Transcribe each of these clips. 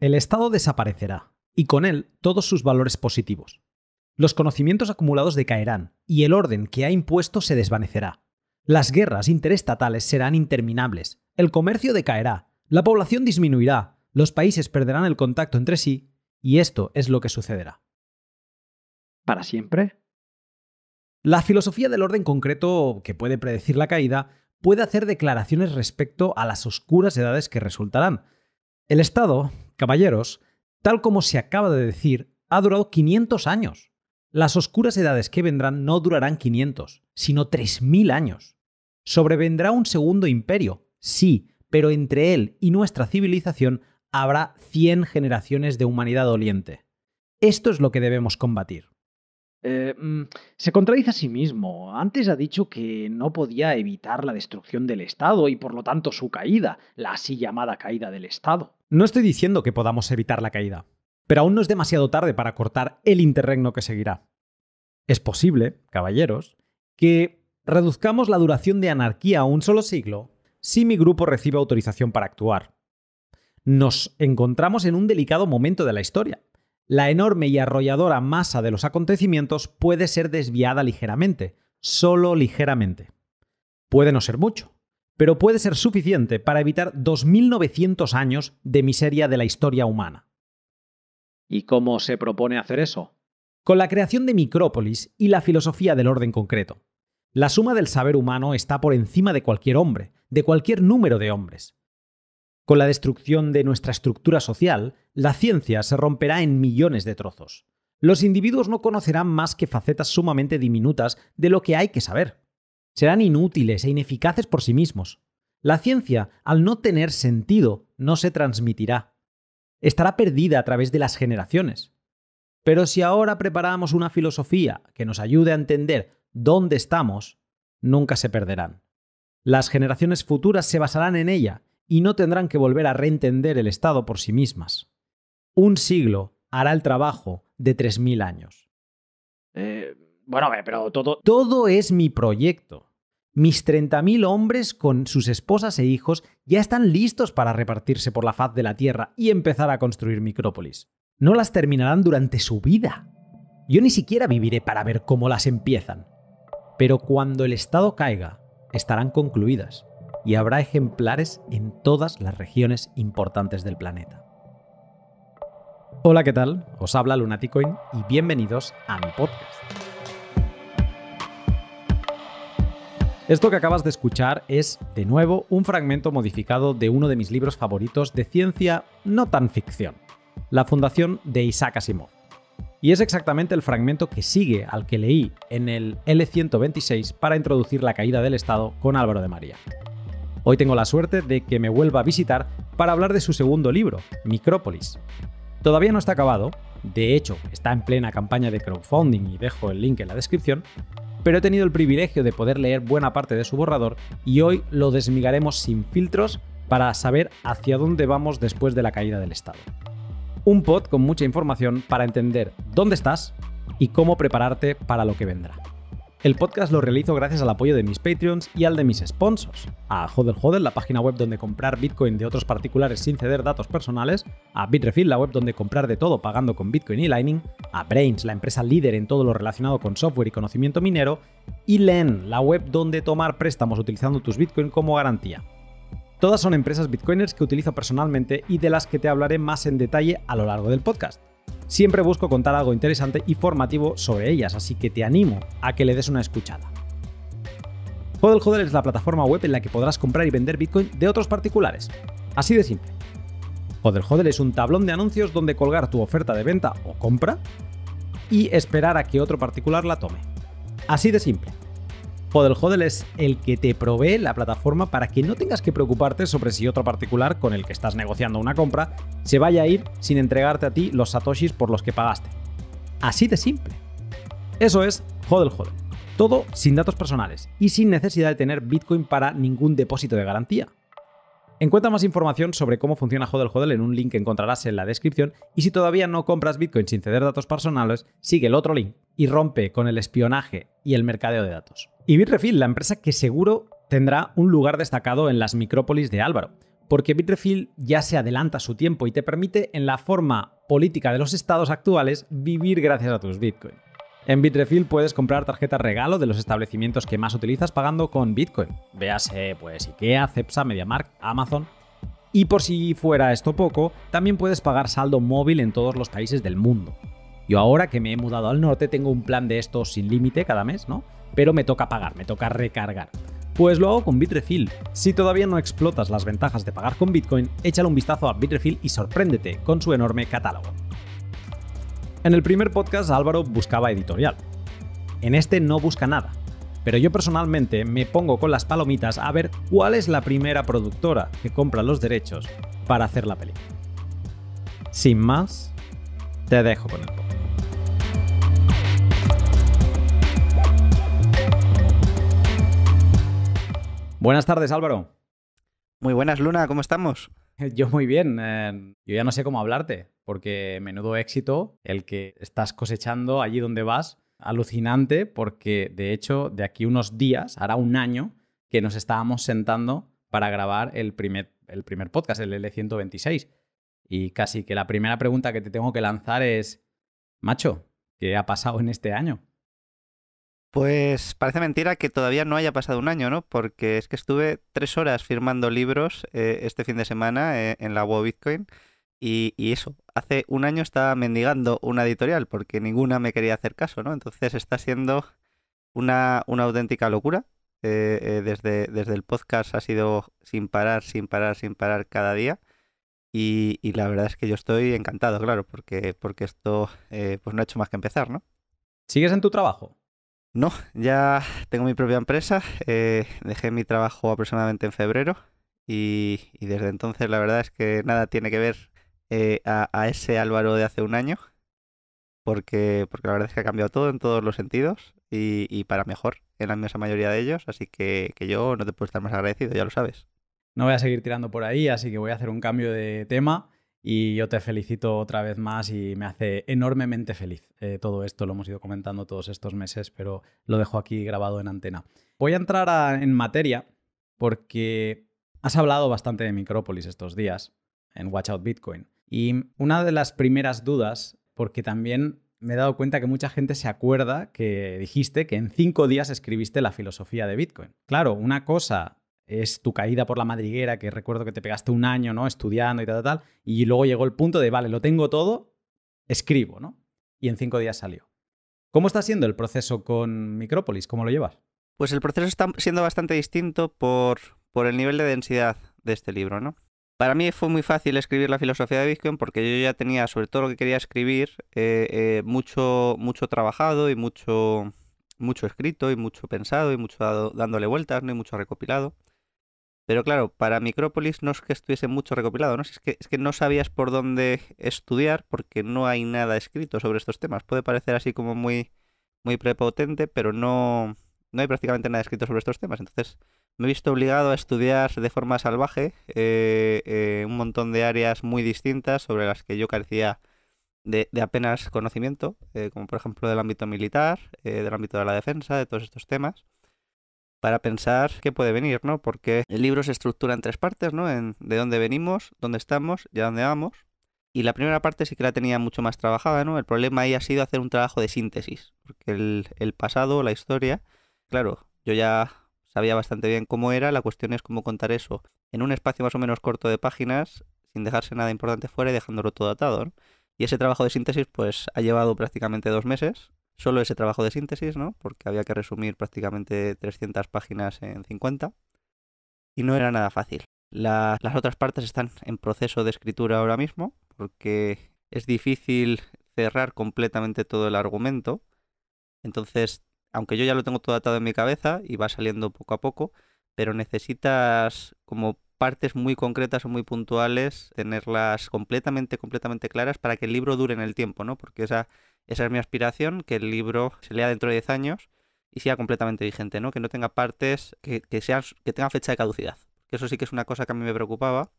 El Estado desaparecerá, y con él todos sus valores positivos. Los conocimientos acumulados decaerán, y el orden que ha impuesto se desvanecerá. Las guerras interestatales serán interminables, el comercio decaerá, la población disminuirá, los países perderán el contacto entre sí, y esto es lo que sucederá. ¿Para siempre? La filosofía del orden concreto, que puede predecir la caída, puede hacer declaraciones respecto a las oscuras edades que resultarán. El Estado Caballeros, tal como se acaba de decir, ha durado 500 años. Las oscuras edades que vendrán no durarán 500, sino 3.000 años. Sobrevendrá un segundo imperio, sí, pero entre él y nuestra civilización habrá 100 generaciones de humanidad doliente. Esto es lo que debemos combatir. Eh, mm, se contradice a sí mismo. Antes ha dicho que no podía evitar la destrucción del Estado y por lo tanto su caída, la así llamada caída del Estado. No estoy diciendo que podamos evitar la caída, pero aún no es demasiado tarde para cortar el interregno que seguirá. Es posible, caballeros, que reduzcamos la duración de anarquía a un solo siglo si mi grupo recibe autorización para actuar. Nos encontramos en un delicado momento de la historia. La enorme y arrolladora masa de los acontecimientos puede ser desviada ligeramente, solo ligeramente. Puede no ser mucho, pero puede ser suficiente para evitar 2.900 años de miseria de la historia humana. ¿Y cómo se propone hacer eso? Con la creación de Micrópolis y la filosofía del orden concreto. La suma del saber humano está por encima de cualquier hombre, de cualquier número de hombres. Con la destrucción de nuestra estructura social, la ciencia se romperá en millones de trozos. Los individuos no conocerán más que facetas sumamente diminutas de lo que hay que saber serán inútiles e ineficaces por sí mismos. La ciencia, al no tener sentido, no se transmitirá. Estará perdida a través de las generaciones. Pero si ahora preparamos una filosofía que nos ayude a entender dónde estamos, nunca se perderán. Las generaciones futuras se basarán en ella y no tendrán que volver a reentender el Estado por sí mismas. Un siglo hará el trabajo de 3.000 años. Eh, bueno, pero todo... Todo es mi proyecto. Mis 30.000 hombres con sus esposas e hijos ya están listos para repartirse por la faz de la Tierra y empezar a construir micrópolis. No las terminarán durante su vida. Yo ni siquiera viviré para ver cómo las empiezan. Pero cuando el Estado caiga, estarán concluidas y habrá ejemplares en todas las regiones importantes del planeta. Hola, ¿qué tal? Os habla Lunaticoin y bienvenidos a mi podcast. Esto que acabas de escuchar es, de nuevo, un fragmento modificado de uno de mis libros favoritos de ciencia no tan ficción, La Fundación de Isaac Asimov. Y es exactamente el fragmento que sigue al que leí en el L126 para introducir la caída del Estado con Álvaro de María. Hoy tengo la suerte de que me vuelva a visitar para hablar de su segundo libro, Micrópolis. Todavía no está acabado, de hecho está en plena campaña de crowdfunding y dejo el link en la descripción, pero he tenido el privilegio de poder leer buena parte de su borrador y hoy lo desmigaremos sin filtros para saber hacia dónde vamos después de la caída del Estado. Un pod con mucha información para entender dónde estás y cómo prepararte para lo que vendrá. El podcast lo realizo gracias al apoyo de mis Patreons y al de mis sponsors. A Hodel Hodel, la página web donde comprar Bitcoin de otros particulares sin ceder datos personales. A Bitrefill, la web donde comprar de todo pagando con Bitcoin y Lightning. A Brains, la empresa líder en todo lo relacionado con software y conocimiento minero. Y Len, la web donde tomar préstamos utilizando tus Bitcoin como garantía. Todas son empresas Bitcoiners que utilizo personalmente y de las que te hablaré más en detalle a lo largo del podcast siempre busco contar algo interesante y formativo sobre ellas, así que te animo a que le des una escuchada. PoderHoder es la plataforma web en la que podrás comprar y vender Bitcoin de otros particulares. Así de simple. Hodel es un tablón de anuncios donde colgar tu oferta de venta o compra y esperar a que otro particular la tome. Así de simple. Hodel Hodel es el que te provee la plataforma para que no tengas que preocuparte sobre si otro particular con el que estás negociando una compra se vaya a ir sin entregarte a ti los satoshis por los que pagaste. Así de simple. Eso es Hodel Hodel. Todo sin datos personales y sin necesidad de tener Bitcoin para ningún depósito de garantía. Encuentra más información sobre cómo funciona Hodel Hodel en un link que encontrarás en la descripción y si todavía no compras Bitcoin sin ceder datos personales, sigue el otro link y rompe con el espionaje y el mercadeo de datos. Y Bitrefill, la empresa que seguro tendrá un lugar destacado en las micrópolis de Álvaro, porque Bitrefill ya se adelanta su tiempo y te permite, en la forma política de los estados actuales, vivir gracias a tus Bitcoin. En Bitrefill puedes comprar tarjetas regalo de los establecimientos que más utilizas pagando con Bitcoin. Véase, pues, IKEA, Cepsa, MediaMark, Amazon. Y por si fuera esto poco, también puedes pagar saldo móvil en todos los países del mundo. Yo ahora que me he mudado al norte tengo un plan de esto sin límite cada mes, ¿no? Pero me toca pagar, me toca recargar. Pues lo hago con Bitrefill. Si todavía no explotas las ventajas de pagar con Bitcoin, échale un vistazo a Bitrefill y sorpréndete con su enorme catálogo. En el primer podcast Álvaro buscaba editorial. En este no busca nada, pero yo personalmente me pongo con las palomitas a ver cuál es la primera productora que compra los derechos para hacer la película. Sin más, te dejo con el Buenas tardes, Álvaro. Muy buenas, Luna, ¿cómo estamos? Yo muy bien. Eh, yo ya no sé cómo hablarte, porque menudo éxito el que estás cosechando allí donde vas. Alucinante, porque de hecho, de aquí unos días, hará un año, que nos estábamos sentando para grabar el primer, el primer podcast, el L126. Y casi que la primera pregunta que te tengo que lanzar es, macho, ¿qué ha pasado en este año? Pues parece mentira que todavía no haya pasado un año, ¿no? Porque es que estuve tres horas firmando libros eh, este fin de semana eh, en la web Bitcoin y, eso, hace un año estaba mendigando una editorial porque ninguna me quería hacer caso, ¿no? Entonces está siendo una, una auténtica locura. Eh, desde, desde el podcast ha sido sin parar, sin parar, sin parar cada día. Y, la verdad es que yo estoy encantado, claro, porque, porque esto eh, pues no ha hecho más que empezar, ¿no? ¿Sigues en tu trabajo? No, ya tengo mi propia empresa, eh, dejé mi trabajo aproximadamente en febrero y, desde entonces la verdad es que nada tiene que ver eh, a, ese Álvaro de hace un año, porque, porque la verdad es que ha cambiado todo en todos los sentidos y, y para mejor en la inmensa mayoría de ellos, así que, que yo no te puedo estar más agradecido, ya lo sabes no voy a seguir tirando por ahí, así que voy a hacer un cambio de tema y yo te felicito otra vez más y me hace enormemente feliz eh, todo esto, lo hemos ido comentando todos estos meses, pero lo dejo aquí grabado en antena. Voy a entrar en materia porque has hablado bastante de Micrópolis estos días en Watch Out Bitcoin. Y una de las primeras dudas, porque también me he dado cuenta que mucha gente se acuerda que dijiste que en cinco días escribiste la filosofía de Bitcoin. Claro, una cosa es tu caída por la madriguera, que recuerdo que te pegaste un año, ¿no? Estudiando y tal, tal, tal. Y luego llegó el punto de, vale, lo tengo todo, escribo, ¿no? Y en cinco días salió. ¿Cómo está siendo el proceso con Micrópolis? ¿Cómo lo llevas? Pues el proceso está siendo bastante distinto por, por el nivel de densidad de este libro, ¿no? Para mí fue muy fácil escribir la filosofía de Bitcoin porque yo ya tenía, sobre todo lo que quería escribir, eh, eh, mucho, mucho trabajado y mucho, mucho escrito y mucho pensado y mucho dándole vueltas ¿no? y mucho recopilado. Pero claro, para Micrópolis no es que estuviese mucho recopilado, ¿no? es, que, es que no sabías por dónde estudiar porque no hay nada escrito sobre estos temas. Puede parecer así como muy, muy prepotente, pero no, hay prácticamente nada escrito sobre estos temas. Entonces me he visto obligado a estudiar de forma salvaje eh, eh, un montón de áreas muy distintas sobre las que yo carecía de, apenas conocimiento, eh, como por ejemplo del ámbito militar, del ámbito de la defensa, de todos estos temas para pensar qué puede venir, ¿no? Porque el libro se estructura en tres partes, ¿no? En de dónde venimos, dónde estamos y a dónde vamos. Y la primera parte sí que la tenía mucho más trabajada, ¿no? El problema ahí ha sido hacer un trabajo de síntesis, porque el, pasado, la historia, claro, yo ya sabía bastante bien cómo era, la cuestión es cómo contar eso en un espacio más o menos corto de páginas, sin dejarse nada importante fuera y dejándolo todo atado, ¿no? Y ese trabajo de síntesis pues ha llevado prácticamente dos meses solo ese trabajo de síntesis, ¿no? Porque había que resumir prácticamente 300 páginas en 50 y no era nada fácil. las otras partes están en proceso de escritura ahora mismo porque es difícil cerrar completamente todo el argumento. Entonces, aunque yo ya lo tengo todo atado en mi cabeza y va saliendo poco a poco, pero necesitas como partes muy concretas o muy puntuales, tenerlas completamente, completamente claras para que el libro dure en el tiempo, ¿no? Porque esa, esa es mi aspiración, que el libro se lea dentro de 10 años y sea completamente vigente, ¿no? Que no tenga partes, que, que, sean, que tenga fecha de caducidad. Que eso sí que es una cosa que a mí me preocupaba.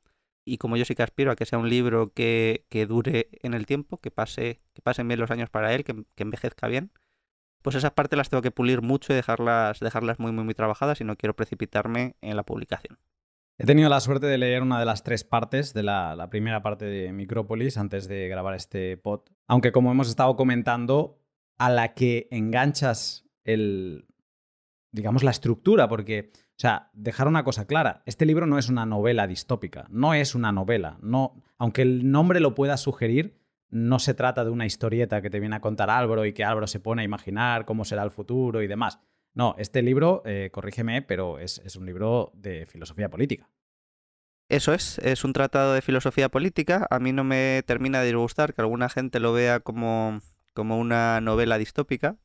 Y como yo sí que aspiro a que sea un libro que, que dure en el tiempo, que pase, que pasen bien los años para él, que, que envejezca bien, pues esas partes las tengo que pulir mucho y dejarlas, dejarlas muy, muy, muy trabajadas y no quiero precipitarme en la publicación. He tenido la suerte de leer una de las tres partes de la, primera parte de Micrópolis antes de grabar este pod. Aunque como hemos estado comentando, a la que enganchas el, digamos, la estructura, porque, o sea, dejar una cosa clara, este libro no es una novela distópica, no es una novela, no, aunque el nombre lo pueda sugerir, no se trata de una historieta que te viene a contar Álvaro y que Álvaro se pone a imaginar cómo será el futuro y demás. No, este libro, eh, corrígeme, pero es, un libro de filosofía política. Eso es, es un tratado de filosofía política. A mí no me termina de disgustar que alguna gente lo vea como, como una novela distópica,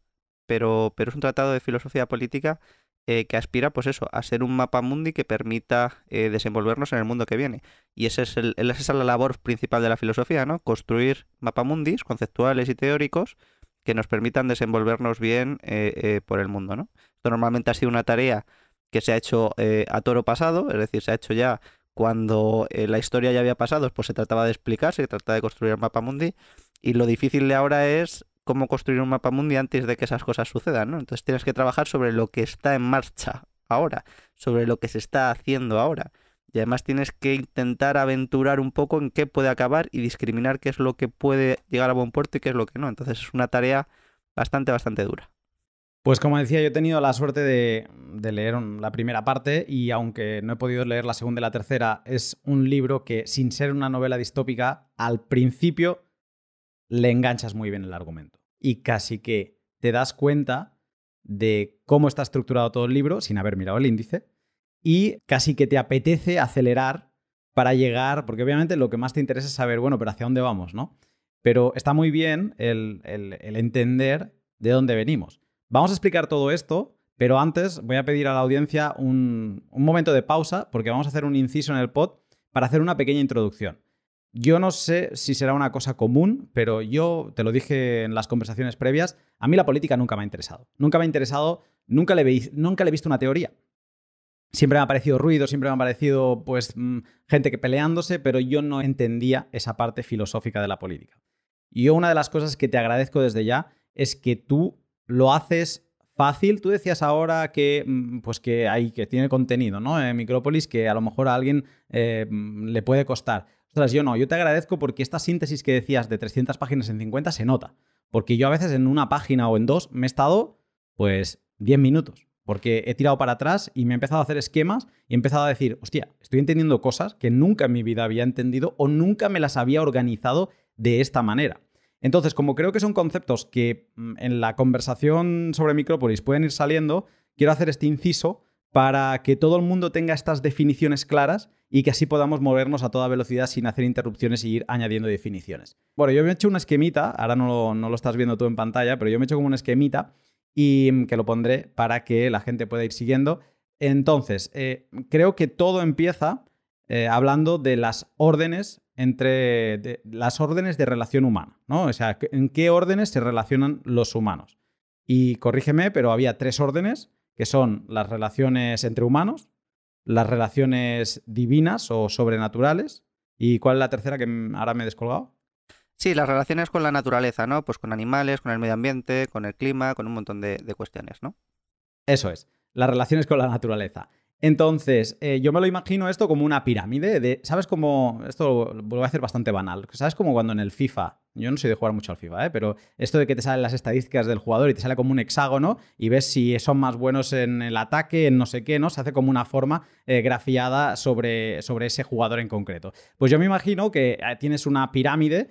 pero, pero es un tratado de filosofía política eh, que aspira, pues eso, a ser un mapa mundi que permita eh, desenvolvernos en el mundo que viene. Y es esa es la labor principal de la filosofía, ¿no? Construir mapamundis conceptuales y teóricos que nos permitan desenvolvernos bien eh, eh, por el mundo. Esto normalmente ha sido una tarea que se ha hecho eh, a toro pasado, es decir, se ha hecho ya cuando la historia ya había pasado, pues se trataba de explicar, se trataba de construir un mapa mundi, y lo difícil de ahora es cómo construir un mapa mundi antes de que esas cosas sucedan. ¿no? Entonces tienes que trabajar sobre lo que está en marcha ahora, sobre lo que se está haciendo ahora. Y además tienes que intentar aventurar un poco en qué puede acabar y discriminar qué es lo que puede llegar a buen puerto y qué es lo que no. Entonces es una tarea bastante, bastante dura. Pues como decía, yo he tenido la suerte de, leer la primera parte y aunque no he podido leer la segunda y la tercera, es un libro que sin ser una novela distópica, al principio le enganchas muy bien el argumento. Y casi que te das cuenta de cómo está estructurado todo el libro, sin haber mirado el índice, y casi que te apetece acelerar para llegar, porque obviamente lo que más te interesa es saber, bueno, pero hacia dónde vamos, ¿no? Pero está muy bien el, entender de dónde venimos. Vamos a explicar todo esto, pero antes voy a pedir a la audiencia un, momento de pausa, porque vamos a hacer un inciso en el pod para hacer una pequeña introducción. Yo no sé si será una cosa común, pero yo te lo dije en las conversaciones previas, a mí la política nunca me ha interesado. Nunca me ha interesado, nunca le, nunca le he visto una teoría. Siempre me ha parecido ruido, siempre me ha parecido pues mm, gente que peleándose, pero yo no entendía esa parte filosófica de la política. Y yo una de las cosas que te agradezco desde ya es que tú lo haces fácil. Tú decías ahora que mm, pues que hay que tiene contenido, ¿no? En Micrópolis que a lo mejor a alguien eh, mm, le puede costar. Ostras, yo no, yo te agradezco porque esta síntesis que decías de 300 páginas en 50 se nota, porque yo a veces en una página o en dos me he estado pues 10 minutos porque he tirado para atrás y me he empezado a hacer esquemas y he empezado a decir, hostia, estoy entendiendo cosas que nunca en mi vida había entendido o nunca me las había organizado de esta manera. Entonces, como creo que son conceptos que mm, en la conversación sobre Micrópolis pueden ir saliendo, quiero hacer este inciso para que todo el mundo tenga estas definiciones claras y que así podamos movernos a toda velocidad sin hacer interrupciones y ir añadiendo definiciones. Bueno, yo me he hecho una esquemita, ahora no lo, no lo estás viendo tú en pantalla, pero yo me he hecho como una esquemita y mm, que lo pondré para que la gente pueda ir siguiendo. Entonces, eh, creo que todo empieza eh, hablando de las órdenes entre de, las órdenes de relación humana, ¿no? O sea, en qué órdenes se relacionan los humanos. Y corrígeme, pero había tres órdenes, que son las relaciones entre humanos, las relaciones divinas o sobrenaturales, y cuál es la tercera que mm, ahora me he descolgado. Sí, las relaciones con la naturaleza, ¿no? Pues con animales, con el medio ambiente, con el clima, con un montón de, cuestiones, ¿no? Eso es, las relaciones con la naturaleza. Entonces, eh, yo me lo imagino esto como una pirámide de, ¿sabes cómo? Esto lo voy a hacer bastante banal. ¿Sabes cómo cuando en el FIFA, yo no soy de jugar mucho al FIFA, ¿eh? pero esto de que te salen las estadísticas del jugador y te sale como un hexágono y ves si son más buenos en el ataque, en no sé qué, ¿no? Se hace como una forma eh, grafiada sobre, sobre ese jugador en concreto. Pues yo me imagino que eh, tienes una pirámide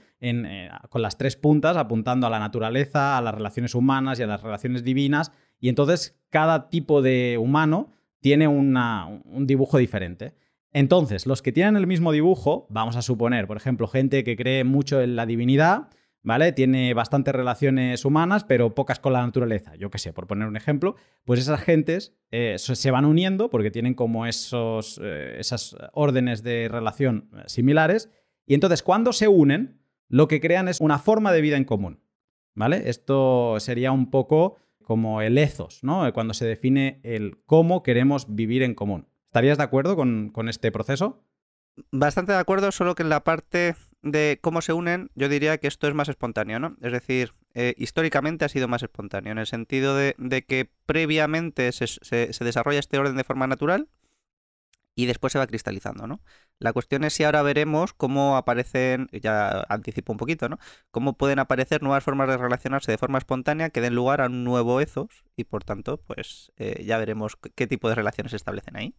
con las tres puntas apuntando a la naturaleza, a las relaciones humanas y a las relaciones divinas, y entonces cada tipo de humano tiene un dibujo diferente. Entonces, los que tienen el mismo dibujo, vamos a suponer, por ejemplo, gente que cree mucho en la divinidad, ¿vale? Tiene bastantes relaciones humanas, pero pocas con la naturaleza, yo qué sé, por poner un ejemplo, pues esas gentes eh, se van uniendo porque tienen como esos, eh, esas órdenes de relación eh, similares, y entonces cuando se unen, lo que crean es una forma de vida en común, ¿vale? Esto sería un poco como el ethos, ¿no? Eh, cuando se define el cómo queremos vivir en común. ¿Estarías de acuerdo con, este proceso? Bastante de acuerdo, solo que en la parte de cómo se unen, yo diría que esto es más espontáneo, ¿no? Es decir, eh, históricamente ha sido más espontáneo, en el sentido de, que previamente se desarrolla este orden de forma natural, y después se va cristalizando, ¿no? La cuestión es si ahora veremos cómo aparecen, ya anticipo un poquito, ¿no? Cómo pueden aparecer nuevas formas de relacionarse de forma espontánea que den lugar a un nuevo ethos y por tanto, pues eh, ya veremos qué tipo de relaciones se establecen ahí.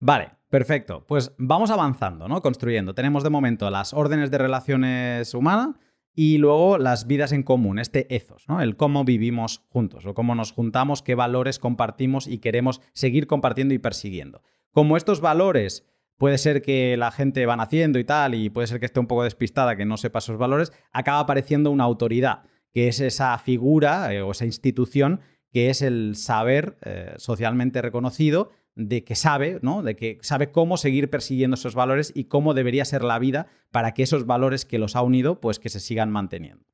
Vale, perfecto. Pues vamos avanzando, ¿no? Construyendo. Tenemos de momento las órdenes de relaciones humanas y luego las vidas en común, este ethos, ¿no? el cómo vivimos juntos o cómo nos juntamos, qué valores compartimos y queremos seguir compartiendo y persiguiendo. Como estos valores puede ser que la gente va naciendo y tal, y puede ser que esté un poco despistada, que no sepa esos valores, acaba apareciendo una autoridad, que es esa figura eh, o esa institución que es el saber eh, socialmente reconocido de que sabe, ¿no? De que sabe cómo seguir persiguiendo esos valores y cómo debería ser la vida para que esos valores que los ha unido, pues que se sigan manteniendo.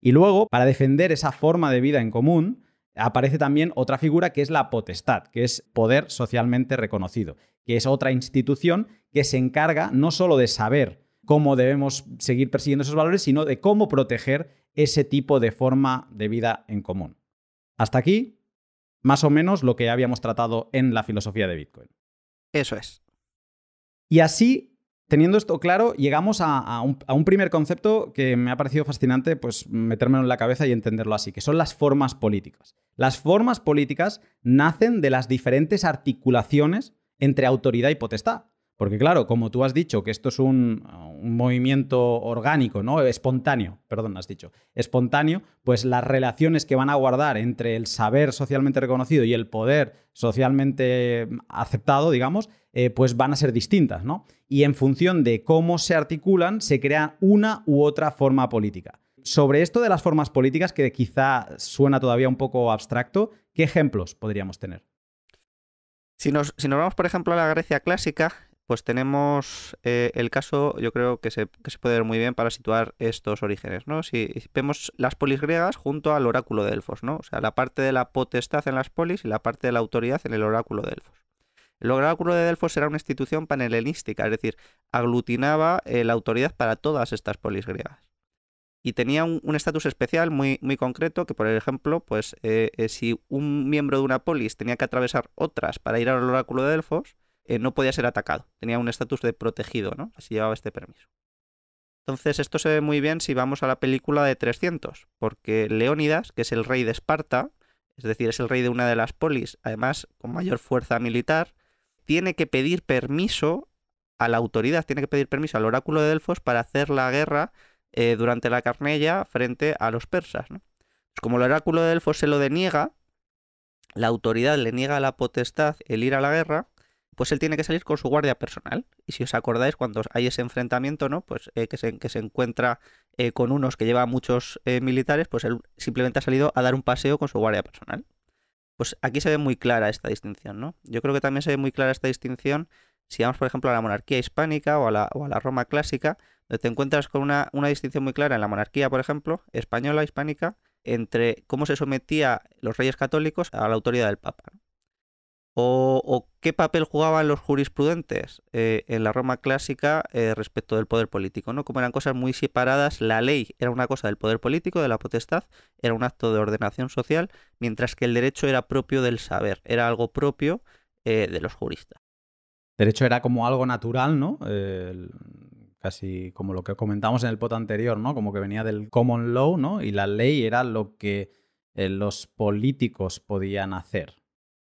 Y luego, para defender esa forma de vida en común, aparece también otra figura que es la potestad, que es poder socialmente reconocido, que es otra institución que se encarga no solo de saber cómo debemos seguir persiguiendo esos valores, sino de cómo proteger ese tipo de forma de vida en común. Hasta aquí más o menos lo que habíamos tratado en la filosofía de Bitcoin. Eso es. Y así, teniendo esto claro, llegamos a, un, primer concepto que me ha parecido fascinante, pues metérmelo en la cabeza y entenderlo así, que son las formas políticas. Las formas políticas nacen de las diferentes articulaciones entre autoridad y potestad. Porque claro, como tú has dicho, que esto es un, movimiento orgánico, ¿no? Espontáneo, perdón, has dicho. Espontáneo, pues las relaciones que van a guardar entre el saber socialmente reconocido y el poder socialmente mm, aceptado, digamos, eh, pues van a ser distintas, ¿no? Y en función de cómo se articulan, se crea una u otra forma política. Sobre esto de las formas políticas, que quizá suena todavía un poco abstracto, ¿qué ejemplos podríamos tener? si nos vamos, por ejemplo, a la Grecia clásica, pues tenemos eh, el caso, yo creo que se, puede ver muy bien para situar estos orígenes, ¿no? Si vemos las polis griegas junto al oráculo de Delfos, ¿no? O sea, la parte de la potestad en las polis y la parte de la autoridad en el oráculo de Delfos. El oráculo de Delfos era una institución panhelenística, es decir, aglutinaba eh, la autoridad para todas estas polis griegas. Y tenía un estatus especial muy, muy concreto, que por ejemplo, pues eh, si un miembro de una polis tenía que atravesar otras para ir al oráculo de Delfos, eh, no podía ser atacado, tenía un estatus de protegido, ¿no? Así llevaba este permiso. Entonces esto se ve muy bien si vamos a la película de 300, porque Leónidas, que es el rey de Esparta, es decir, es el rey de una de las polis, además con mayor fuerza militar, tiene que pedir permiso a la autoridad, tiene que pedir permiso al oráculo de Delfos para hacer la guerra eh, durante la carnella frente a los persas. Pues como el oráculo de Delfos se lo deniega, la autoridad le niega la potestad el ir a la guerra, pues él tiene que salir con su guardia personal. Y si os acordáis, cuando hay ese enfrentamiento, ¿no? Pues eh, que, se, encuentra eh, con unos que lleva muchos eh, militares, pues él simplemente ha salido a dar un paseo con su guardia personal. Pues aquí se ve muy clara esta distinción, ¿no? Yo creo que también se ve muy clara esta distinción si vamos, por ejemplo, a la monarquía hispánica o a la, Roma clásica, donde te encuentras con una, distinción muy clara en la monarquía, por ejemplo, española, hispánica, entre cómo se sometía los reyes católicos a la autoridad del Papa. O, qué papel jugaban los jurisprudentes eh, en la Roma clásica eh, respecto del poder político, ¿no? Como eran cosas muy separadas, la ley era una cosa del poder político, de la potestad, era un acto de ordenación social, mientras que el derecho era propio del saber, era algo propio eh, de los juristas. Derecho era como algo natural, ¿no? casi como lo que comentamos en el pot anterior, ¿no? Como que venía del common law, ¿no? Y la ley era lo que los políticos podían hacer,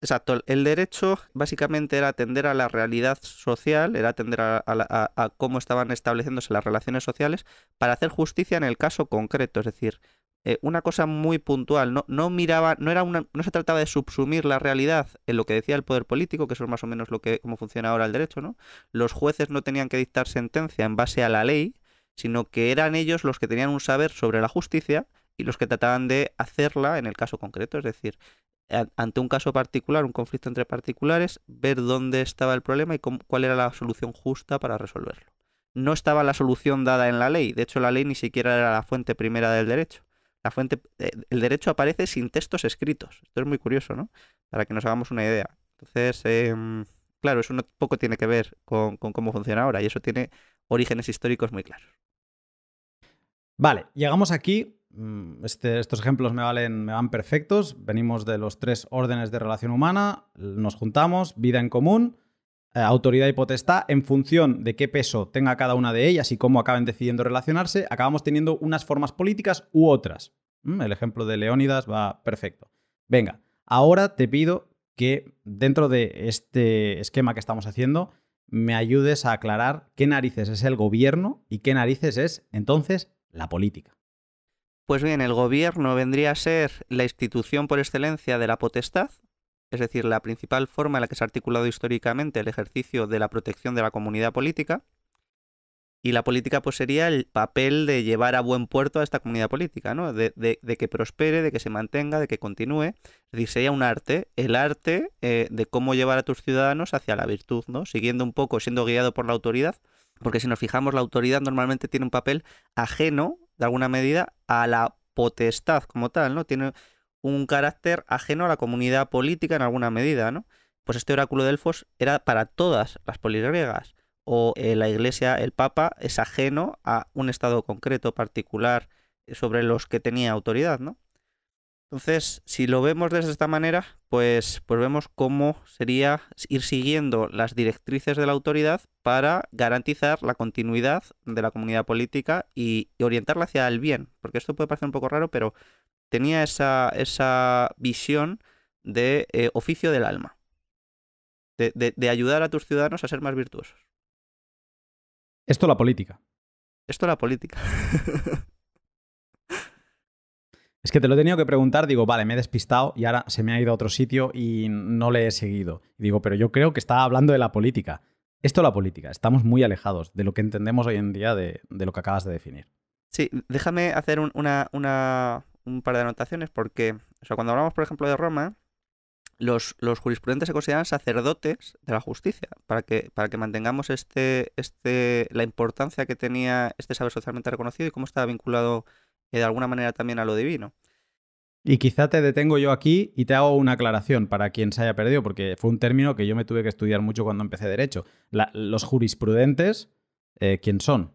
Exacto, el derecho básicamente era atender a la realidad social, era atender a, cómo estaban estableciéndose las relaciones sociales para hacer justicia en el caso concreto, es decir, eh, una cosa muy puntual, no, miraba, no era no se trataba de subsumir la realidad en lo que decía el poder político, que eso es más o menos lo que cómo funciona ahora el derecho, ¿no? Los jueces no tenían que dictar sentencia en base a la ley, sino que eran ellos los que tenían un saber sobre la justicia y los que trataban de hacerla en el caso concreto, es decir, ante un caso particular, un conflicto entre particulares, ver dónde estaba el problema y cuál era la solución justa para resolverlo. No estaba la solución dada en la ley, de hecho la ley ni siquiera era la fuente primera del derecho. La fuente, eh, el derecho aparece sin textos escritos. Esto es muy curioso, ¿no? Para que nos hagamos una idea. Entonces, em, claro, eso no poco tiene que ver con cómo funciona ahora y eso tiene orígenes históricos muy claros. Vale, llegamos aquí Mm, este, estos ejemplos me, valen, me van perfectos. Venimos de los tres órdenes de relación humana, nos juntamos, vida en común, eh, autoridad y potestad, en función de qué peso tenga cada una de ellas y cómo acaben decidiendo relacionarse, acabamos teniendo unas formas políticas u otras. Mm, el ejemplo de Leónidas va perfecto. Venga, ahora te pido que dentro de este esquema que estamos haciendo, me ayudes a aclarar qué narices es el gobierno y qué narices es entonces la política. Pues bien, el gobierno vendría a ser la institución por excelencia de la potestad, es decir, la principal forma en la que se ha articulado históricamente el ejercicio de la protección de la comunidad política, y la política pues sería el papel de llevar a buen puerto a esta comunidad política, ¿no? De, que prospere, de que se mantenga, de que continúe. Es decir, sería un arte, el arte eh, de cómo llevar a tus ciudadanos hacia la virtud, ¿no? Siguiendo un poco, siendo guiado por la autoridad, porque si nos fijamos, la autoridad normalmente tiene un papel ajeno de alguna medida, a la potestad como tal, ¿no? Tiene un carácter ajeno a la comunidad política en alguna medida, ¿no? Pues este oráculo de Delfos era para todas las polis griegas, o eh, la iglesia, el papa, es ajeno a un estado concreto, particular, eh, sobre los que tenía autoridad, ¿no? Entonces, si lo vemos desde esta manera, pues, pues vemos cómo sería ir siguiendo las directrices de la autoridad para garantizar la continuidad de la comunidad política y, orientarla hacia el bien. Porque esto puede parecer un poco raro, pero tenía esa, esa visión de eh, oficio del alma, de, de, de ayudar a tus ciudadanos a ser más virtuosos. Esto la política. Esto la política. Es que te lo he tenido que preguntar, digo, vale, me he despistado y ahora se me ha ido a otro sitio y no le he seguido. Digo, pero yo creo que estaba hablando de la política. Esto es la política, estamos muy alejados de lo que entendemos hoy en día de, lo que acabas de definir. Sí, déjame hacer un, una, par de anotaciones porque, cuando hablamos, por ejemplo, de Roma, los, jurisprudentes se consideran sacerdotes de la justicia, para que, para que mantengamos este, este, la importancia que tenía este saber socialmente reconocido y cómo estaba vinculado y de alguna manera también a lo divino. Y quizá te detengo yo aquí y te hago una aclaración para quien se haya perdido, porque fue un término que yo me tuve que estudiar mucho cuando empecé derecho. los jurisprudentes, eh, ¿quién son?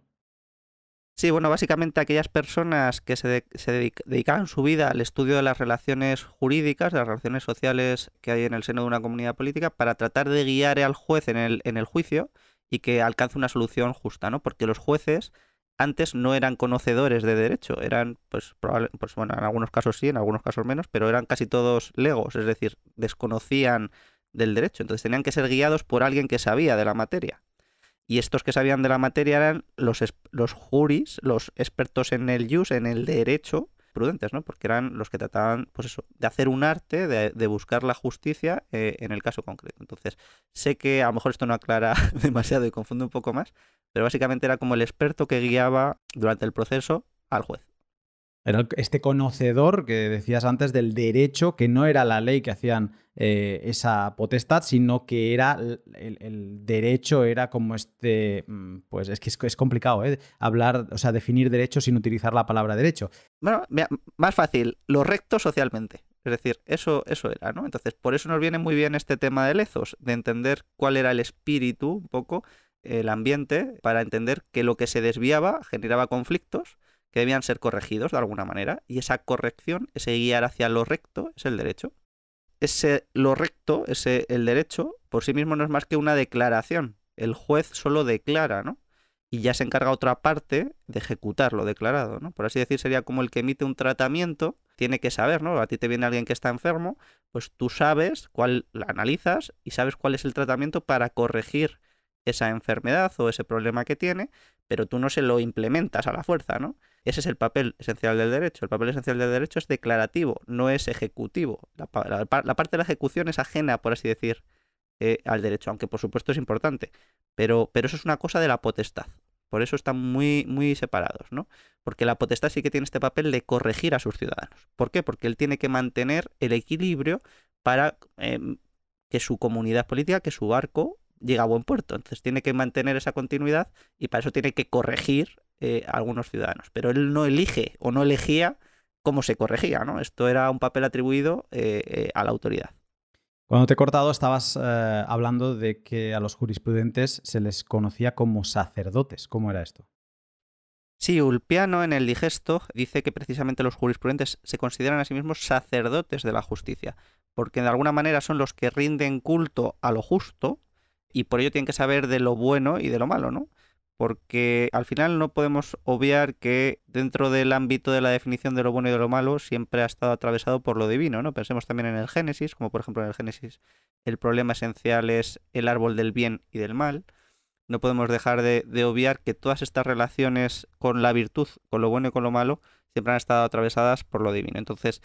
Sí, bueno, básicamente aquellas personas que se, dedicaban su vida al estudio de las relaciones jurídicas, de las relaciones sociales que hay en el seno de una comunidad política, para tratar de guiar al juez en el, en el juicio y que alcance una solución justa, ¿no? Porque los jueces antes no eran conocedores de derecho, eran, pues, pues en algunos casos sí, en algunos casos menos, pero eran casi todos legos, es decir, desconocían del derecho, entonces tenían que ser guiados por alguien que sabía de la materia. Y estos que sabían de la materia eran los, los juris, los expertos en el jus, en el derecho, prudentes, ¿no? Porque eran los que trataban, pues eso, de hacer un arte, de, buscar la justicia eh, en el caso concreto. Entonces, sé que a lo mejor esto no aclara demasiado y confunde un poco más, pero básicamente era como el experto que guiaba durante el proceso al juez. Era este conocedor que decías antes del derecho, que no era la ley que hacían eh, esa potestad, sino que era el, derecho, era como este, mm, pues es que es, complicado, eh, Hablar, o sea, definir derecho sin utilizar la palabra derecho. Bueno, más fácil, lo recto socialmente. Es decir, eso, eso era, ¿no? Entonces, por eso nos viene muy bien este tema de Lezos, de entender cuál era el espíritu un poco el ambiente para entender que lo que se desviaba generaba conflictos que debían ser corregidos de alguna manera, y esa corrección, ese guiar hacia lo recto, es el derecho. Ese lo recto, ese el derecho, por sí mismo no es más que una declaración. El juez solo declara, ¿no? Y ya se encarga otra parte de ejecutar lo declarado, ¿no? Por así decir, sería como el que emite un tratamiento, tiene que saber, ¿no? A ti te viene alguien que está enfermo, pues tú sabes cuál la analizas y sabes cuál es el tratamiento para corregir esa enfermedad o ese problema que tiene, pero tú no se lo implementas a la fuerza, ¿no? Ese es el papel esencial del derecho. El papel esencial del derecho es declarativo, no es ejecutivo. La, parte de la ejecución es ajena, por así decir, eh, al derecho, aunque por supuesto es importante. Pero, pero eso es una cosa de la potestad. Por eso están muy, muy separados, ¿no? Porque la potestad sí que tiene este papel de corregir a sus ciudadanos. ¿Por qué? Porque él tiene que mantener el equilibrio para em, que su comunidad política, que su barco llega a buen puerto. Entonces tiene que mantener esa continuidad y para eso tiene que corregir a eh, algunos ciudadanos. Pero él no elige o no elegía cómo se corregía, ¿no? Esto era un papel atribuido eh, eh, a la autoridad. Cuando te he cortado, estabas hablando de que a los jurisprudentes se les conocía como sacerdotes. ¿Cómo era esto? Sí, Ulpiano en el digesto dice que precisamente los jurisprudentes se consideran a sí mismos sacerdotes de la justicia, porque de alguna manera son los que rinden culto a lo justo, y por ello tienen que saber de lo bueno y de lo malo, ¿no? Porque al final no podemos obviar que dentro del ámbito de la definición de lo bueno y de lo malo siempre ha estado atravesado por lo divino, ¿no? Pensemos también en el Génesis, como por ejemplo en el Génesis el problema esencial es el árbol del bien y del mal. No podemos dejar de, de obviar que todas estas relaciones con la virtud, con lo bueno y con lo malo, siempre han estado atravesadas por lo divino. Entonces,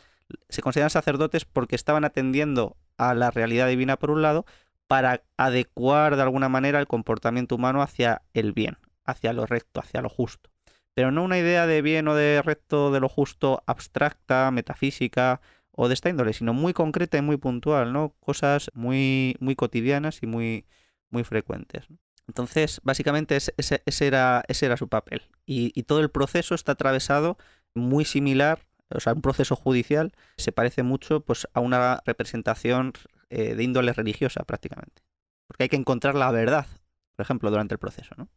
se consideran sacerdotes porque estaban atendiendo a la realidad divina por un lado, para adecuar de alguna manera el comportamiento humano hacia el bien, hacia lo recto, hacia lo justo. Pero no una idea de bien o de recto, de lo justo abstracta, metafísica o de esta índole, sino muy concreta y muy puntual, ¿no? Cosas muy, muy cotidianas y muy, muy frecuentes. Entonces, básicamente ese, era, ese era su papel. Y, todo el proceso está atravesado muy similar o sea, un proceso judicial se parece mucho pues, a una representación eh, de índole religiosa prácticamente. Porque hay que encontrar la verdad, por ejemplo, durante el proceso. ¿no?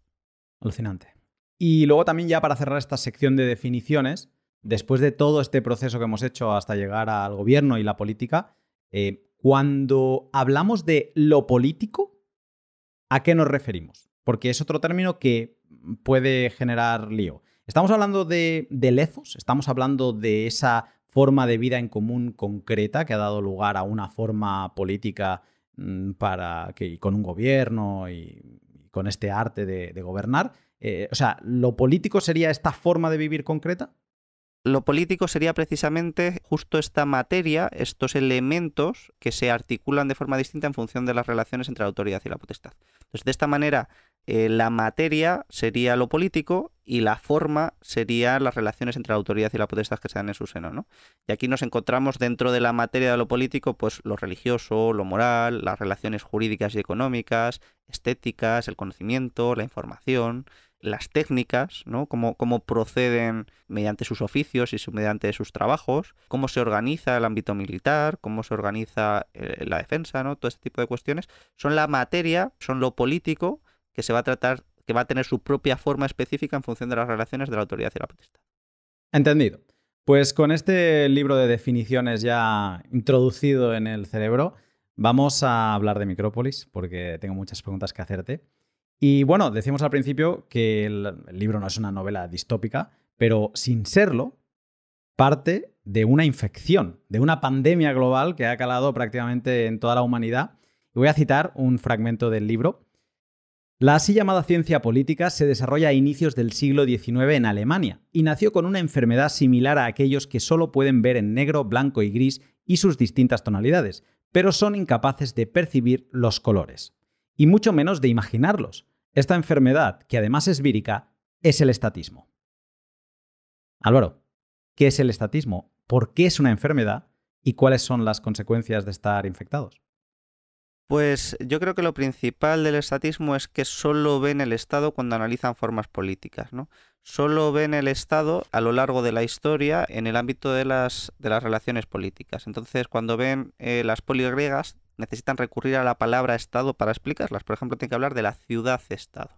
Alucinante. Y luego también ya para cerrar esta sección de definiciones, después de todo este proceso que hemos hecho hasta llegar al gobierno y la política, eh, cuando hablamos de lo político, ¿a qué nos referimos? Porque es otro término que puede generar lío. ¿Estamos hablando de, de lezos? ¿Estamos hablando de esa forma de vida en común concreta que ha dado lugar a una forma política mm, para que con un gobierno y con este arte de, gobernar. Eh, o sea, ¿lo político sería esta forma de vivir concreta? Lo político sería precisamente justo esta materia, estos elementos que se articulan de forma distinta en función de las relaciones entre la autoridad y la potestad. Entonces, de esta manera, eh, la materia sería lo político y la forma sería las relaciones entre la autoridad y la potestad que se dan en su seno. ¿no? Y aquí nos encontramos dentro de la materia de lo político, pues lo religioso, lo moral, las relaciones jurídicas y económicas, estéticas, el conocimiento, la información, las técnicas, ¿no? Cómo, cómo proceden mediante sus oficios y mediante sus trabajos, cómo se organiza el ámbito militar, cómo se organiza eh, la defensa, ¿no? Todo este tipo de cuestiones son la materia, son lo político que se va a tratar, que va a tener su propia forma específica en función de las relaciones de la autoridad y la potestad. Entendido. Pues con este libro de definiciones ya introducido en el cerebro, vamos a hablar de Micrópolis porque tengo muchas preguntas que hacerte. Y bueno, decimos al principio que el, libro no es una novela distópica, pero sin serlo, parte de una infección, de una pandemia global que ha calado prácticamente en toda la humanidad. voy a citar un fragmento del libro. La así llamada ciencia política se desarrolla a inicios del siglo XIX en Alemania y nació con una enfermedad similar a aquellos que solo pueden ver en negro, blanco y gris y sus distintas tonalidades, pero son incapaces de percibir los colores, y mucho menos de imaginarlos, esta enfermedad, que además es vírica, es el estatismo. Álvaro, ¿qué es el estatismo? ¿Por qué es una enfermedad? ¿Y cuáles son las consecuencias de estar infectados? Pues yo creo que lo principal del estatismo es que solo ven el Estado cuando analizan formas políticas, ¿no? Solo ven el Estado a lo largo de la historia en el ámbito de las, relaciones políticas. Entonces, cuando ven eh, las poligregas, necesitan recurrir a la palabra Estado para explicarlas. Por ejemplo, tienen que hablar de la ciudad-Estado.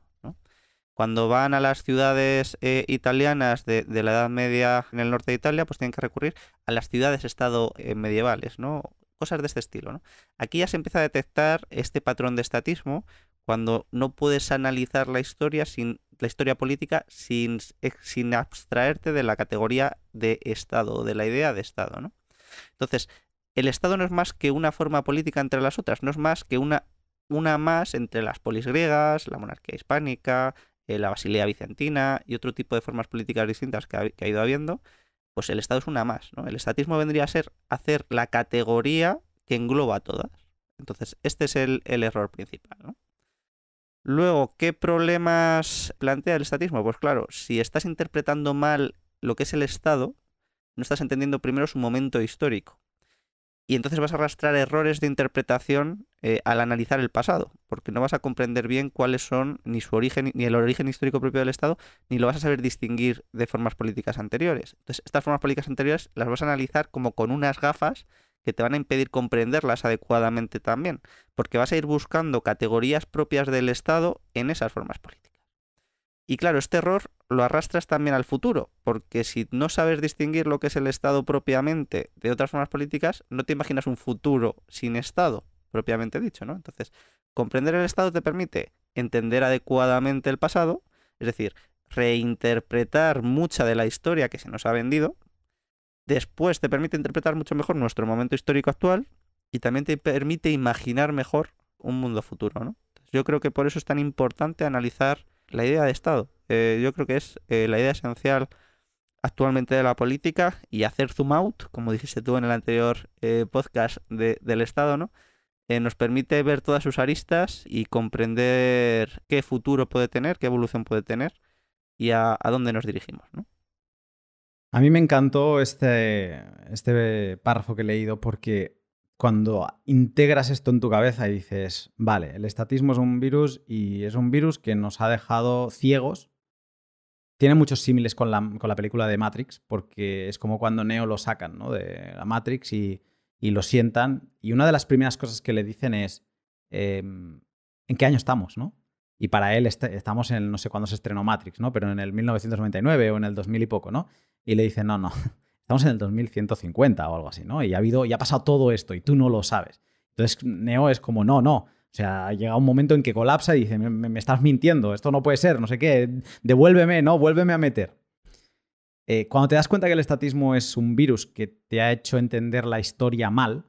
Cuando van a las ciudades eh, italianas de, la Edad Media en el norte de Italia, pues tienen que recurrir a las ciudades-Estado eh, medievales, ¿no? cosas de este estilo. Aquí ya se empieza a detectar este patrón de estatismo cuando no puedes analizar la historia sin la historia política sin, sin abstraerte de la categoría de Estado, de la idea de Estado, Entonces, el Estado no es más que una forma política entre las otras, no es más que una, una más entre las polis griegas, la monarquía hispánica, eh, la basilea bizantina y otro tipo de formas políticas distintas que ha, ido habiendo, pues el Estado es una más. ¿no? El estatismo vendría a ser hacer la categoría que engloba a todas. Entonces, este es el, error principal. Luego, ¿qué problemas plantea el estatismo? Pues claro, si estás interpretando mal lo que es el Estado, no estás entendiendo primero su momento histórico y entonces vas a arrastrar errores de interpretación eh, al analizar el pasado, porque no vas a comprender bien cuáles son ni su origen, ni el origen histórico propio del Estado, ni lo vas a saber distinguir de formas políticas anteriores. Entonces, estas formas políticas anteriores las vas a analizar como con unas gafas que te van a impedir comprenderlas adecuadamente también, porque vas a ir buscando categorías propias del Estado en esas formas políticas. Y claro, este error lo arrastras también al futuro, porque si no sabes distinguir lo que es el Estado propiamente de otras formas políticas, no te imaginas un futuro sin Estado, propiamente dicho, ¿no? Entonces, comprender el Estado te permite entender adecuadamente el pasado, es decir, reinterpretar mucha de la historia que se nos ha vendido, después te permite interpretar mucho mejor nuestro momento histórico actual y también te permite imaginar mejor un mundo futuro, ¿no? yo creo que por eso es tan importante analizar la idea de Estado eh, yo creo que es eh, la idea esencial actualmente de la política y hacer zoom out, como dijiste tú en el anterior eh, podcast de, del Estado, ¿no? nos permite ver todas sus aristas y comprender qué futuro puede tener, qué evolución puede tener y a, dónde nos dirigimos, ¿no? A mí me encantó este, este párrafo que he leído porque cuando integras esto en tu cabeza y dices, vale, el estatismo es un virus y es un virus que nos ha dejado ciegos tiene muchos símiles con la, película de Matrix, porque es como cuando Neo lo sacan de la Matrix y, lo sientan. Y una de las primeras cosas que le dicen es, em, ¿en qué año estamos? ¿no? Y para él este, estamos en, no sé cuándo se estrenó Matrix, ¿no? pero en el 1999 o en el 2000 y poco, ¿no? Y le dicen, no, no, estamos en el 2150 o algo así, ¿no? Y ha, habido, y ha pasado todo esto y tú no lo sabes. Entonces Neo es como, no, no, o sea, llega un momento en que colapsa y dice, me, estás mintiendo, esto no puede ser, no sé qué, devuélveme, no, vuélveme a meter. Eh, cuando te das cuenta que el estatismo es un virus que te ha hecho entender la historia mal,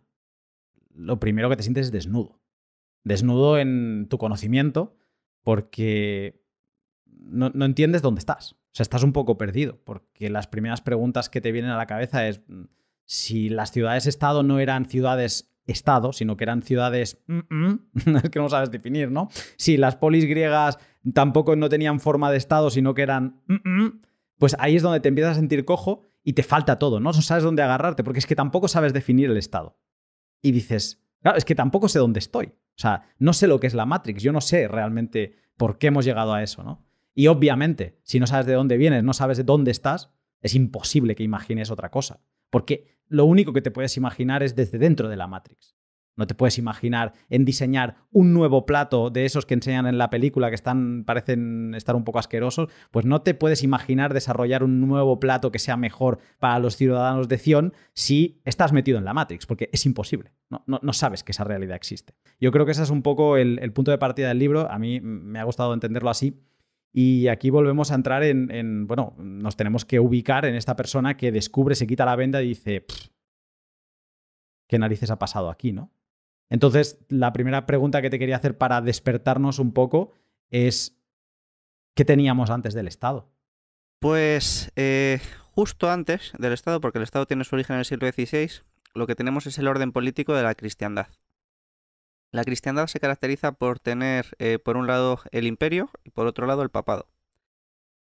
lo primero que te sientes es desnudo. Desnudo en tu conocimiento porque no, no entiendes dónde estás. O sea, estás un poco perdido porque las primeras preguntas que te vienen a la cabeza es mm, si las ciudades-estado no eran ciudades estado, sino que eran ciudades, que no sabes definir, ¿no? Si las polis griegas tampoco no tenían forma de estado, sino que eran, pues ahí es donde te empiezas a sentir cojo y te falta todo, ¿no? No sabes dónde agarrarte, porque es que tampoco sabes definir el estado. Y dices, claro, es que tampoco sé dónde estoy. O sea, no sé lo que es la Matrix, yo no sé realmente por qué hemos llegado a eso, ¿no? Y obviamente, si no sabes de dónde vienes, no sabes de dónde estás, es imposible que imagines otra cosa. Porque lo único que te puedes imaginar es desde dentro de la Matrix. No te puedes imaginar en diseñar un nuevo plato de esos que enseñan en la película que están parecen estar un poco asquerosos, pues no te puedes imaginar desarrollar un nuevo plato que sea mejor para los ciudadanos de Zion si estás metido en la Matrix, porque es imposible. No, sabes que esa realidad existe. Yo creo que ese es un poco el punto de partida del libro. A mí me ha gustado entenderlo así y aquí volvemos a entrar en, bueno, nos tenemos que ubicar en esta persona que descubre, se quita la venda y dice, ¿qué narices ha pasado aquí, no? Entonces, la primera pregunta que te quería hacer para despertarnos un poco es, ¿qué teníamos antes del Estado? Pues eh, justo antes del Estado, porque el Estado tiene su origen en el siglo XVI, lo que tenemos es el orden político de la cristiandad. La cristiandad se caracteriza por tener, eh, por un lado, el imperio y por otro lado, el papado.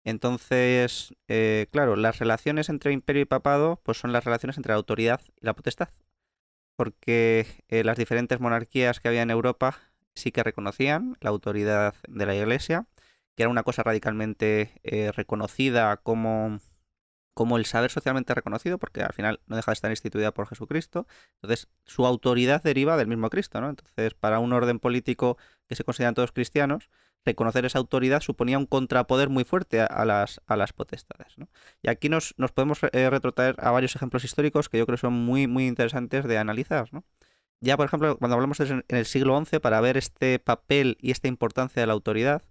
Entonces, eh, claro, las relaciones entre imperio y papado pues son las relaciones entre la autoridad y la potestad, porque eh, las diferentes monarquías que había en Europa sí que reconocían la autoridad de la Iglesia, que era una cosa radicalmente reconocida como como el saber socialmente reconocido, porque al final no deja de estar instituida por Jesucristo. Entonces, su autoridad deriva del mismo Cristo, ¿no? Entonces, para un orden político que se consideran todos cristianos, reconocer esa autoridad suponía un contrapoder muy fuerte a, las, a las potestades. Y aquí nos, podemos eh, retrotraer a varios ejemplos históricos que yo creo son muy, muy interesantes de analizar, Ya, por ejemplo, cuando hablamos en el siglo XI, para ver este papel y esta importancia de la autoridad,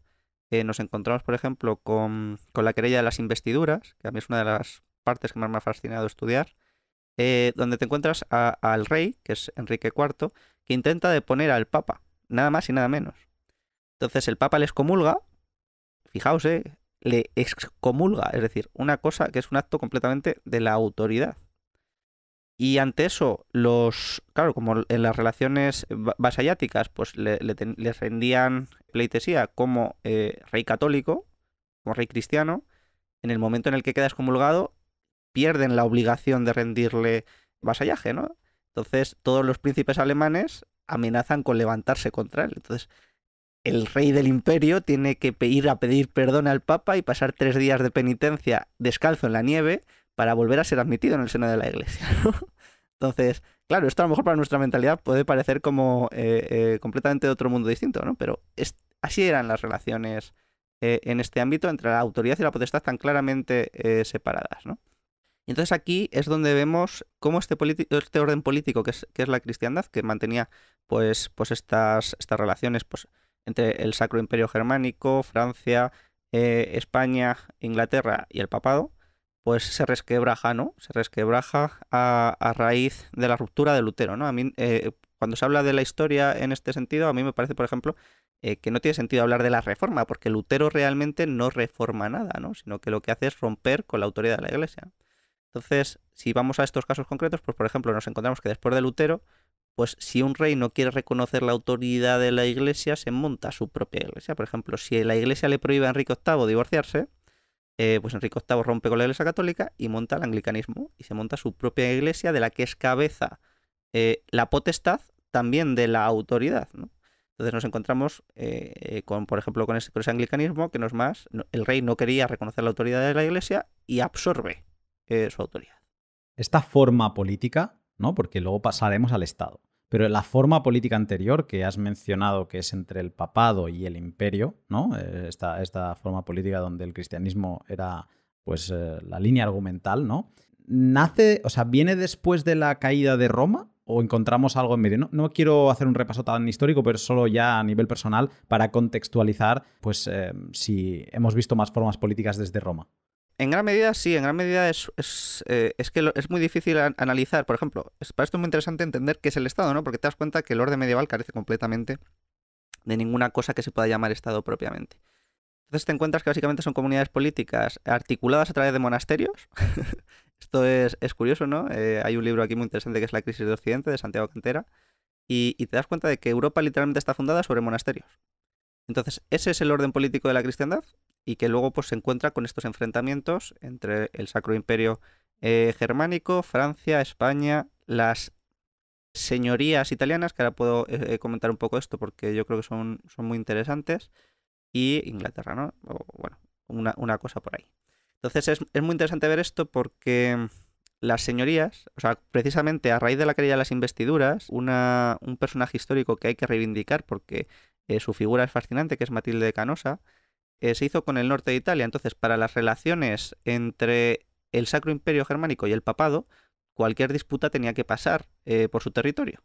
eh, nos encontramos, por ejemplo, con, la querella de las investiduras, que a mí es una de las partes que más me ha fascinado estudiar, eh, donde te encuentras al rey, que es Enrique IV, que intenta deponer al papa, nada más y nada menos. Entonces el papa le excomulga, fijaos, eh, le excomulga, es decir, una cosa que es un acto completamente de la autoridad. Y ante eso, los, claro, como en las relaciones vasalláticas, pues le, les rendían pleitesía como eh, rey católico, como rey cristiano, en el momento en el que queda excomulgado, pierden la obligación de rendirle vasallaje, ¿no? Entonces, todos los príncipes alemanes amenazan con levantarse contra él. Entonces, el rey del imperio tiene que ir a pedir perdón al papa y pasar tres días de penitencia descalzo en la nieve para volver a ser admitido en el seno de la iglesia. Entonces, claro, esto a lo mejor para nuestra mentalidad puede parecer como eh, eh, completamente otro mundo distinto, ¿no? Pero así eran las relaciones eh, en este ámbito entre la autoridad y la potestad tan claramente separadas, ¿no? Y entonces aquí es donde vemos cómo este, este orden político que es, la cristiandad, que mantenía pues, pues estas, estas relaciones pues, entre el Sacro Imperio Germánico, Francia, España, Inglaterra y el Papado, pues se resquebraja, ¿no? Se resquebraja a, raíz de la ruptura de Lutero, ¿no? A mí, eh, cuando se habla de la historia en este sentido, a mí me parece, por ejemplo, eh, que no tiene sentido hablar de la reforma, porque Lutero realmente no reforma nada, ¿no? Sino que lo que hace es romper con la autoridad de la Iglesia. Entonces, si vamos a estos casos concretos, pues por ejemplo, nos encontramos que después de Lutero, pues si un rey no quiere reconocer la autoridad de la Iglesia, se monta su propia Iglesia. Por ejemplo, si la Iglesia le prohíbe a Enrique VIII divorciarse, eh, pues Enrique VIII rompe con la Iglesia Católica y monta el anglicanismo y se monta su propia iglesia de la que es cabeza eh, la potestad también de la autoridad. Entonces nos encontramos eh, con, por ejemplo, con ese, anglicanismo que no es más, el rey no quería reconocer la autoridad de la iglesia y absorbe su autoridad. Esta forma política, ¿no? porque luego pasaremos al Estado. Pero la forma política anterior que has mencionado, que es entre el papado y el imperio, ¿no? Eh, esta, esta forma política donde el cristianismo era pues eh, la línea argumental, ¿no? Nace, o sea, viene después de la caída de Roma o encontramos algo en medio. No, quiero hacer un repaso tan histórico, pero solo ya a nivel personal para contextualizar, pues eh, si hemos visto más formas políticas desde Roma. En gran medida sí, en gran medida es, eh, que es muy difícil analizar, por ejemplo, para esto es muy interesante entender qué es el Estado, ¿no? Porque te das cuenta que el orden medieval carece completamente de ninguna cosa que se pueda llamar Estado propiamente. Entonces te encuentras que básicamente son comunidades políticas articuladas a través de monasterios. esto es, curioso, ¿no? Eh, hay un libro aquí muy interesante que es La crisis del Occidente, de Santiago Cantera, y, y te das cuenta de que Europa literalmente está fundada sobre monasterios. Entonces, ese es el orden político de la cristiandad y que luego pues, se encuentra con estos enfrentamientos entre el Sacro Imperio eh, Germánico, Francia, España, las señorías italianas, que ahora puedo eh, eh, comentar un poco esto porque yo creo que son, son muy interesantes, y Inglaterra, ¿no? bueno, una, cosa por ahí. Entonces es, muy interesante ver esto porque las señorías, o sea, precisamente a raíz de la caída de las investiduras, una, un personaje histórico que hay que reivindicar porque su figura es fascinante, que es Matilde de Canosa, eh, se hizo con el norte de Italia. Entonces, para las relaciones entre el Sacro Imperio Germánico y el Papado, cualquier disputa tenía que pasar eh, por su territorio.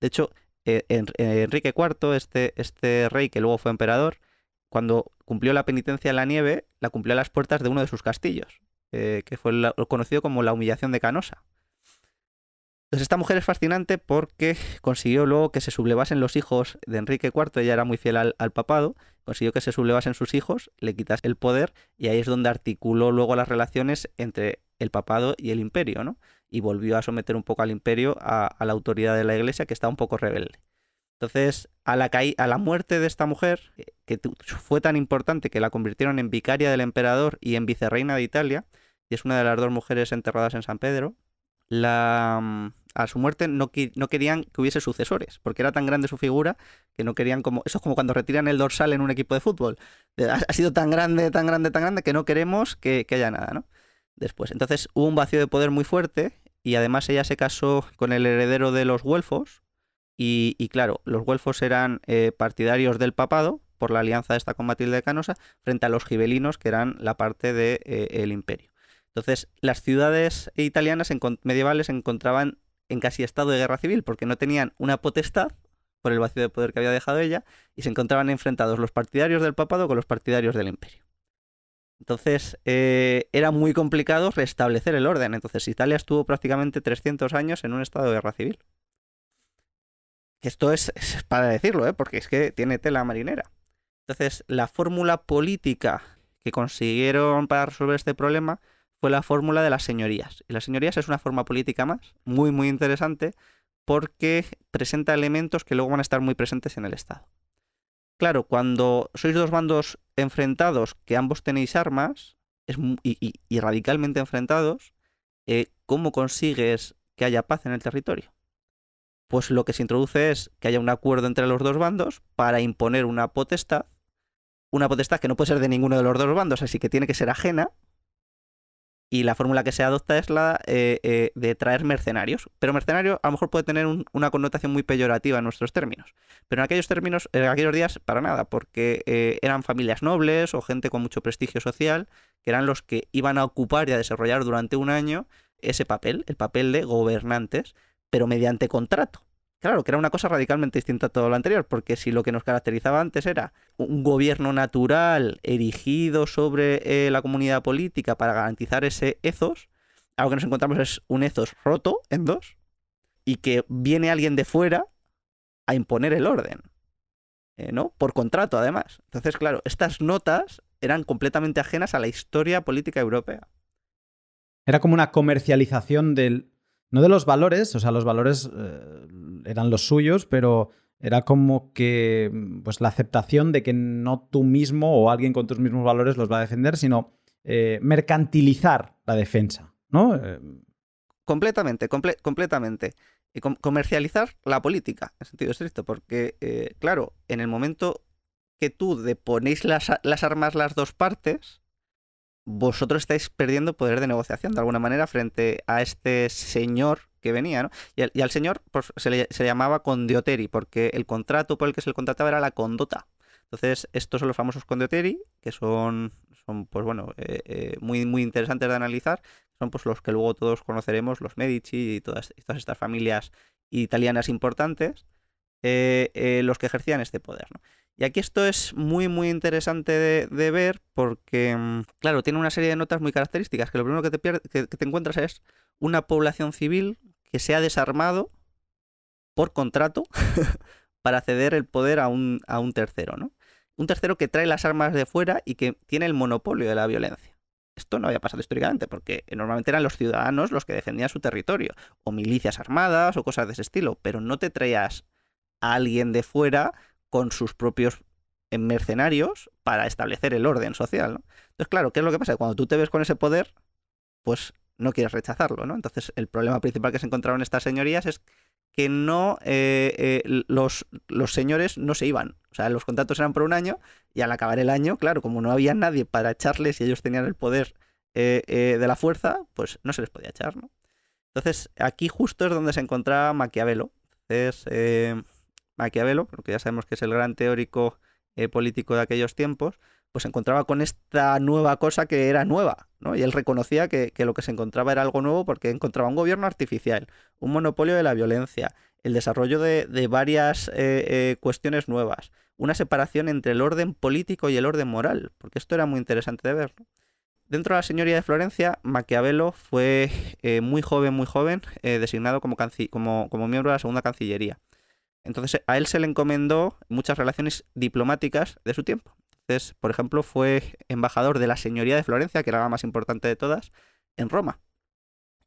De hecho, eh, Enrique IV, este, este rey que luego fue emperador, cuando cumplió la penitencia en la nieve, la cumplió a las puertas de uno de sus castillos, que fue conocido como la humillación de Canosa. Entonces esta mujer es fascinante porque consiguió luego que se sublevasen los hijos de Enrique IV, ella era muy fiel al, papado, consiguió que se sublevasen sus hijos, le quitas el poder y ahí es donde articuló luego las relaciones entre el papado y el imperio, ¿no? Y volvió a someter un poco al imperio a, la autoridad de la iglesia que está un poco rebelde. Entonces, a la, a la muerte de esta mujer, eh, que fue tan importante que la convirtieron en vicaria del emperador y en vicerreina de Italia, y es una de las dos mujeres enterradas en San Pedro, la, mm, a su muerte no, no, querían que hubiese sucesores, porque era tan grande su figura que no querían como... Eso es como cuando retiran el dorsal en un equipo de fútbol. Ah, ha, sido tan grande, tan grande, tan grande que no queremos que, haya nada, ¿no? Después. Entonces hubo un vacío de poder muy fuerte y además ella se casó con el heredero de los güelfos y, claro, los güelfos eran eh, partidarios del papado por la alianza esta con Matilde de Canosa frente a los gibelinos que eran la parte del de, eh, el imperio. Entonces, las ciudades italianas medievales se encontraban en casi estado de guerra civil, porque no tenían una potestad por el vacío de poder que había dejado ella, y se encontraban enfrentados los partidarios del papado con los partidarios del imperio. Entonces, eh, era muy complicado restablecer el orden. Entonces, Italia estuvo prácticamente 300 años en un estado de guerra civil. Esto es, para decirlo, ¿eh? porque es que tiene tela marinera. Entonces, la fórmula política que consiguieron para resolver este problema la fórmula de las señorías. Y las señorías es una forma política más, muy, muy interesante, porque presenta elementos que luego van a estar muy presentes en el Estado. Claro, cuando sois dos bandos enfrentados, que ambos tenéis armas, y, radicalmente enfrentados, eh, ¿cómo consigues que haya paz en el territorio? Pues lo que se introduce es que haya un acuerdo entre los dos bandos para imponer una potestad, una potestad que no puede ser de ninguno de los dos bandos, así que tiene que ser ajena, y la fórmula que se adopta es la eh, eh, de traer mercenarios. Pero mercenario a lo mejor puede tener una connotación muy peyorativa en nuestros términos. Pero en aquellos términos, en aquellos días, para nada, porque eh, eran familias nobles o gente con mucho prestigio social, que eran los que iban a ocupar y a desarrollar durante un año ese papel, el papel de gobernantes, pero mediante contrato. Claro, que era una cosa radicalmente distinta a todo lo anterior, porque si lo que nos caracterizaba antes era un gobierno natural erigido sobre eh, la comunidad política para garantizar ese ethos, algo que nos encontramos es un ethos roto en dos y que viene alguien de fuera a imponer el orden, eh, ¿no? Por contrato, además. Entonces, claro, estas notas eran completamente ajenas a la historia política europea. Era como una comercialización del no de los valores, o sea, los valores eh, eran los suyos, pero era como que pues la aceptación de que no tú mismo o alguien con tus mismos valores los va a defender, sino eh, mercantilizar la defensa, ¿no? Eh, completamente, completamente. Y comercializar la política, en sentido estricto, porque, claro, en el momento que tú deponéis las, las armas las dos partes, vosotros estáis perdiendo poder de negociación de alguna manera frente a este señor que venía, ¿no? Y, al señor pues, se, le, llamaba condioteri, porque el contrato por el que se le contrataba era la condota. Entonces, estos son los famosos condioteri, que son, son pues bueno, eh, eh, muy, muy interesantes de analizar. Son pues los que luego todos conoceremos, los Medici y todas, estas familias italianas importantes, eh, los que ejercían este poder, ¿no? Y aquí esto es muy, muy interesante de, ver porque, mm, claro, tiene una serie de notas muy características, que lo primero que te, que, te encuentras es una población civil que se ha desarmado por contrato para ceder el poder a un, a un tercero, ¿no? Un tercero que trae las armas de fuera y que tiene el monopolio de la violencia. Esto no había pasado históricamente, porque eh, normalmente eran los ciudadanos los que defendían su territorio, o milicias armadas o cosas de ese estilo, pero no te traías a alguien de fuera con sus propios eh, mercenarios para establecer el orden social. Entonces, claro, ¿qué es lo que pasa? Cuando tú te ves con ese poder, pues no quieres rechazarlo, ¿no? Entonces, el problema principal que se encontraron estas señorías es que no eh, eh, los, los, señores no se iban. O sea, los contratos eran por un año y al acabar el año, claro, como no había nadie para echarles y ellos tenían el poder de la fuerza, pues no se les podía echar, ¿no? Entonces, aquí justo es donde se encontraba Maquiavelo. Entonces, Maquiavelo, porque ya sabemos que es el gran teórico eh, político de aquellos tiempos, pues se encontraba con esta nueva cosa que era nueva, ¿no? Y él reconocía que, lo que se encontraba era algo nuevo porque encontraba un gobierno artificial, un monopolio de la violencia, el desarrollo de, varias eh, eh, cuestiones nuevas, una separación entre el orden político y el orden moral, porque esto era muy interesante de ver, Dentro de la señoría de Florencia, Maquiavelo fue muy joven, muy joven, designado como, como, como miembro de la segunda cancillería. Entonces a él se le encomendó muchas relaciones diplomáticas de su tiempo. Entonces, por ejemplo, fue embajador de la Señoría de Florencia, que era la más importante de todas, en Roma.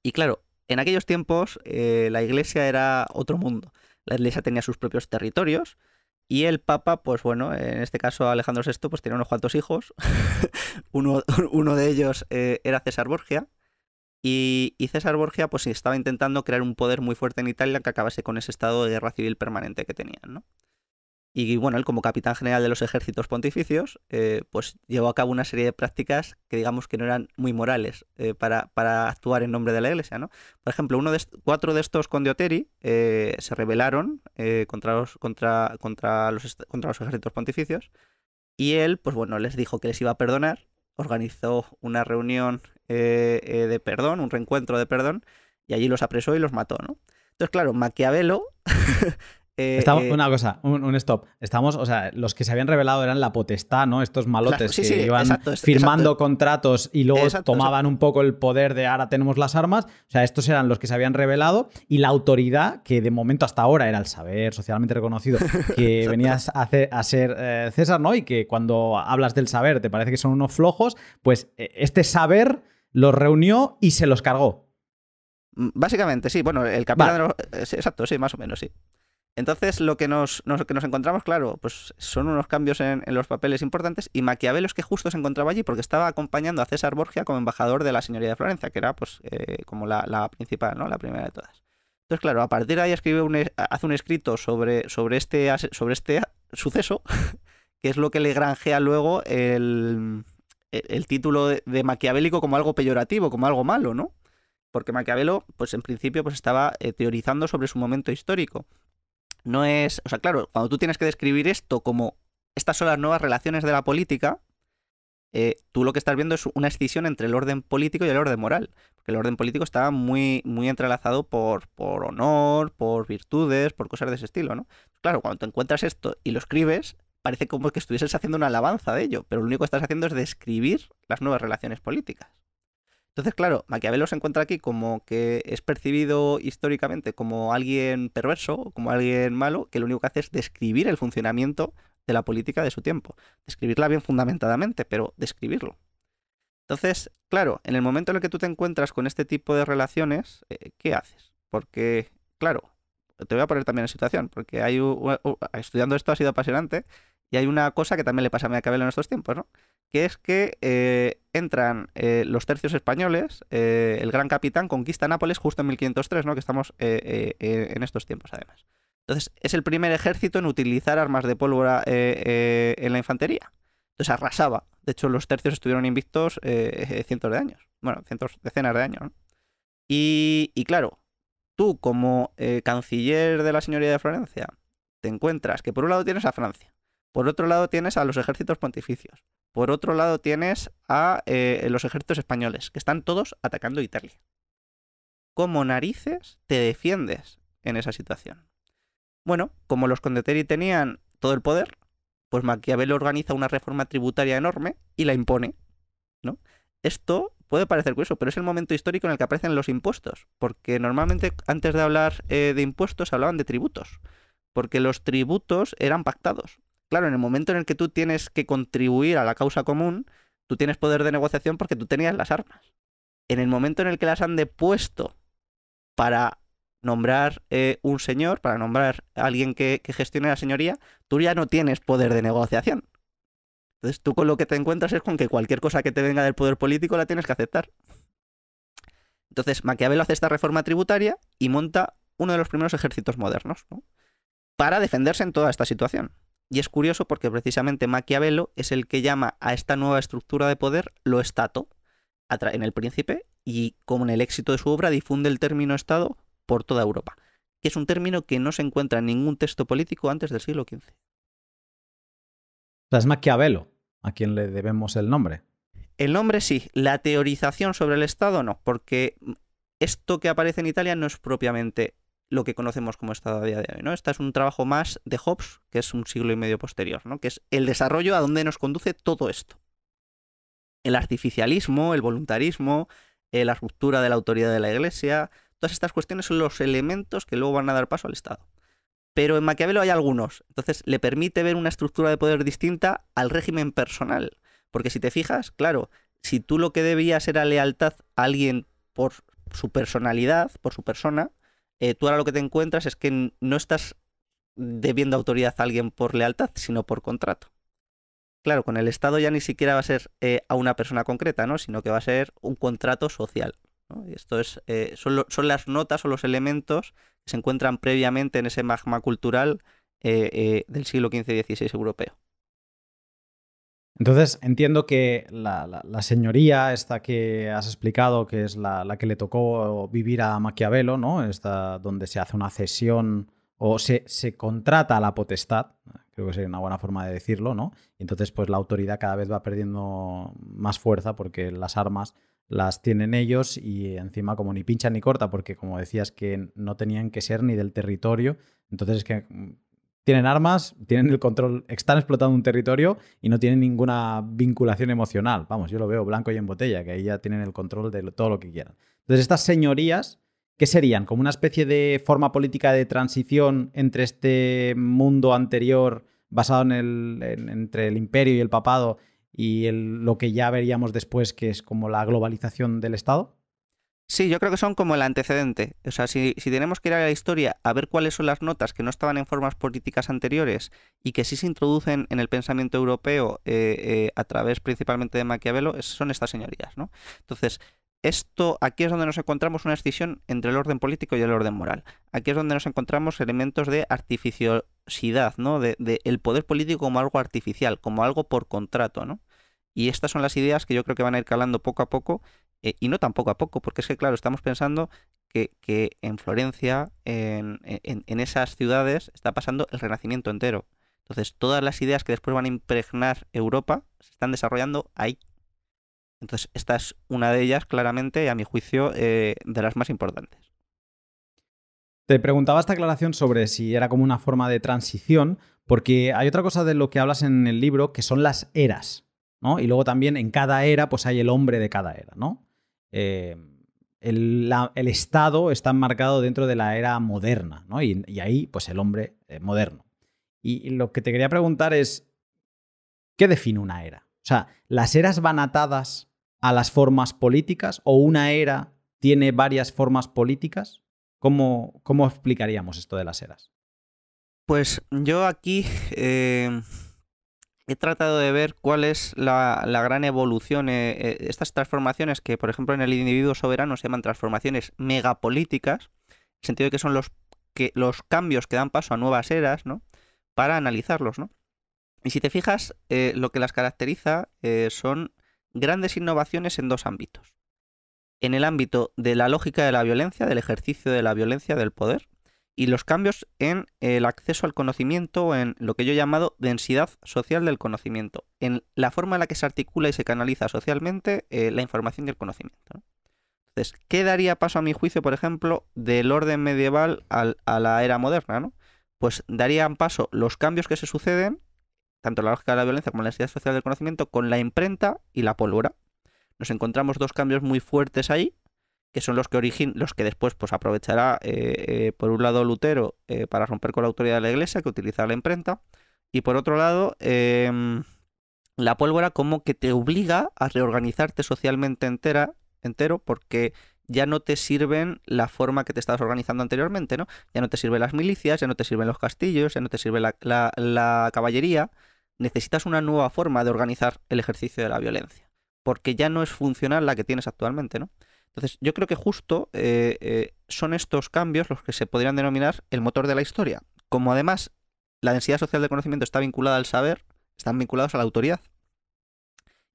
Y claro, en aquellos tiempos eh, la iglesia era otro mundo. La iglesia tenía sus propios territorios y el papa, pues bueno, en este caso Alejandro VI, pues tenía unos cuantos hijos. uno, de ellos eh, era César Borgia, y, César Borgia pues estaba intentando crear un poder muy fuerte en Italia que acabase con ese estado de guerra civil permanente que tenían, ¿no? Y bueno, él como capitán general de los ejércitos pontificios, eh, pues llevó a cabo una serie de prácticas que digamos que no eran muy morales eh, para, actuar en nombre de la iglesia, ¿no? Por ejemplo, uno de cuatro de estos condioteri eh, se rebelaron eh, contra, los, contra, contra, los, contra los ejércitos pontificios y él, pues bueno, les dijo que les iba a perdonar organizó una reunión eh, eh, de perdón, un reencuentro de perdón, y allí los apresó y los mató, ¿no? Entonces, claro, Maquiavelo Eh, eh, una cosa, un, stop. Estamos, o sea, los que se habían revelado eran la potestad, ¿no? Estos malotes que iban firmando contratos y luego tomaban un poco el poder de ahora tenemos las armas. O sea, estos eran los que se habían revelado y la autoridad, que de momento hasta ahora era el saber socialmente reconocido, que venías a, a ser eh, César, ¿no? Y que cuando hablas del saber te parece que son unos flojos, pues este saber los reunió y se los cargó. Mm, básicamente, sí. Bueno, el capitán Exacto, sí, más o menos, sí. Entonces, lo que nos, encontramos, claro, pues son unos cambios en, los papeles importantes y Maquiavelo es que justo se encontraba allí porque estaba acompañando a César Borgia como embajador de la señoría de Florencia, que era pues eh, como la, principal, ¿no? La primera de todas. Entonces, claro, a partir de ahí escribe hace un escrito sobre, este, este, suceso, que es lo que le granjea luego el, título de, maquiavélico como algo peyorativo, como algo malo, ¿no? Porque Maquiavelo, pues en principio, pues estaba eh, teorizando sobre su momento histórico. No es. O sea, claro, cuando tú tienes que describir esto como estas son las nuevas relaciones de la política, eh, tú lo que estás viendo es una escisión entre el orden político y el orden moral. Porque el orden político está muy, muy entrelazado por, por honor, por virtudes, por cosas de ese estilo, ¿no? Claro, cuando te encuentras esto y lo escribes, parece como que estuvieses haciendo una alabanza de ello, pero lo único que estás haciendo es describir las nuevas relaciones políticas. Entonces, claro, Maquiavelo se encuentra aquí como que es percibido históricamente como alguien perverso, como alguien malo, que lo único que hace es describir el funcionamiento de la política de su tiempo. Describirla bien fundamentadamente, pero describirlo. Entonces, claro, en el momento en el que tú te encuentras con este tipo de relaciones, eh, ¿qué haces? Porque, claro, te voy a poner también en situación, porque hay estudiando esto ha sido apasionante y hay una cosa que también le pasa a Cabello en estos tiempos, ¿no? Que es que eh, entran eh, los tercios españoles, eh, el gran capitán conquista Nápoles justo en 1503, ¿no? Que estamos en estos tiempos, además. Entonces, es el primer ejército en utilizar armas de pólvora en la infantería. Entonces, arrasaba. De hecho, los tercios estuvieron invictos cientos de años. Bueno, cientos, decenas de años, ¿no? y, claro, tú como canciller de la señoría de Florencia, te encuentras que por un lado tienes a Francia, por otro lado tienes a los ejércitos pontificios. Por otro lado tienes a eh, los ejércitos españoles, que están todos atacando Italia. ¿Cómo narices te defiendes en esa situación? Bueno, como los condeteri tenían todo el poder, pues Maquiavelo organiza una reforma tributaria enorme y la impone, ¿no? Esto puede parecer curioso, pero es el momento histórico en el que aparecen los impuestos, porque normalmente antes de hablar eh, de impuestos hablaban de tributos, porque los tributos eran pactados, Claro, en el momento en el que tú tienes que contribuir a la causa común, tú tienes poder de negociación porque tú tenías las armas. En el momento en el que las han depuesto para nombrar eh, un señor, para nombrar a alguien que, gestione la señoría, tú ya no tienes poder de negociación. Entonces tú con lo que te encuentras es con que cualquier cosa que te venga del poder político la tienes que aceptar. Entonces Maquiavelo hace esta reforma tributaria y monta uno de los primeros ejércitos modernos, Para defenderse en toda esta situación. Y es curioso porque precisamente Maquiavelo es el que llama a esta nueva estructura de poder lo estato en el príncipe y como en el éxito de su obra difunde el término estado por toda Europa, que es un término que no se encuentra en ningún texto político antes del siglo XV. O sea, es Maquiavelo a quien le debemos el nombre. El nombre sí, la teorización sobre el Estado no, porque esto que aparece en Italia no es propiamente lo que conocemos como Estado a día de hoy. ¿no? Este es un trabajo más de Hobbes, que es un siglo y medio posterior, ¿no? que es el desarrollo a donde nos conduce todo esto. El artificialismo, el voluntarismo, eh, la ruptura de la autoridad de la Iglesia, todas estas cuestiones son los elementos que luego van a dar paso al Estado. Pero en Maquiavelo hay algunos, entonces le permite ver una estructura de poder distinta al régimen personal. Porque si te fijas, claro, si tú lo que debías era lealtad a alguien por su personalidad, por su persona, eh, tú ahora lo que te encuentras es que no estás debiendo autoridad a alguien por lealtad, sino por contrato. Claro, con el Estado ya ni siquiera va a ser eh, a una persona concreta, ¿no? Sino que va a ser un contrato social. Y esto es, eh, son, son, las notas o los elementos que se encuentran previamente en ese magma cultural del siglo XV-XVI europeo. Entonces, entiendo que la, señoría, esta que has explicado, que es la, que le tocó vivir a Maquiavelo, ¿no? Esta donde se hace una cesión o se, se, contrata a la potestad, creo que sería una buena forma de decirlo, ¿no? Y entonces, pues la autoridad cada vez va perdiendo más fuerza porque las armas las tienen ellos y encima como ni pincha ni corta, porque como decías que no tenían que ser ni del territorio, entonces es que tienen armas, tienen el control, están explotando un territorio y no tienen ninguna vinculación emocional. Vamos, yo lo veo blanco y en botella, que ahí ya tienen el control de todo lo que quieran. Entonces, estas señorías, ¿qué serían? ¿Como una especie de forma política de transición entre este mundo anterior basado en el, entre el imperio y el papado y lo que ya veríamos después, que es como la globalización del Estado? Sí, yo creo que son como el antecedente. O sea, si, tenemos que ir a la historia a ver cuáles son las notas que no estaban en formas políticas anteriores y que sí se introducen en el pensamiento europeo eh, eh, a través principalmente de Maquiavelo, son estas señorías, ¿no? Entonces, esto aquí es donde nos encontramos una escisión entre el orden político y el orden moral. Aquí es donde nos encontramos elementos de artificiosidad, ¿no? De, de el poder político como algo artificial, como algo por contrato, ¿no? Y estas son las ideas que yo creo que van a ir calando poco a poco, eh, y no tan poco a poco, porque es que, claro, estamos pensando que, en Florencia, en, en, esas ciudades, está pasando el Renacimiento entero. Entonces, todas las ideas que después van a impregnar Europa se están desarrollando ahí. Entonces, esta es una de ellas, claramente, a mi juicio, eh, de las más importantes. Te preguntaba esta aclaración sobre si era como una forma de transición, porque hay otra cosa de lo que hablas en el libro, que son las eras. Y luego también en cada era, pues hay el hombre de cada era, ¿no? Eh, el, Estado está enmarcado dentro de la era moderna, ¿no? Y, ahí, pues el hombre eh, moderno. Y, lo que te quería preguntar es, ¿qué define una era? O sea, ¿las eras van atadas a las formas políticas o una era tiene varias formas políticas? ¿Cómo, explicaríamos esto de las eras? Pues yo aquí eh, he tratado de ver cuál es la, gran evolución, eh, eh, estas transformaciones que, por ejemplo, en el individuo soberano se llaman transformaciones megapolíticas, en el sentido de que son los, que, los cambios que dan paso a nuevas eras, ¿no? Para analizarlos, ¿no? Y si te fijas, eh, lo que las caracteriza son grandes innovaciones en dos ámbitos. En el ámbito de la lógica de la violencia, del ejercicio de la violencia, del poder, y los cambios en el acceso al conocimiento, en lo que yo he llamado densidad social del conocimiento, en la forma en la que se articula y se canaliza socialmente eh, la información y el conocimiento. Entonces, ¿qué daría paso a mi juicio, por ejemplo, del orden medieval a la era moderna? Pues darían paso los cambios que se suceden, tanto la lógica de la violencia como la densidad social del conocimiento, con la imprenta y la pólvora. Nos encontramos dos cambios muy fuertes ahí, que son los que origin los que después pues aprovechará eh, eh, por un lado Lutero eh, para romper con la autoridad de la Iglesia que utiliza la imprenta y por otro lado em, la pólvora como que te obliga a reorganizarte socialmente entera entero porque ya no te sirven la forma que te estabas organizando anteriormente, ¿no? Ya no te sirven las milicias, ya no te sirven los castillos, ya no te sirve la, la caballería. Necesitas una nueva forma de organizar el ejercicio de la violencia, porque ya no es funcional la que tienes actualmente, ¿no? Entonces, yo creo que justo eh, eh, son estos cambios los que se podrían denominar el motor de la historia. Como además la densidad social del conocimiento está vinculada al saber, están vinculados a la autoridad.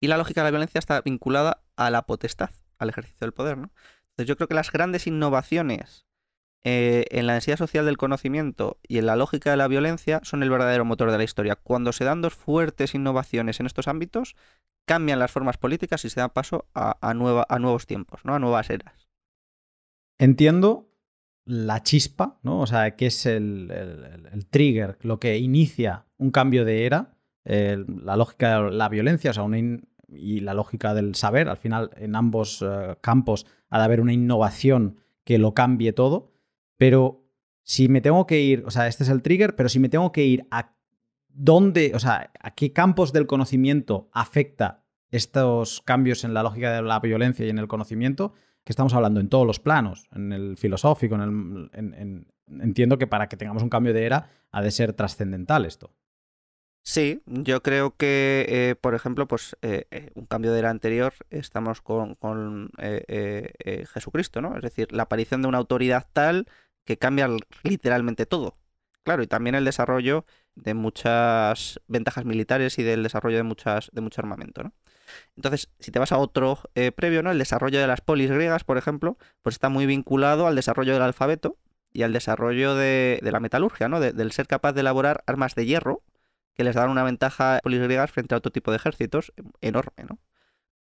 Y la lógica de la violencia está vinculada a la potestad, al ejercicio del poder, ¿no? Entonces yo creo que las grandes innovaciones eh, en la densidad social del conocimiento y en la lógica de la violencia son el verdadero motor de la historia. Cuando se dan dos fuertes innovaciones en estos ámbitos, cambian las formas políticas y se da paso a, nuevos tiempos, ¿no? a nuevas eras. Entiendo la chispa, ¿no? O sea, que es el, trigger, lo que inicia un cambio de era, la lógica de la violencia, y la lógica del saber. Al final, en ambos eh, campos ha de haber una innovación que lo cambie todo. Pero si me tengo que ir, o sea, este es el trigger, pero si me tengo que ir a dónde, o sea, a qué campos del conocimiento afecta estos cambios en la lógica de la violencia y en el conocimiento, que estamos hablando en todos los planos, en el filosófico, en el, entiendo que para que tengamos un cambio de era ha de ser trascendental esto. Sí, yo creo que, eh, por ejemplo, pues eh, eh, un cambio de era anterior estamos con, con Jesucristo, ¿no? Es decir, la aparición de una autoridad tal que cambia literalmente todo. Claro, y también el desarrollo de muchas ventajas militares y del desarrollo de, muchas, de mucho armamento. ¿no? Entonces, si te vas a otro eh, previo, ¿no? el desarrollo de las polis griegas, por ejemplo, pues está muy vinculado al desarrollo del alfabeto y al desarrollo de, la metalurgia, ¿no? del ser capaz de elaborar armas de hierro, que les dan una ventaja a polis griegas frente a otro tipo de ejércitos em, enorme. ¿no?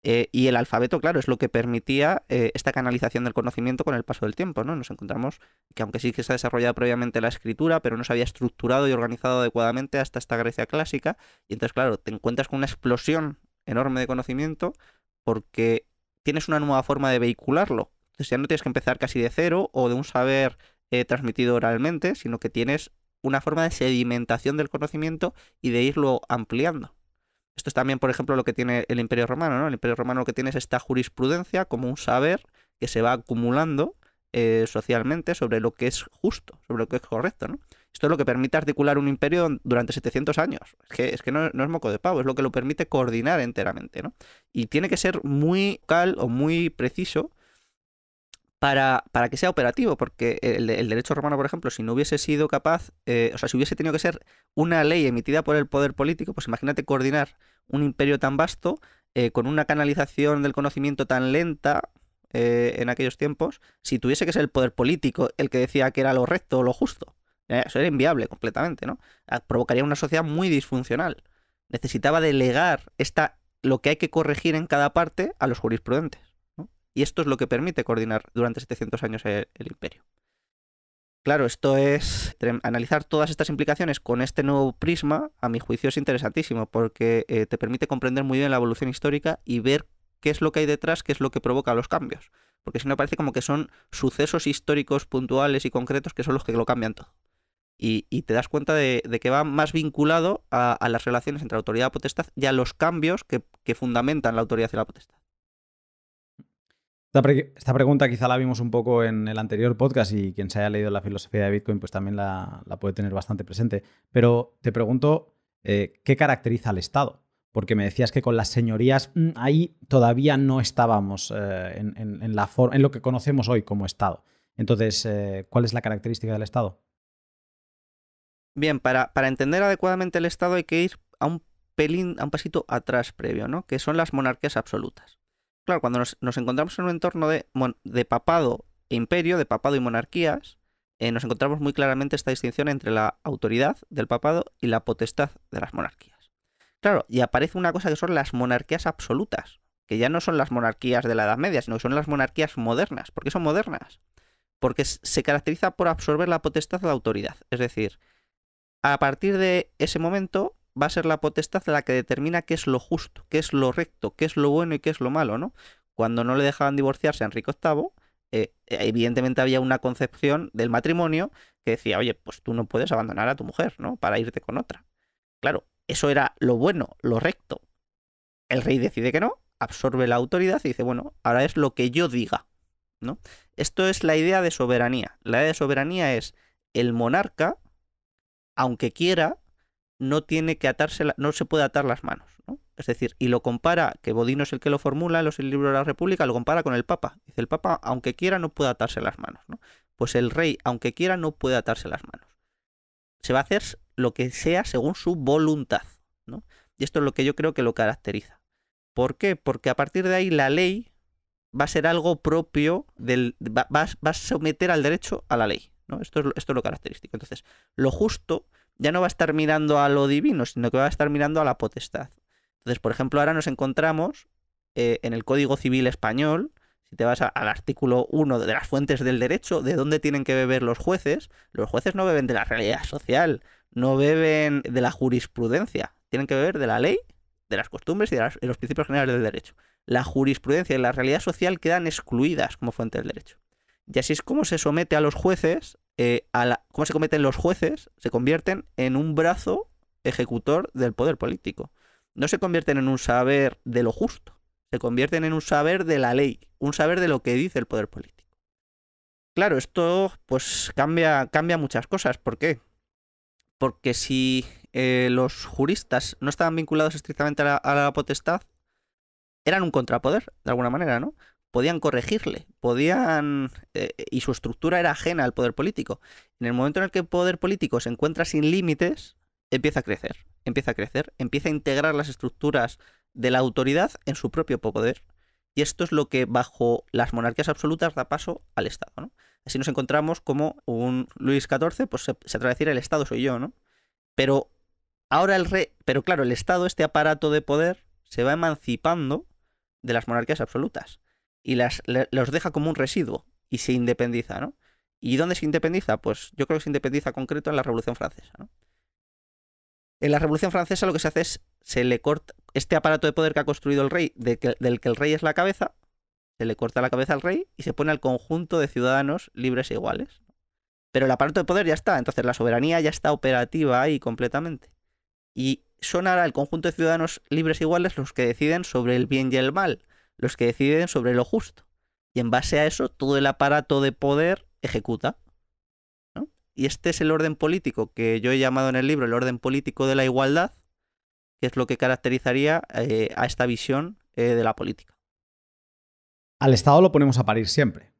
Eh, y el alfabeto, claro, es lo que permitía eh, esta canalización del conocimiento con el paso del tiempo, ¿no? Nos encontramos que aunque sí que se ha desarrollado previamente la escritura, pero no se había estructurado y organizado adecuadamente hasta esta Grecia clásica, y entonces, claro, te encuentras con una explosión enorme de conocimiento porque tienes una nueva forma de vehicularlo. Entonces ya no tienes que empezar casi de cero o de un saber eh, transmitido oralmente, sino que tienes una forma de sedimentación del conocimiento y de irlo ampliando. Esto es también, por ejemplo, lo que tiene el Imperio Romano, ¿no? El Imperio Romano lo que tiene es esta jurisprudencia como un saber que se va acumulando eh, socialmente sobre lo que es justo, sobre lo que es correcto, Esto es lo que permite articular un imperio durante 700 años. Es que, no, es moco de pavo, es lo que lo permite coordinar enteramente, Y tiene que ser muy cal o muy preciso para, para que sea operativo, porque el, derecho romano, por ejemplo, si no hubiese sido capaz, eh, o sea, si hubiese tenido que ser una ley emitida por el poder político, pues imagínate coordinar un imperio tan vasto, eh, con una canalización del conocimiento tan lenta, eh, en aquellos tiempos, si tuviese que ser el poder político el que decía que era lo recto o lo justo. Eso era inviable completamente, ¿no? Ah, provocaría una sociedad muy disfuncional. Necesitaba delegar esta, lo que hay que corregir en cada parte a los jurisprudentes. Y esto es lo que permite coordinar durante 700 años el, imperio. Claro, esto es analizar todas estas implicaciones con este nuevo prisma, a mi juicio es interesantísimo, porque eh, te permite comprender muy bien la evolución histórica y ver qué es lo que hay detrás, qué es lo que provoca los cambios. Porque si no parece como que son sucesos históricos puntuales y concretos que son los que lo cambian todo. Y, te das cuenta de, que va más vinculado a, las relaciones entre autoridad y potestad y a los cambios que, que fundamentan la autoridad y la potestad. Esta, pregunta quizá la vimos un poco en el anterior podcast y quien se haya leído la filosofía de Bitcoin pues también la, puede tener bastante presente. Pero te pregunto, eh, ¿qué caracteriza al Estado? Porque me decías que con las señorías mm, ahí todavía no estábamos eh, en, lo que conocemos hoy como Estado. Entonces, eh, ¿cuál es la característica del Estado? Bien, para, para entender adecuadamente el Estado hay que ir a un pelín, a un pasito atrás previo, ¿no? Que son las monarquías absolutas claro, cuando nos, encontramos en un entorno de, papado e imperio, de papado y monarquías, eh, nos encontramos muy claramente esta distinción entre la autoridad del papado y la potestad de las monarquías. Claro, y aparece una cosa que son las monarquías absolutas, que ya no son las monarquías de la Edad Media, sino que son las monarquías modernas. ¿Por qué son modernas? Porque se caracteriza por absorber la potestad de la autoridad. Es decir, a partir de ese momento, va a ser la potestad la que determina qué es lo justo, qué es lo recto, qué es lo bueno y qué es lo malo, ¿no? Cuando no le dejaban divorciarse a Enrique VIII, eh, eh, evidentemente había una concepción del matrimonio que decía, oye, pues tú no puedes abandonar a tu mujer, ¿no? Para irte con otra. Claro, eso era lo bueno, lo recto. El rey decide que no, absorbe la autoridad y dice, bueno, ahora es lo que yo diga, ¿no? Esto es la idea de soberanía. La idea de soberanía es el monarca, aunque quiera, no tiene que atarse, no se puede atar las manos, Es decir, y lo compara, que Bodino es el que lo formula en los libros de la República, lo compara con el Papa. Dice, el Papa, aunque quiera, no puede atarse las manos, ¿no? Pues el rey, aunque quiera, no puede atarse las manos. Se va a hacer lo que sea según su voluntad, ¿no? Y esto es lo que yo creo que lo caracteriza. ¿Por qué? Porque a partir de ahí la ley va a ser algo propio del... va, va, a someter al derecho a la ley, ¿no? Esto es, esto es lo característico. Entonces, lo justo ya no va a estar mirando a lo divino, sino que va a estar mirando a la potestad. Entonces, por ejemplo, ahora nos encontramos eh, en el Código Civil Español, si te vas al artículo 1 de las fuentes del derecho, de dónde tienen que beber los jueces, los jueces no beben de la realidad social, no beben de la jurisprudencia, tienen que beber de la ley, de las costumbres y de, de los principios generales del derecho. La jurisprudencia y la realidad social quedan excluidas como fuente del derecho. Y así es como se somete a los jueces eh, cómo se cometen los jueces, se convierten en un brazo ejecutor del poder político. No se convierten en un saber de lo justo, se convierten en un saber de la ley, un saber de lo que dice el poder político. Claro, esto pues cambia, cambia muchas cosas. ¿Por qué? Porque si eh, los juristas no estaban vinculados estrictamente a la potestad, eran un contrapoder, de alguna manera, ¿no? podían corregirle, podían... Eh, y su estructura era ajena al poder político. En el momento en el que el poder político se encuentra sin límites, empieza a crecer, empieza a crecer, empieza a integrar las estructuras de la autoridad en su propio poder. Y esto es lo que bajo las monarquías absolutas da paso al Estado. Así nos encontramos como un Luis XIV, pues se, atreve a decir el Estado soy yo, ¿no? Pero ahora el rey, pero claro, el Estado, este aparato de poder, se va emancipando de las monarquías absolutas y las, los deja como un residuo y se independiza, ¿no? ¿Y dónde se independiza? Pues yo creo que se independiza concreto en la Revolución Francesa, En la Revolución Francesa lo que se hace es, se le corta, este aparato de poder que ha construido el rey, del que el rey es la cabeza, se le corta la cabeza al rey y se pone al conjunto de ciudadanos libres e iguales. Pero el aparato de poder ya está, entonces la soberanía ya está operativa ahí completamente. Y son ahora el conjunto de ciudadanos libres e iguales los que deciden sobre el bien y el mal, los que deciden sobre lo justo. Y en base a eso, todo el aparato de poder ejecuta. Y este es el orden político que yo he llamado en el libro el orden político de la igualdad, que es lo que caracterizaría eh, a esta visión eh, de la política. Al Estado lo ponemos a parir siempre.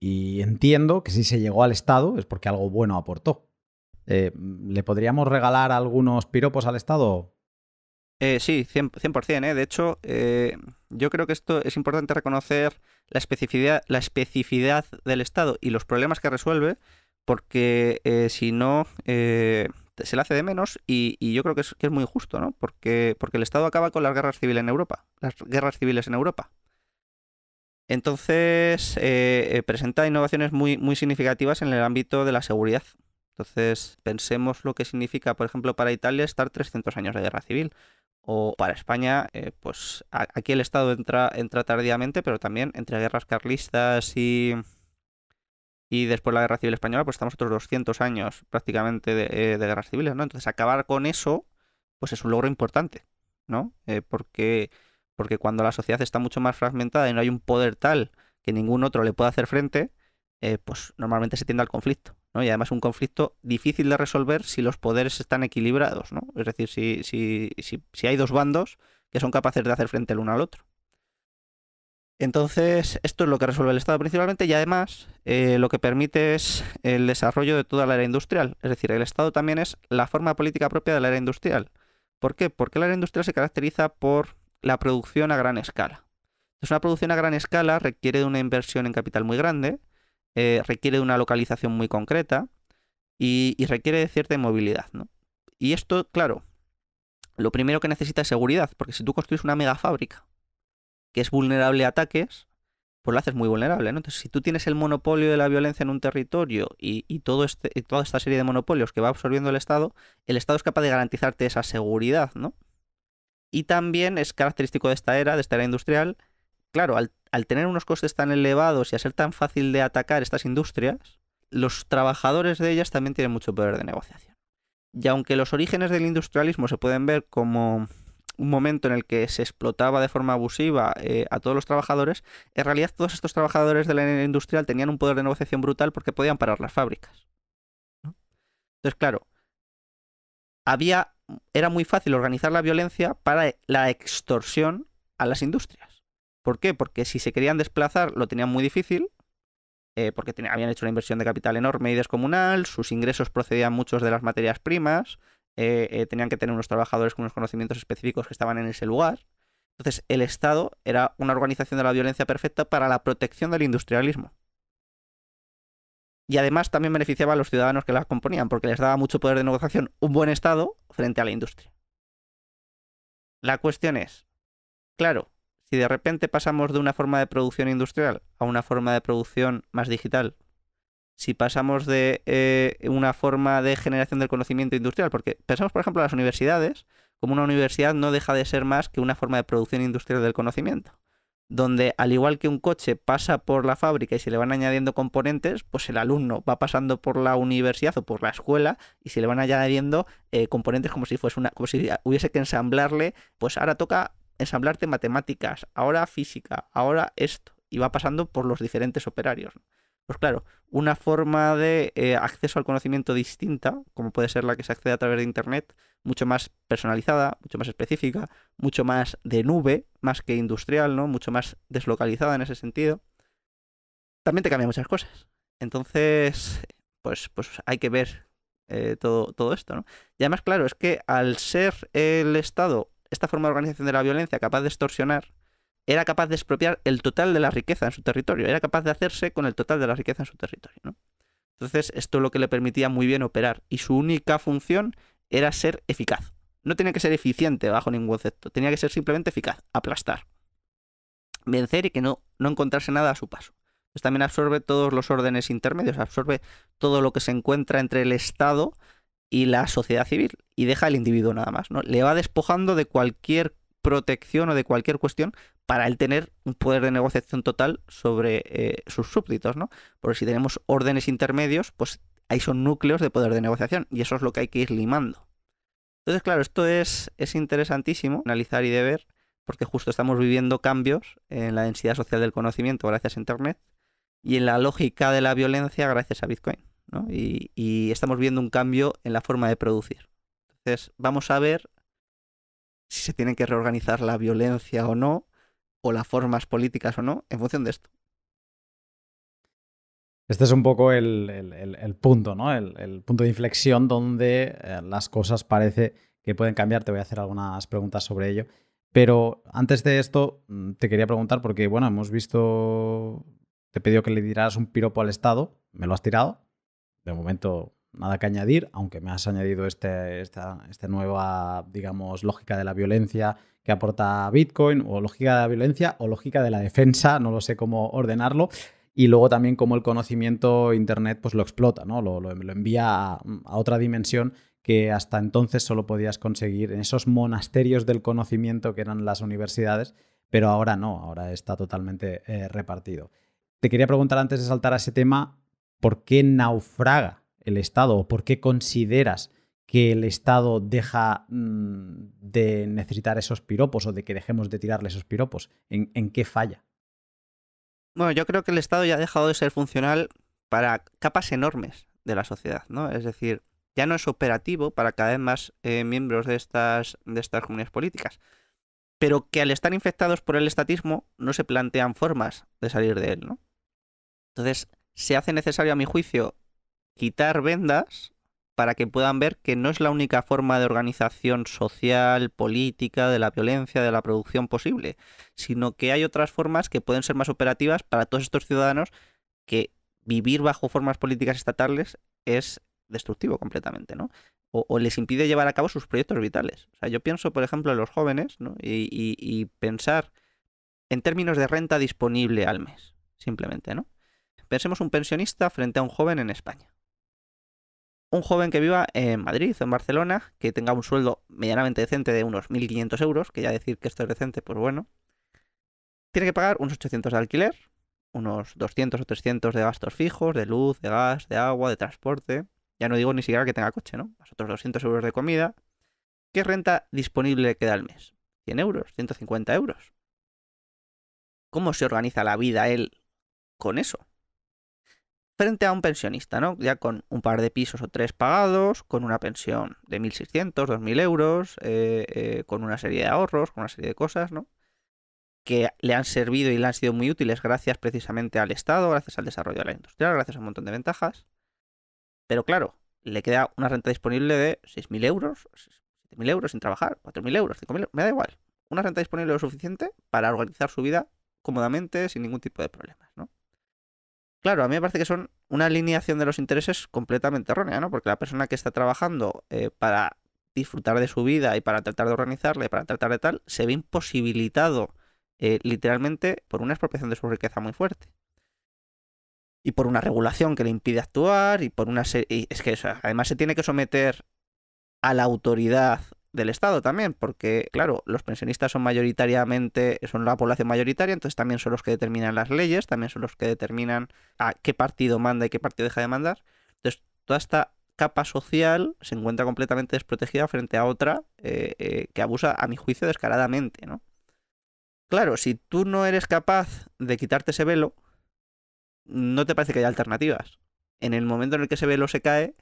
Y entiendo que si se llegó al Estado es porque algo bueno aportó. Eh, ¿Le podríamos regalar algunos piropos al Estado? Eh, sí, 100%. ¿eh? De hecho, eh, yo creo que esto es importante reconocer la especificidad, la especificidad del Estado y los problemas que resuelve, porque eh, si no, eh, se le hace de menos y, yo creo que es, muy justo, ¿no? Porque, porque el Estado acaba con las guerras civiles en Europa, las guerras civiles en Europa. Entonces, presenta innovaciones muy, muy significativas en el ámbito de la seguridad. Entonces, pensemos lo que significa, por ejemplo, para Italia estar 300 años de guerra civil o para España, eh, pues aquí el Estado entra, entra tardíamente, pero también entre guerras carlistas y, después la Guerra Civil Española, pues estamos otros 200 años prácticamente eh, de, guerras civiles, ¿no? Entonces acabar con eso, pues es un logro importante, ¿no? Eh, porque, porque cuando la sociedad está mucho más fragmentada y no hay un poder tal que ningún otro le pueda hacer frente, pues normalmente se tiende al conflicto. Y además un conflicto difícil de resolver si los poderes están equilibrados, ¿no? Es decir, si, si, si, si hay dos bandos que son capaces de hacer frente el uno al otro. Entonces, esto es lo que resuelve el Estado principalmente y además eh, lo que permite es el desarrollo de toda la era industrial. Es decir, el Estado también es la forma política propia de la era industrial. ¿Por qué? Porque la era industrial se caracteriza por la producción a gran escala. Entonces, una producción a gran escala requiere de una inversión en capital muy grande, eh, requiere de una localización muy concreta y, requiere de cierta movilidad. ¿no? Y esto, claro, lo primero que necesita es seguridad, porque si tú construyes una mega fábrica que es vulnerable a ataques, pues la haces muy vulnerable, ¿no? Entonces, si tú tienes el monopolio de la violencia en un territorio y, todo este, y toda esta serie de monopolios que va absorbiendo el Estado, el Estado es capaz de garantizarte esa seguridad, ¿no? Y también es característico de esta era, de esta era industrial, claro, al, tener unos costes tan elevados y a ser tan fácil de atacar estas industrias, los trabajadores de ellas también tienen mucho poder de negociación. Y aunque los orígenes del industrialismo se pueden ver como un momento en el que se explotaba de forma abusiva eh, a todos los trabajadores, en realidad todos estos trabajadores de la industrial tenían un poder de negociación brutal porque podían parar las fábricas. Entonces, claro, había, era muy fácil organizar la violencia para la extorsión a las industrias. ¿Por qué? Porque si se querían desplazar lo tenían muy difícil, eh, porque habían hecho una inversión de capital enorme y descomunal, sus ingresos procedían muchos de las materias primas, eh, eh, tenían que tener unos trabajadores con unos conocimientos específicos que estaban en ese lugar. Entonces el Estado era una organización de la violencia perfecta para la protección del industrialismo. Y además también beneficiaba a los ciudadanos que las componían, porque les daba mucho poder de negociación un buen Estado frente a la industria. La cuestión es, claro, si de repente pasamos de una forma de producción industrial a una forma de producción más digital, si pasamos de eh, una forma de generación del conocimiento industrial, porque pensamos, por ejemplo, en las universidades, como una universidad no deja de ser más que una forma de producción industrial del conocimiento, donde al igual que un coche pasa por la fábrica y se le van añadiendo componentes, pues el alumno va pasando por la universidad o por la escuela y se le van añadiendo eh, componentes como si fuese una, como si hubiese que ensamblarle, pues ahora toca ensamblarte matemáticas, ahora física, ahora esto, y va pasando por los diferentes operarios. Pues claro, una forma de eh, acceso al conocimiento distinta, como puede ser la que se accede a través de Internet, mucho más personalizada, mucho más específica, mucho más de nube, más que industrial, ¿no? Mucho más deslocalizada en ese sentido. También te cambia muchas cosas. Entonces, pues, pues hay que ver eh, todo, todo esto, ¿no? Y además, claro, es que al ser el Estado esta forma de organización de la violencia capaz de extorsionar era capaz de expropiar el total de la riqueza en su territorio, era capaz de hacerse con el total de la riqueza en su territorio. Entonces, esto es lo que le permitía muy bien operar y su única función era ser eficaz. No tenía que ser eficiente bajo ningún concepto, tenía que ser simplemente eficaz, aplastar, vencer y que no, no encontrase nada a su paso. Pues también absorbe todos los órdenes intermedios, absorbe todo lo que se encuentra entre el Estado y la sociedad civil y deja al individuo nada más. ¿no? Le va despojando de cualquier protección o de cualquier cuestión para él tener un poder de negociación total sobre eh, sus súbditos, ¿no? Porque si tenemos órdenes intermedios, pues ahí son núcleos de poder de negociación y eso es lo que hay que ir limando. Entonces, claro, esto es, es interesantísimo analizar y de ver porque justo estamos viviendo cambios en la densidad social del conocimiento gracias a Internet y en la lógica de la violencia gracias a Bitcoin y, estamos viendo un cambio en la forma de producir. Entonces, vamos a ver si se tienen que reorganizar la violencia o no, o las formas políticas o no, en función de esto. Este es un poco el, punto, ¿no? El, punto de inflexión donde eh, las cosas parece que pueden cambiar. Te voy a hacer algunas preguntas sobre ello. Pero antes de esto, mm, te quería preguntar, porque bueno, hemos visto. Te he pedido que le dieras un piropo al Estado, me lo has tirado de momento nada que añadir, aunque me has añadido este, esta, nueva, digamos, lógica de la violencia que aporta Bitcoin, o lógica de la violencia, o lógica de la defensa, no lo sé cómo ordenarlo. Y luego también cómo el conocimiento Internet pues lo explota, ¿no? Lo, envía a, otra dimensión que hasta entonces solo podías conseguir en esos monasterios del conocimiento que eran las universidades, pero ahora no, ahora está totalmente eh, repartido. Te quería preguntar antes de saltar a ese tema, por qué naufraga el Estado o por qué consideras que el Estado deja mm, de necesitar esos piropos o de que dejemos de tirarle esos piropos? ¿En, qué falla? Bueno, yo creo que el Estado ya ha dejado de ser funcional para capas enormes de la sociedad, ¿no? Es decir, ya no es operativo para cada vez más eh, miembros de estas, de estas comunidades políticas, pero que al estar infectados por el estatismo no se plantean formas de salir de él, ¿no? Entonces, se hace necesario, a mi juicio, quitar vendas para que puedan ver que no es la única forma de organización social, política, de la violencia, de la producción posible, sino que hay otras formas que pueden ser más operativas para todos estos ciudadanos que vivir bajo formas políticas estatales es destructivo completamente, ¿no? O, les impide llevar a cabo sus proyectos vitales. O sea, yo pienso, por ejemplo, en los jóvenes ¿no? y pensar en términos de renta disponible al mes, simplemente, ¿no? Pensemos un pensionista frente a un joven en España. Un joven que viva en Madrid o en Barcelona, que tenga un sueldo medianamente decente de unos 1.500 euros, que ya decir que esto es decente, pues bueno, tiene que pagar unos 800 de alquiler, unos 200 o 300 de gastos fijos, de luz, de gas, de agua, de transporte. Ya no digo ni siquiera que tenga coche, ¿no? Más otros 200 euros de comida. ¿Qué renta disponible queda al mes? ¿100 euros? ¿150 euros? ¿Cómo se organiza la vida él con eso? frente a un pensionista, ¿no? Ya con un par de pisos o tres pagados, con una pensión de 1.600, 2.000 euros, eh, eh, con una serie de ahorros, con una serie de cosas, ¿no? Que le han servido y le han sido muy útiles gracias precisamente al Estado, gracias al desarrollo de la industria, gracias a un montón de ventajas. Pero claro, le queda una renta disponible de 6.000 euros, 7.000 euros sin trabajar, 4.000 euros, 5.000 euros, me da igual. Una renta disponible lo suficiente para organizar su vida cómodamente, sin ningún tipo de problemas, ¿no? Claro, a mí me parece que son una alineación de los intereses completamente errónea, ¿no? Porque la persona que está trabajando eh, para disfrutar de su vida y para tratar de organizarla para tratar de tal, se ve imposibilitado eh, literalmente por una expropiación de su riqueza muy fuerte. Y por una regulación que le impide actuar y por una serie... es que además se tiene que someter a la autoridad del Estado también, porque claro, los pensionistas son mayoritariamente, son la población mayoritaria, entonces también son los que determinan las leyes, también son los que determinan a qué partido manda y qué partido deja de mandar. Entonces, toda esta capa social se encuentra completamente desprotegida frente a otra eh, eh, que abusa, a mi juicio, descaradamente, ¿no? Claro, si tú no eres capaz de quitarte ese velo, no te parece que haya alternativas. En el momento en el que ese velo se cae,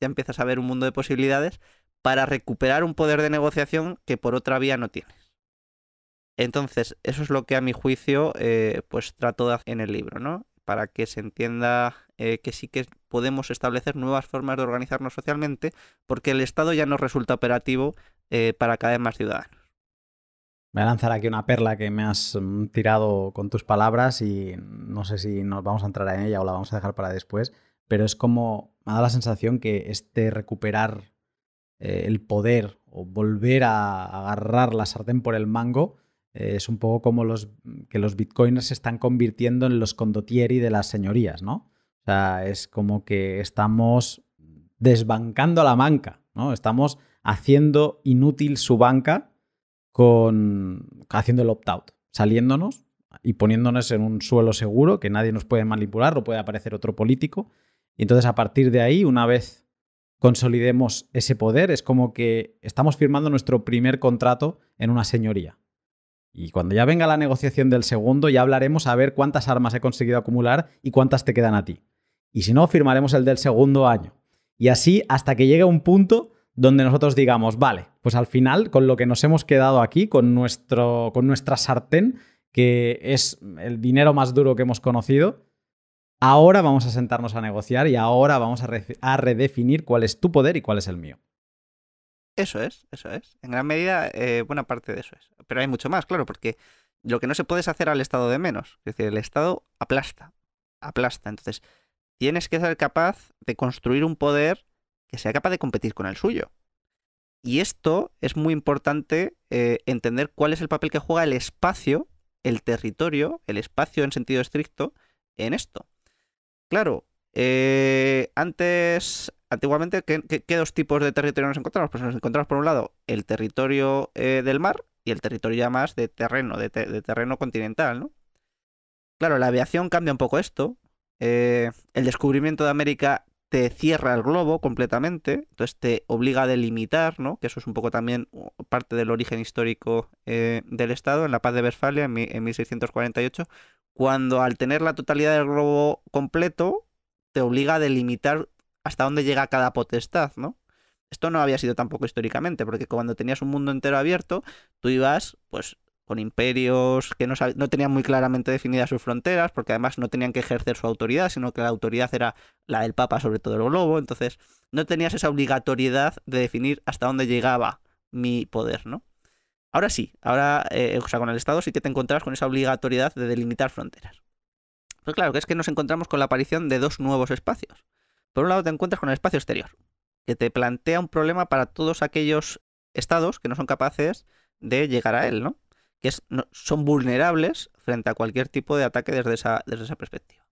ya empiezas a ver un mundo de posibilidades para recuperar un poder de negociación que por otra vía no tienes. Entonces, eso es lo que a mi juicio eh, pues trato en el libro, ¿no? Para que se entienda eh, que sí que podemos establecer nuevas formas de organizarnos socialmente, porque el Estado ya no resulta operativo eh, para cada vez más ciudadanos. Voy a lanzar aquí una perla que me has mm, tirado con tus palabras y no sé si nos vamos a entrar en ella o la vamos a dejar para después, pero es como me ha dado la sensación que este recuperar eh, el poder o volver a agarrar la sartén por el mango eh, es un poco como los, que los bitcoiners se están convirtiendo en los condottieri de las señorías, ¿no? O sea, es como que estamos desbancando a la banca, ¿no? Estamos haciendo inútil su banca con haciendo el opt-out, saliéndonos y poniéndonos en un suelo seguro que nadie nos puede manipular o puede aparecer otro político. Y entonces a partir de ahí, una vez consolidemos ese poder. Es como que estamos firmando nuestro primer contrato en una señoría. Y cuando ya venga la negociación del segundo, ya hablaremos a ver cuántas armas he conseguido acumular y cuántas te quedan a ti. Y si no, firmaremos el del segundo año. Y así hasta que llegue un punto donde nosotros digamos, vale, pues al final con lo que nos hemos quedado aquí, con, nuestro, con nuestra sartén, que es el dinero más duro que hemos conocido, Ahora vamos a sentarnos a negociar y ahora vamos a, redefinir cuál es tu poder y cuál es el mío. Eso es, eso es. En gran medida, eh, buena parte de eso es. Pero hay mucho más, claro, porque lo que no se puede es hacer al Estado de menos. Es decir, el Estado aplasta, aplasta. Entonces, tienes que ser capaz de construir un poder que sea capaz de competir con el suyo. Y esto es muy importante eh, entender cuál es el papel que juega el espacio, el territorio, el espacio en sentido estricto, en esto. Claro, eh, antes, antiguamente, ¿qué, dos tipos de territorio nos encontramos? Pues nos encontramos por un lado el territorio eh, del mar y el territorio ya más de terreno, de, terreno continental, ¿no? Claro, la aviación cambia un poco esto. Eh, el descubrimiento de América te cierra el globo completamente, entonces te obliga a delimitar, ¿no? que eso es un poco también uh, parte del origen histórico eh, del Estado, en la paz de Westfalia en, 1648, cuando al tener la totalidad del globo completo, te obliga a delimitar hasta dónde llega cada potestad, ¿no? Esto no había sido tampoco históricamente, porque cuando tenías un mundo entero abierto, tú ibas, pues, con imperios que no, tenían muy claramente definidas sus fronteras, porque además no tenían que ejercer su autoridad, sino que la autoridad era la del Papa sobre todo el globo, entonces no tenías esa obligatoriedad de definir hasta dónde llegaba mi poder, ¿no? Ahora sí, ahora, eh, o sea, con el Estado sí que te encuentras con esa obligatoriedad de delimitar fronteras. Pero claro, que es que nos encontramos con la aparición de dos nuevos espacios. Por un lado te encuentras con el espacio exterior, que te plantea un problema para todos aquellos estados que no son capaces de llegar a él, ¿no? que son vulnerables frente a cualquier tipo de ataque desde esa, desde esa perspectiva.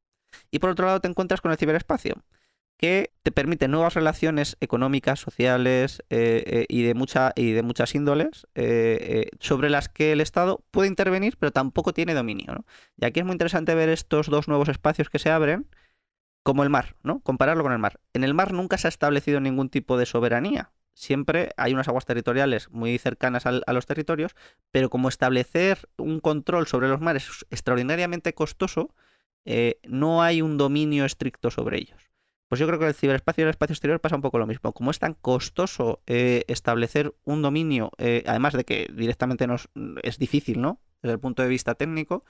Y por otro lado te encuentras con el ciberespacio, que te permite nuevas relaciones económicas, sociales eh, eh, y, de mucha, y de muchas índoles eh, sobre las que el Estado puede intervenir, pero tampoco tiene dominio. Y aquí es muy interesante ver estos dos nuevos espacios que se abren, como el mar, ¿no? compararlo con el mar. En el mar nunca se ha establecido ningún tipo de soberanía, siempre hay unas aguas territoriales muy cercanas a los territorios, pero como establecer un control sobre los mares es extraordinariamente costoso, eh, no hay un dominio estricto sobre ellos. Pues yo creo que el ciberespacio y el espacio exterior pasa un poco lo mismo. Como es tan costoso eh, establecer un dominio, eh, además de que directamente nos, es difícil, ¿no? Desde el punto de vista técnico,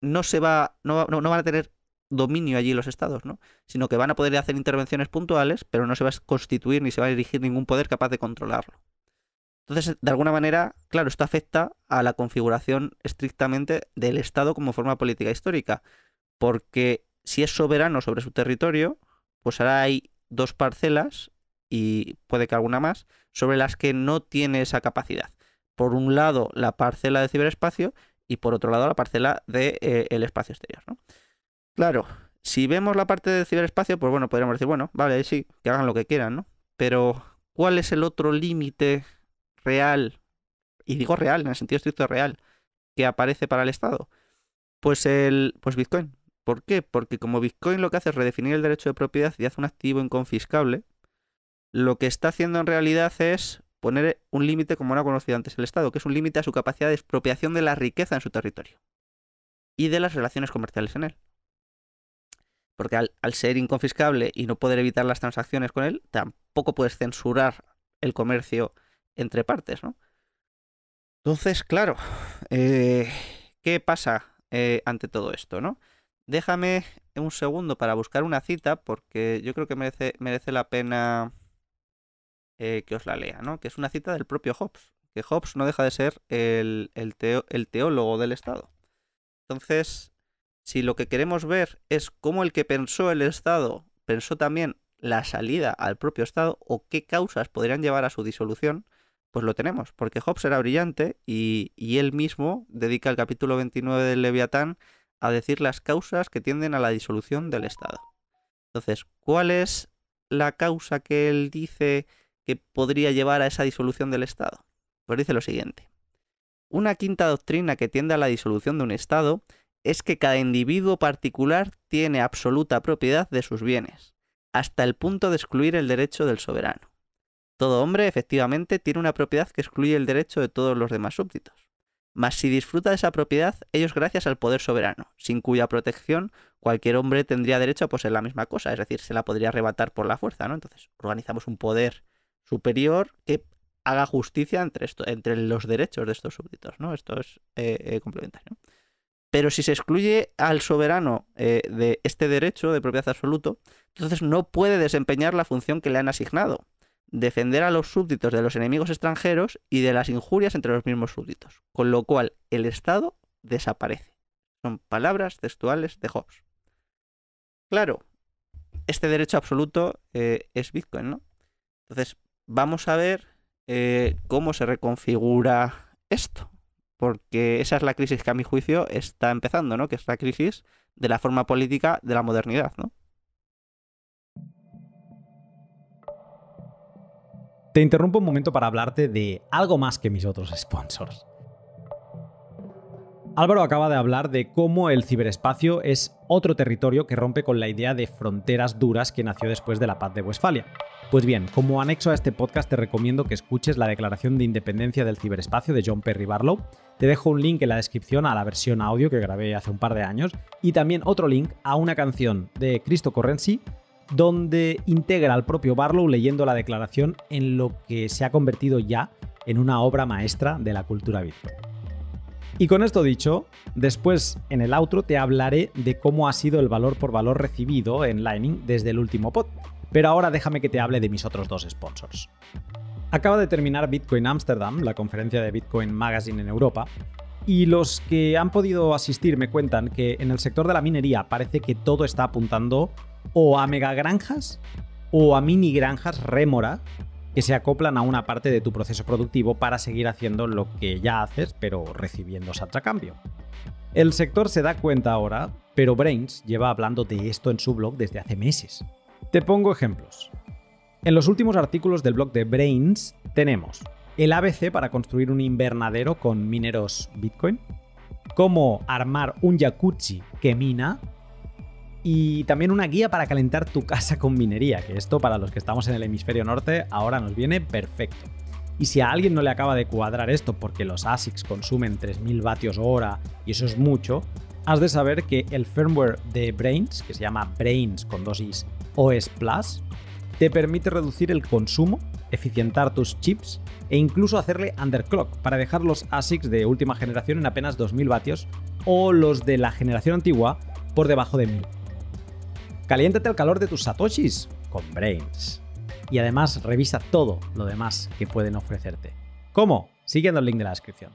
no se va, no, no van a tener dominio allí los estados, ¿no? Sino que van a poder hacer intervenciones puntuales, pero no se va a constituir ni se va a erigir ningún poder capaz de controlarlo. Entonces, de alguna manera, claro, esto afecta a la configuración estrictamente del Estado como forma política histórica, porque si es soberano sobre su territorio, pues ahora hay dos parcelas, y puede que alguna más, sobre las que no tiene esa capacidad. Por un lado, la parcela de ciberespacio y por otro lado, la parcela del eh, espacio exterior. ¿no? Claro, si vemos la parte de ciberespacio, pues bueno, podríamos decir, bueno, vale, sí, que hagan lo que quieran, ¿no? Pero, ¿cuál es el otro límite real? Y digo real, en el sentido estricto real, que aparece para el Estado. Pues el. Pues Bitcoin. ¿Por qué? Porque como Bitcoin lo que hace es redefinir el derecho de propiedad y hace un activo inconfiscable, lo que está haciendo en realidad es poner un límite, como no ha conocido antes el Estado, que es un límite a su capacidad de expropiación de la riqueza en su territorio y de las relaciones comerciales en él porque al, ser inconfiscable y no poder evitar las transacciones con él, tampoco puedes censurar el comercio entre partes, ¿no? Entonces, claro, eh, ¿qué pasa eh, ante todo esto, no? Déjame un segundo para buscar una cita, porque yo creo que merece, merece la pena eh, que os la lea, ¿no? Que es una cita del propio Hobbes, que Hobbes no deja de ser el, el, el teólogo del Estado. Entonces, si lo que queremos ver es cómo el que pensó el Estado pensó también la salida al propio Estado o qué causas podrían llevar a su disolución, pues lo tenemos, porque Hobbes era brillante y, él mismo dedica el capítulo 29 del Leviatán a decir las causas que tienden a la disolución del Estado. Entonces, ¿cuál es la causa que él dice que podría llevar a esa disolución del Estado? Pues dice lo siguiente. Una quinta doctrina que tiende a la disolución de un Estado es que cada individuo particular tiene absoluta propiedad de sus bienes, hasta el punto de excluir el derecho del soberano. Todo hombre, efectivamente, tiene una propiedad que excluye el derecho de todos los demás súbditos. Mas si disfruta de esa propiedad, ellos gracias al poder soberano, sin cuya protección cualquier hombre tendría derecho a poseer la misma cosa, es decir, se la podría arrebatar por la fuerza, ¿no? Entonces, organizamos un poder superior que haga justicia entre, entre los derechos de estos súbditos, ¿no? Esto es eh, eh, complementario. Pero si se excluye al soberano eh, de este derecho de propiedad absoluto, entonces no puede desempeñar la función que le han asignado, defender a los súbditos de los enemigos extranjeros y de las injurias entre los mismos súbditos, con lo cual el Estado desaparece. Son palabras textuales de Hobbes. Claro, este derecho absoluto eh, es Bitcoin, ¿no? Entonces, vamos a ver eh, cómo se reconfigura esto porque esa es la crisis que a mi juicio está empezando, ¿no? Que es la crisis de la forma política de la modernidad, ¿no? Te interrumpo un momento para hablarte de algo más que mis otros sponsors. Álvaro acaba de hablar de cómo el ciberespacio es otro territorio que rompe con la idea de fronteras duras que nació después de la paz de Westfalia. Pues bien, como anexo a este podcast te recomiendo que escuches la Declaración de Independencia del Ciberespacio de John Perry Barlow. Te dejo un link en la descripción a la versión audio que grabé hace un par de años y también otro link a una canción de Cristo Corrency donde integra al propio Barlow leyendo la declaración en lo que se ha convertido ya en una obra maestra de la cultura virtual. Y con esto dicho, después en el outro te hablaré de cómo ha sido el valor por valor recibido en Lightning desde el último pod. Pero ahora déjame que te hable de mis otros dos sponsors. Acaba de terminar Bitcoin Amsterdam, la conferencia de Bitcoin Magazine en Europa, y los que han podido asistir me cuentan que en el sector de la minería parece que todo está apuntando o a megagranjas o a mini granjas rémora que se acoplan a una parte de tu proceso productivo para seguir haciendo lo que ya haces, pero recibiendo SATs cambio. El sector se da cuenta ahora, pero Brains lleva hablando de esto en su blog desde hace meses. Te pongo ejemplos. En los últimos artículos del blog de Brains tenemos el ABC para construir un invernadero con mineros Bitcoin, cómo armar un Yakuchi que mina y también una guía para calentar tu casa con minería, que esto para los que estamos en el hemisferio norte ahora nos viene perfecto. Y si a alguien no le acaba de cuadrar esto porque los ASICs consumen 3.000 vatios hora y eso es mucho, has de saber que el firmware de Brains, que se llama Brains con dosis is OS Plus, te permite reducir el consumo, eficientar tus chips e incluso hacerle underclock para dejar los ASICs de última generación en apenas 2.000 vatios o los de la generación antigua por debajo de 1.000. Caliéntate al calor de tus satoshis con Brains. Y además revisa todo lo demás que pueden ofrecerte. ¿Cómo? Siguiendo el link de la descripción.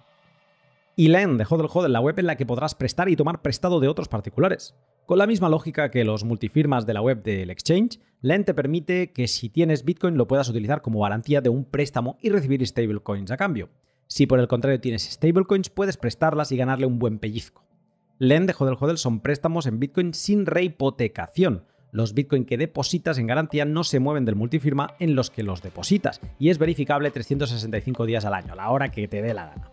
Y LEN de juego en la web en la que podrás prestar y tomar prestado de otros particulares. Con la misma lógica que los multifirmas de la web del exchange, LEN te permite que si tienes Bitcoin lo puedas utilizar como garantía de un préstamo y recibir stablecoins a cambio. Si por el contrario tienes stablecoins, puedes prestarlas y ganarle un buen pellizco. Lend de Hodel Hodel son préstamos en Bitcoin sin rehipotecación. Los Bitcoin que depositas en garantía no se mueven del multifirma en los que los depositas y es verificable 365 días al año, a la hora que te dé la gana.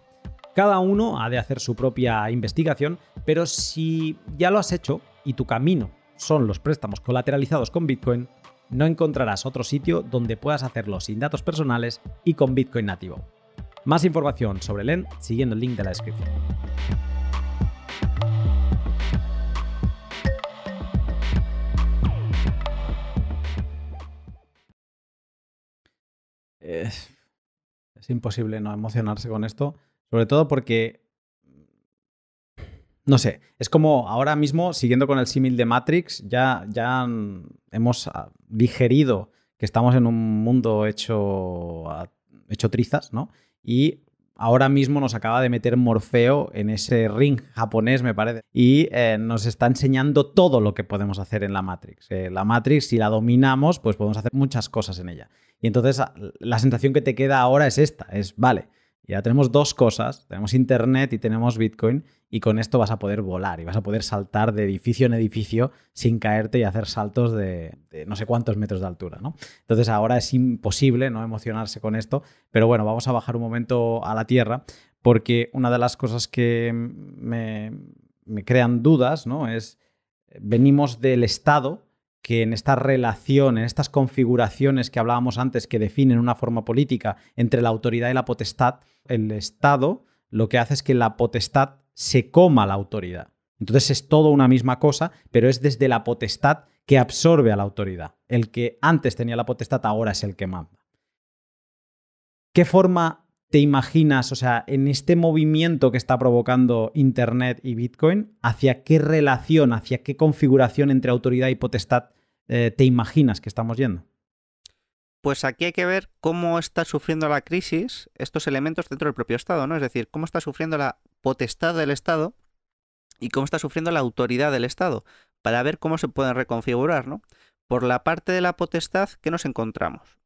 Cada uno ha de hacer su propia investigación, pero si ya lo has hecho y tu camino son los préstamos colateralizados con Bitcoin, no encontrarás otro sitio donde puedas hacerlo sin datos personales y con Bitcoin nativo. Más información sobre Lend siguiendo el link de la descripción. es, imposible no emocionarse con esto, sobre todo porque, no sé, es como ahora mismo, siguiendo con el símil de Matrix, ya, ya hemos ah, digerido que estamos en un mundo hecho, hecho trizas, ¿no? Y ahora mismo nos acaba de meter Morfeo en ese ring japonés, me parece, y eh, nos está enseñando todo lo que podemos hacer en la Matrix. Eh, la Matrix, si la dominamos, pues podemos hacer muchas cosas en ella. Y entonces la sensación que te queda ahora es esta, es, vale, ya tenemos dos cosas, tenemos Internet y tenemos Bitcoin, y con esto vas a poder volar y vas a poder saltar de edificio en edificio sin caerte y hacer saltos de, no sé cuántos metros de altura, ¿no? Entonces ahora es imposible no emocionarse con esto, pero bueno, vamos a bajar un momento a la Tierra, porque una de las cosas que me, me crean dudas, ¿no? Es, venimos del Estado que en esta relación, en estas configuraciones que hablábamos antes que definen una forma política entre la autoridad y la potestad, el Estado lo que hace es que la potestad se coma la autoridad. Entonces es todo una misma cosa, pero es desde la potestad que absorbe a la autoridad. El que antes tenía la potestad ahora es el que manda. ¿Qué forma te imaginas, o sea, en este movimiento que está provocando Internet y Bitcoin, hacia qué relación, hacia qué configuración entre autoridad y potestad eh, te imaginas que estamos yendo? Pues aquí hay que ver cómo está sufriendo la crisis estos elementos dentro del propio Estado, ¿no? Es decir, cómo está sufriendo la potestad del Estado y cómo está sufriendo la autoridad del Estado, para ver cómo se pueden reconfigurar, ¿no? Por la parte de la potestad, que nos encontramos?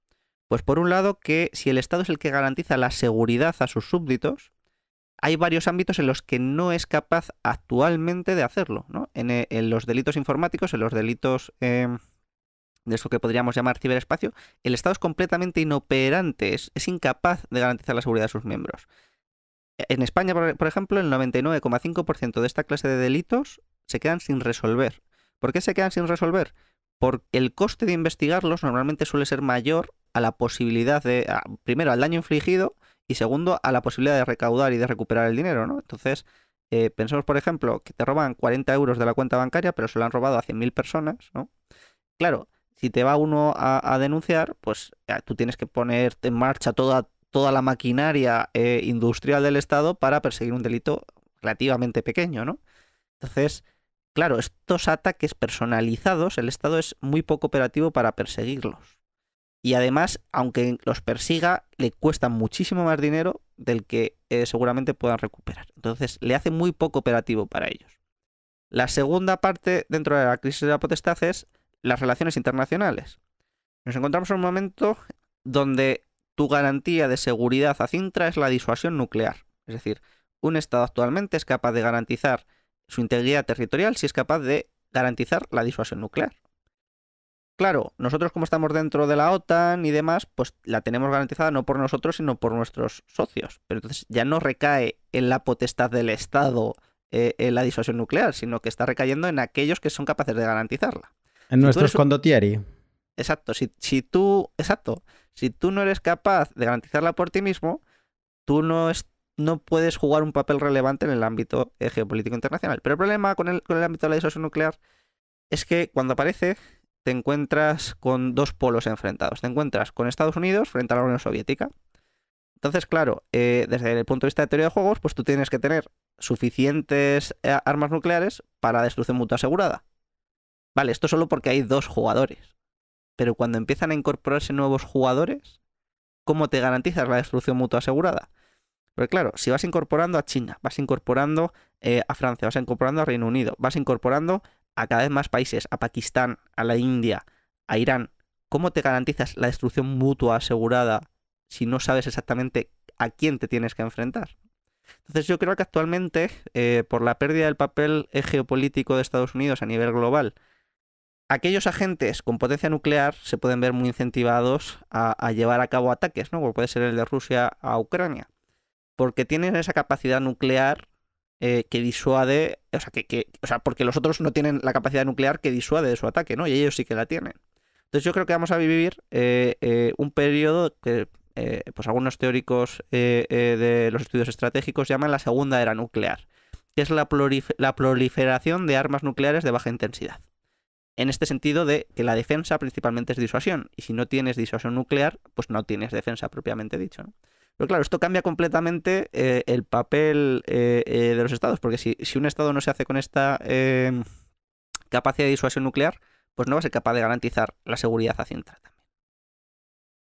Pues por un lado que si el Estado es el que garantiza la seguridad a sus súbditos, hay varios ámbitos en los que no es capaz actualmente de hacerlo, eh, En, los delitos informáticos, en los delitos em, de eso que podríamos llamar ciberespacio, el Estado es completamente inoperante, es, incapaz de garantizar la seguridad de sus miembros. En España, por, por ejemplo, el 99,5% de esta clase de delitos se quedan sin resolver. ¿Por qué se quedan sin resolver? Porque el coste de investigarlos normalmente suele ser mayor a la posibilidad de, primero, al daño infligido y segundo, a la posibilidad de recaudar y de recuperar el dinero, ¿no? Entonces, eh, pensamos por ejemplo, que te roban 40 euros de la cuenta bancaria, pero se lo han robado a 100.000 personas, ¿no? Claro, si te va uno a, denunciar, pues eh, tú tienes que poner en marcha toda, toda la maquinaria eh, industrial del Estado para perseguir un delito relativamente pequeño, ¿no? Entonces, claro, estos ataques personalizados, el Estado es muy poco operativo para perseguirlos y además, aunque los persiga, le cuesta muchísimo más dinero del que eh, seguramente puedan recuperar. Entonces, le hace muy poco operativo para ellos. La segunda parte dentro de la crisis de la potestad es las relaciones internacionales. Nos encontramos en un momento donde tu garantía de seguridad a Cintra es la disuasión nuclear. Es decir, un Estado actualmente es capaz de garantizar su integridad territorial si es capaz de garantizar la disuasión nuclear. Claro, nosotros como estamos dentro de la OTAN y demás, pues la tenemos garantizada no por nosotros, sino por nuestros socios. Pero entonces ya no recae en la potestad del Estado eh, en la disuasión nuclear, sino que está recayendo en aquellos que son capaces de garantizarla. En nuestros condottieri. Exacto, si, tú, exacto, si tú no eres capaz de garantizarla por ti mismo, tú no, no puedes jugar un papel relevante en el ámbito eh, geopolítico internacional. Pero el problema con el, con el ámbito de la disuasión nuclear es que cuando aparece te encuentras con dos polos enfrentados. Te encuentras con Estados Unidos frente a la Unión Soviética. Entonces, claro, eh, desde el punto de vista de teoría de juegos, pues tú tienes que tener suficientes eh, armas nucleares para destrucción mutua asegurada. Vale, esto solo porque hay dos jugadores. Pero cuando empiezan a incorporarse nuevos jugadores, ¿cómo te garantizas la destrucción mutua asegurada? Porque claro, si vas incorporando a China, vas incorporando eh, a Francia, vas incorporando a Reino Unido, vas incorporando a cada vez más países, a Pakistán, a la India, a Irán, ¿cómo te garantizas la destrucción mutua asegurada si no sabes exactamente a quién te tienes que enfrentar? Entonces yo creo que actualmente, eh, por la pérdida del papel geopolítico de Estados Unidos a nivel global, aquellos agentes con potencia nuclear se pueden ver muy incentivados a, llevar a cabo ataques, ¿no? Como puede ser el de Rusia a Ucrania, porque tienen esa capacidad nuclear eh, que disuade, o sea, que, o sea, porque los otros no tienen la capacidad nuclear que disuade de su ataque, ¿no? Y ellos sí que la tienen. Entonces yo creo que vamos a vivir eh, eh, un periodo que pues algunos teóricos de los estudios estratégicos llaman la segunda era nuclear, que es la, la proliferación de armas nucleares de baja intensidad. En este sentido de que la defensa principalmente es disuasión, y si no tienes disuasión nuclear, pues no tienes defensa propiamente dicho. ¿no? Pero claro, esto cambia completamente eh, el papel eh, eh, de los estados, porque si, un estado no se hace con esta em, capacidad de disuasión nuclear, pues no va a ser capaz de garantizar la seguridad hacia también.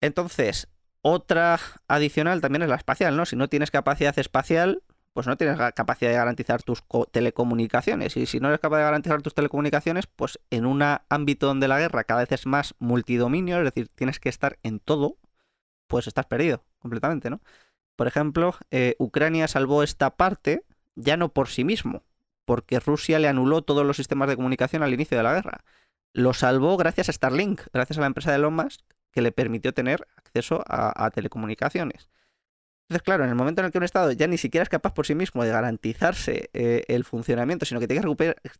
Entonces, otra adicional también es la espacial, ¿no? Si no tienes capacidad espacial, pues no tienes capacidad de garantizar tus telecomunicaciones. Y si no eres capaz de garantizar tus telecomunicaciones, pues en un ámbito donde la guerra cada vez es más multidominio, es decir, tienes que estar en todo, pues estás perdido completamente, ¿no? Por ejemplo, eh, Ucrania salvó esta parte ya no por sí mismo, porque Rusia le anuló todos los sistemas de comunicación al inicio de la guerra. Lo salvó gracias a Starlink, gracias a la empresa de Elon Musk, que le permitió tener acceso a, telecomunicaciones. Entonces, claro, en el momento en el que un Estado ya ni siquiera es capaz por sí mismo de garantizarse eh, el funcionamiento, sino que, tiene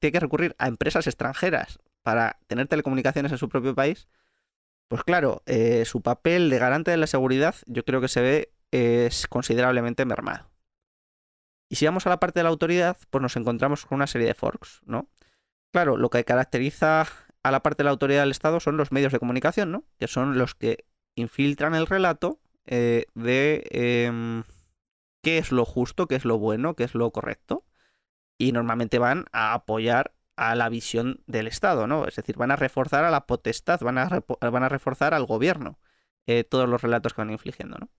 que recurrir a empresas extranjeras para tener telecomunicaciones en su propio país, pues claro, eh, su papel de garante de la seguridad yo creo que se ve es eh, considerablemente mermado. Y si vamos a la parte de la autoridad, pues nos encontramos con una serie de forks, ¿no? Claro, lo que caracteriza a la parte de la autoridad del Estado son los medios de comunicación, ¿no? Que son los que infiltran el relato eh, de em, qué es lo justo, qué es lo bueno, qué es lo correcto. Y normalmente van a apoyar a la visión del Estado, ¿no? Es decir, van a reforzar a la potestad, van a, van a reforzar al gobierno eh, todos los relatos que van infligiendo, ¿no?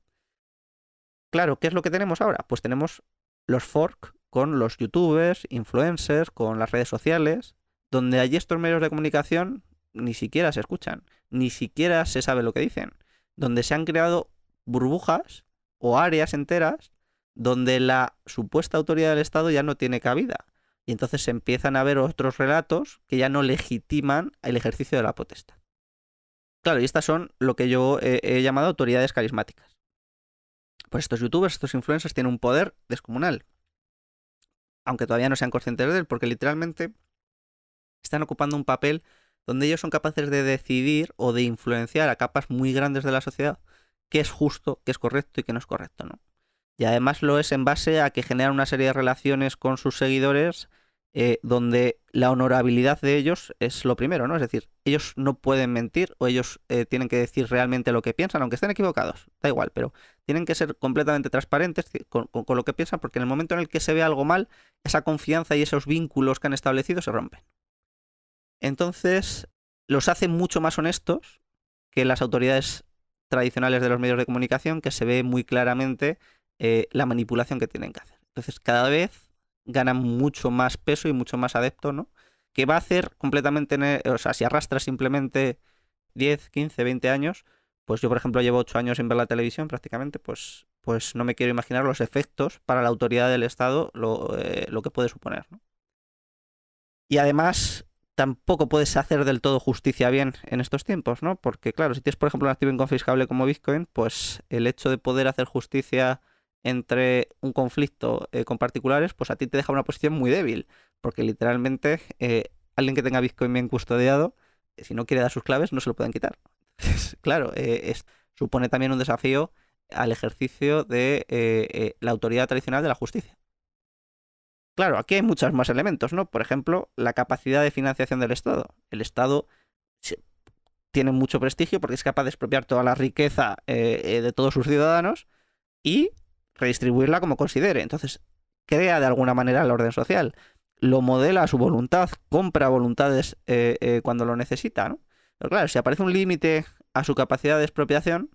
Claro, ¿qué es lo que tenemos ahora? Pues tenemos los fork con los youtubers, influencers, con las redes sociales, donde allí estos medios de comunicación ni siquiera se escuchan, ni siquiera se sabe lo que dicen, donde se han creado burbujas o áreas enteras donde la supuesta autoridad del Estado ya no tiene cabida, y entonces se empiezan a ver otros relatos que ya no legitiman el ejercicio de la potestad. Claro, y estas son lo que yo eh, he llamado autoridades carismáticas. Pues estos youtubers, estos influencers tienen un poder descomunal. Aunque todavía no sean conscientes de él, porque literalmente están ocupando un papel donde ellos son capaces de decidir o de influenciar a capas muy grandes de la sociedad qué es justo, qué es correcto y qué no es correcto, ¿no? y además lo es en base a que generan una serie de relaciones con sus seguidores eh, donde la honorabilidad de ellos es lo primero, ¿no? Es decir, ellos no pueden mentir o ellos eh, tienen que decir realmente lo que piensan, aunque estén equivocados, da igual, pero tienen que ser completamente transparentes con, lo que piensan porque en el momento en el que se ve algo mal, esa confianza y esos vínculos que han establecido se rompen. Entonces, los hace mucho más honestos que las autoridades tradicionales de los medios de comunicación, que se ve muy claramente eh, la manipulación que tienen que hacer. Entonces, cada vez ganan mucho más peso y mucho más adepto, ¿no? Que va a hacer completamente, o sea, si arrastras simplemente 10, 15, 20 años, pues yo, por ejemplo, llevo 8 años sin ver la televisión prácticamente, pues, pues no me quiero imaginar los efectos para la autoridad del Estado, lo, eh, lo que puede suponer, ¿no? Y además, tampoco puedes hacer del todo justicia bien en estos tiempos, ¿no? Porque claro, si tienes por ejemplo un activo inconfiscable como Bitcoin, pues el hecho de poder hacer justicia entre un conflicto eh, con particulares, pues a ti te deja una posición muy débil, porque literalmente eh, alguien que tenga Bitcoin bien custodiado, eh, si no quiere dar sus claves, no se lo pueden quitar. claro, supone también un desafío al ejercicio de la autoridad tradicional de la justicia. Claro, aquí hay muchos más elementos, ¿no? Por ejemplo, la capacidad de financiación del Estado. El Estado tiene mucho prestigio porque es capaz de expropiar toda la riqueza de todos sus ciudadanos y redistribuirla como considere. Entonces, crea de alguna manera el orden social, lo modela a su voluntad, compra voluntades eh, eh, cuando lo necesita, Pero claro, si aparece un límite a su capacidad de expropiación,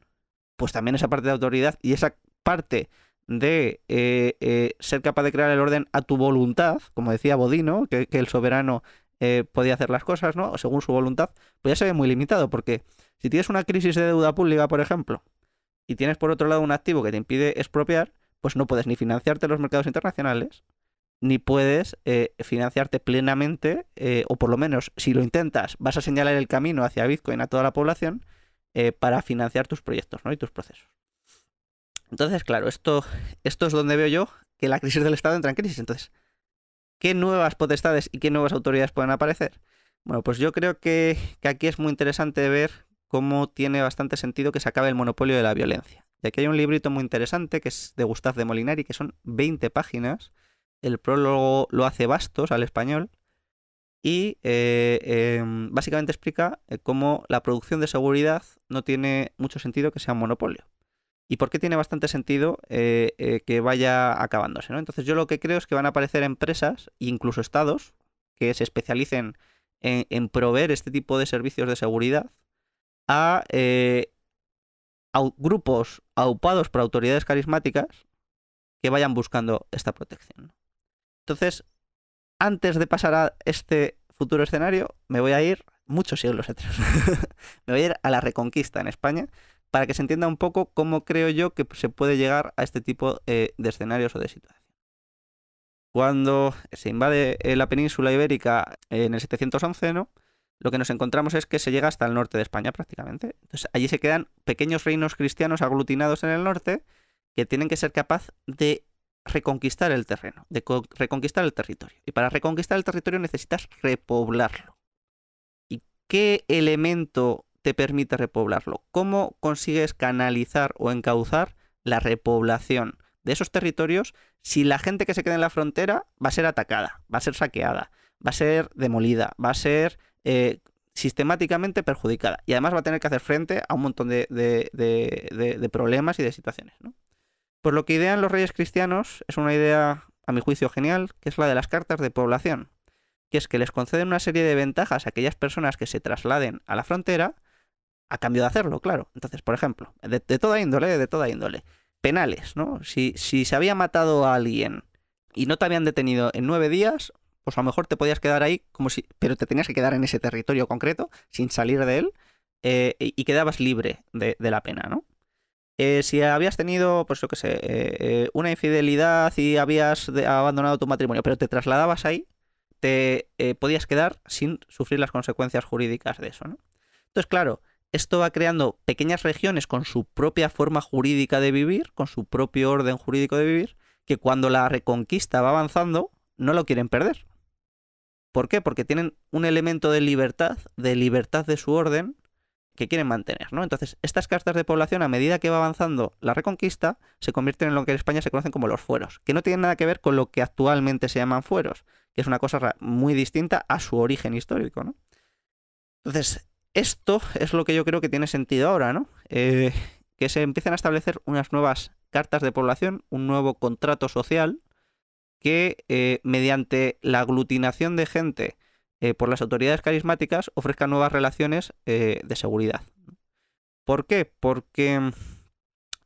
pues también esa parte de autoridad y esa parte de eh, ser capaz de crear el orden a tu voluntad, como decía Bodino, que, que el soberano podía hacer las cosas, ¿no? Según su voluntad, pues ya se ve muy limitado, porque si tienes una crisis de deuda pública, por ejemplo, y tienes por otro lado un activo que te impide expropiar, pues no puedes ni financiarte los mercados internacionales, ni puedes eh, financiarte plenamente, eh, o por lo menos si lo intentas, vas a señalar el camino hacia Bitcoin a toda la población eh, para financiar tus proyectos ¿no? y tus procesos. Entonces, claro, esto, esto es donde veo yo que la crisis del Estado entra en crisis. Entonces, ¿qué nuevas potestades y qué nuevas autoridades pueden aparecer? Bueno, pues yo creo que aquí es muy interesante ver cómo tiene bastante sentido que se acabe el monopolio de la violencia. Y aquí hay un librito muy interesante que es de Gustav de Molinari, que son 20 páginas. El prólogo lo hace Bastos al español y eh, em, básicamente explica eh, cómo la producción de seguridad no tiene mucho sentido que sea un monopolio. Y por qué tiene bastante sentido eh, que vaya acabándose. ¿no? Entonces yo lo que creo es que van a aparecer empresas, incluso estados, que se especialicen en proveer este tipo de servicios de seguridad a, eh, grupos aupados por autoridades carismáticas que vayan buscando esta protección. Entonces, antes de pasar a este futuro escenario, me voy a ir muchos siglos atrás. me voy a ir a la Reconquista en España para que se entienda un poco cómo creo yo que se puede llegar a este tipo eh, de escenarios o de situaciones. Cuando se invade eh, la península ibérica en el 711, ¿no? lo que nos encontramos es que se llega hasta el norte de España prácticamente. Entonces allí se quedan pequeños reinos cristianos aglutinados en el norte que tienen que ser capaz de reconquistar el terreno, de reconquistar el territorio. Y para reconquistar el territorio necesitas repoblarlo. ¿Y qué elemento te permite repoblarlo? ¿Cómo consigues canalizar o encauzar la repoblación de esos territorios si la gente que se queda en la frontera va a ser atacada, va a ser saqueada, va a ser demolida, va a ser eh, sistemáticamente perjudicada. Y además va a tener que hacer frente a un montón de, problemas y de situaciones. ¿no? Pues lo que idean los reyes cristianos es una idea, a mi juicio, genial, que es la de las cartas de población, que es que les conceden una serie de ventajas a aquellas personas que se trasladen a la frontera a cambio de hacerlo, claro. Entonces, por ejemplo, de, toda índole, de toda índole. Penales, ¿no? si se había matado a alguien y no te habían detenido en nueve días, pues a lo mejor te podías quedar ahí como si, pero te tenías que quedar en ese territorio concreto sin salir de él eh, y quedabas libre de, la pena, ¿no? Eh, si habías tenido, pues lo que sé, eh, una infidelidad y habías abandonado tu matrimonio, pero te trasladabas ahí, te podías quedar sin sufrir las consecuencias jurídicas de eso, ¿no? Entonces, claro, esto va creando pequeñas regiones con su propia forma jurídica de vivir, con su propio orden jurídico de vivir, que cuando la reconquista va avanzando, no lo quieren perder. ¿Por qué? Porque tienen un elemento de libertad, de libertad de su orden, que quieren mantener, ¿no? Entonces, estas cartas de población, a medida que va avanzando la reconquista, se convierten en lo que en España se conocen como los fueros, que no tienen nada que ver con lo que actualmente se llaman fueros, que es una cosa muy distinta a su origen histórico, ¿no? Entonces, esto es lo que yo creo que tiene sentido ahora, ¿no? Eh, que se empiecen a establecer unas nuevas cartas de población, un nuevo contrato social, que eh, mediante la aglutinación de gente eh, por las autoridades carismáticas ofrezca nuevas relaciones eh, de seguridad. ¿Por qué? Porque mm,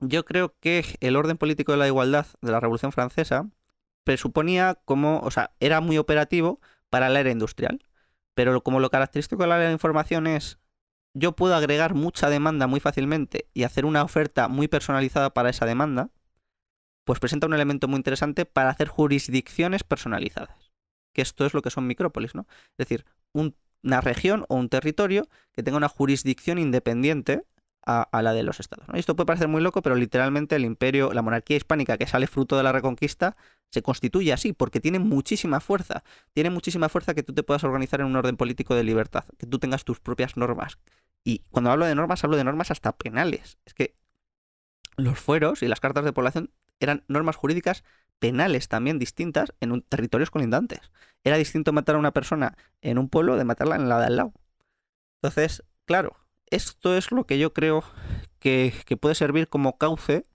yo creo que el orden político de la igualdad de la Revolución Francesa presuponía como, o sea, era muy operativo para la era industrial, pero como lo característico de la era de información es yo puedo agregar mucha demanda muy fácilmente y hacer una oferta muy personalizada para esa demanda, pues presenta un elemento muy interesante para hacer jurisdicciones personalizadas. Que esto es lo que son micrópolis, ¿no? Es decir, una región o un territorio que tenga una jurisdicción independiente a, la de los estados. ¿no? Y esto puede parecer muy loco, pero literalmente el imperio, la monarquía hispánica que sale fruto de la reconquista, se constituye así, porque tiene muchísima fuerza. Tiene muchísima fuerza que tú te puedas organizar en un orden político de libertad, que tú tengas tus propias normas. Y cuando hablo de normas, hablo de normas hasta penales. Es que los fueros y las cartas de población eran normas jurídicas penales también distintas en un, territorios colindantes. Era distinto matar a una persona en un pueblo de matarla en la de al lado. Entonces, claro, esto es lo que yo creo que, puede servir como cauce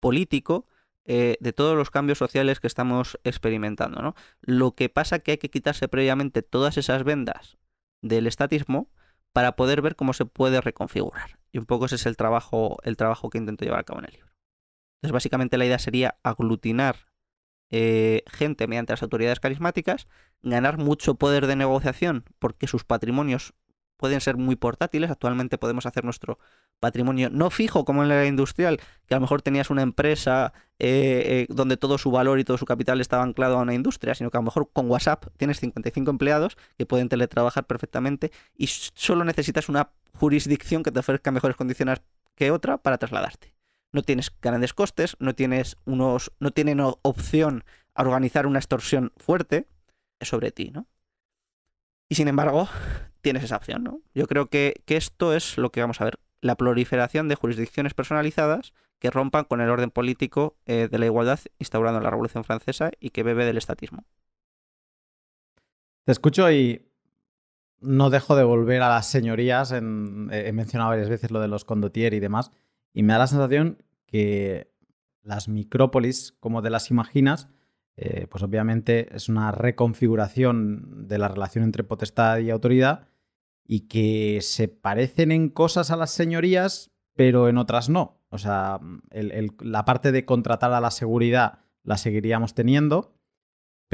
político eh, de todos los cambios sociales que estamos experimentando. ¿no? Lo que pasa es que hay que quitarse previamente todas esas vendas del estatismo para poder ver cómo se puede reconfigurar. Y un poco ese es el trabajo, el trabajo que intento llevar a cabo en el libro. Entonces, básicamente la idea sería aglutinar eh, gente mediante las autoridades carismáticas, ganar mucho poder de negociación porque sus patrimonios pueden ser muy portátiles. Actualmente podemos hacer nuestro patrimonio no fijo como en la industrial, que a lo mejor tenías una empresa eh, eh, donde todo su valor y todo su capital estaba anclado a una industria, sino que a lo mejor con WhatsApp tienes 55 empleados que pueden teletrabajar perfectamente y solo necesitas una jurisdicción que te ofrezca mejores condiciones que otra para trasladarte no tienes grandes costes, no tienes unos, no tienen opción a organizar una extorsión fuerte sobre ti, ¿no? Y sin embargo, tienes esa opción, ¿no? Yo creo que, esto es lo que vamos a ver, la proliferación de jurisdicciones personalizadas que rompan con el orden político eh, de la igualdad instaurado en la Revolución Francesa y que bebe del estatismo. Te escucho y no dejo de volver a las señorías. he mencionado varias veces lo de los condotier y demás. Y me da la sensación que las micrópolis, como de las imaginas, eh, pues obviamente es una reconfiguración de la relación entre potestad y autoridad y que se parecen en cosas a las señorías, pero en otras no. O sea, la parte de contratar a la seguridad la seguiríamos teniendo,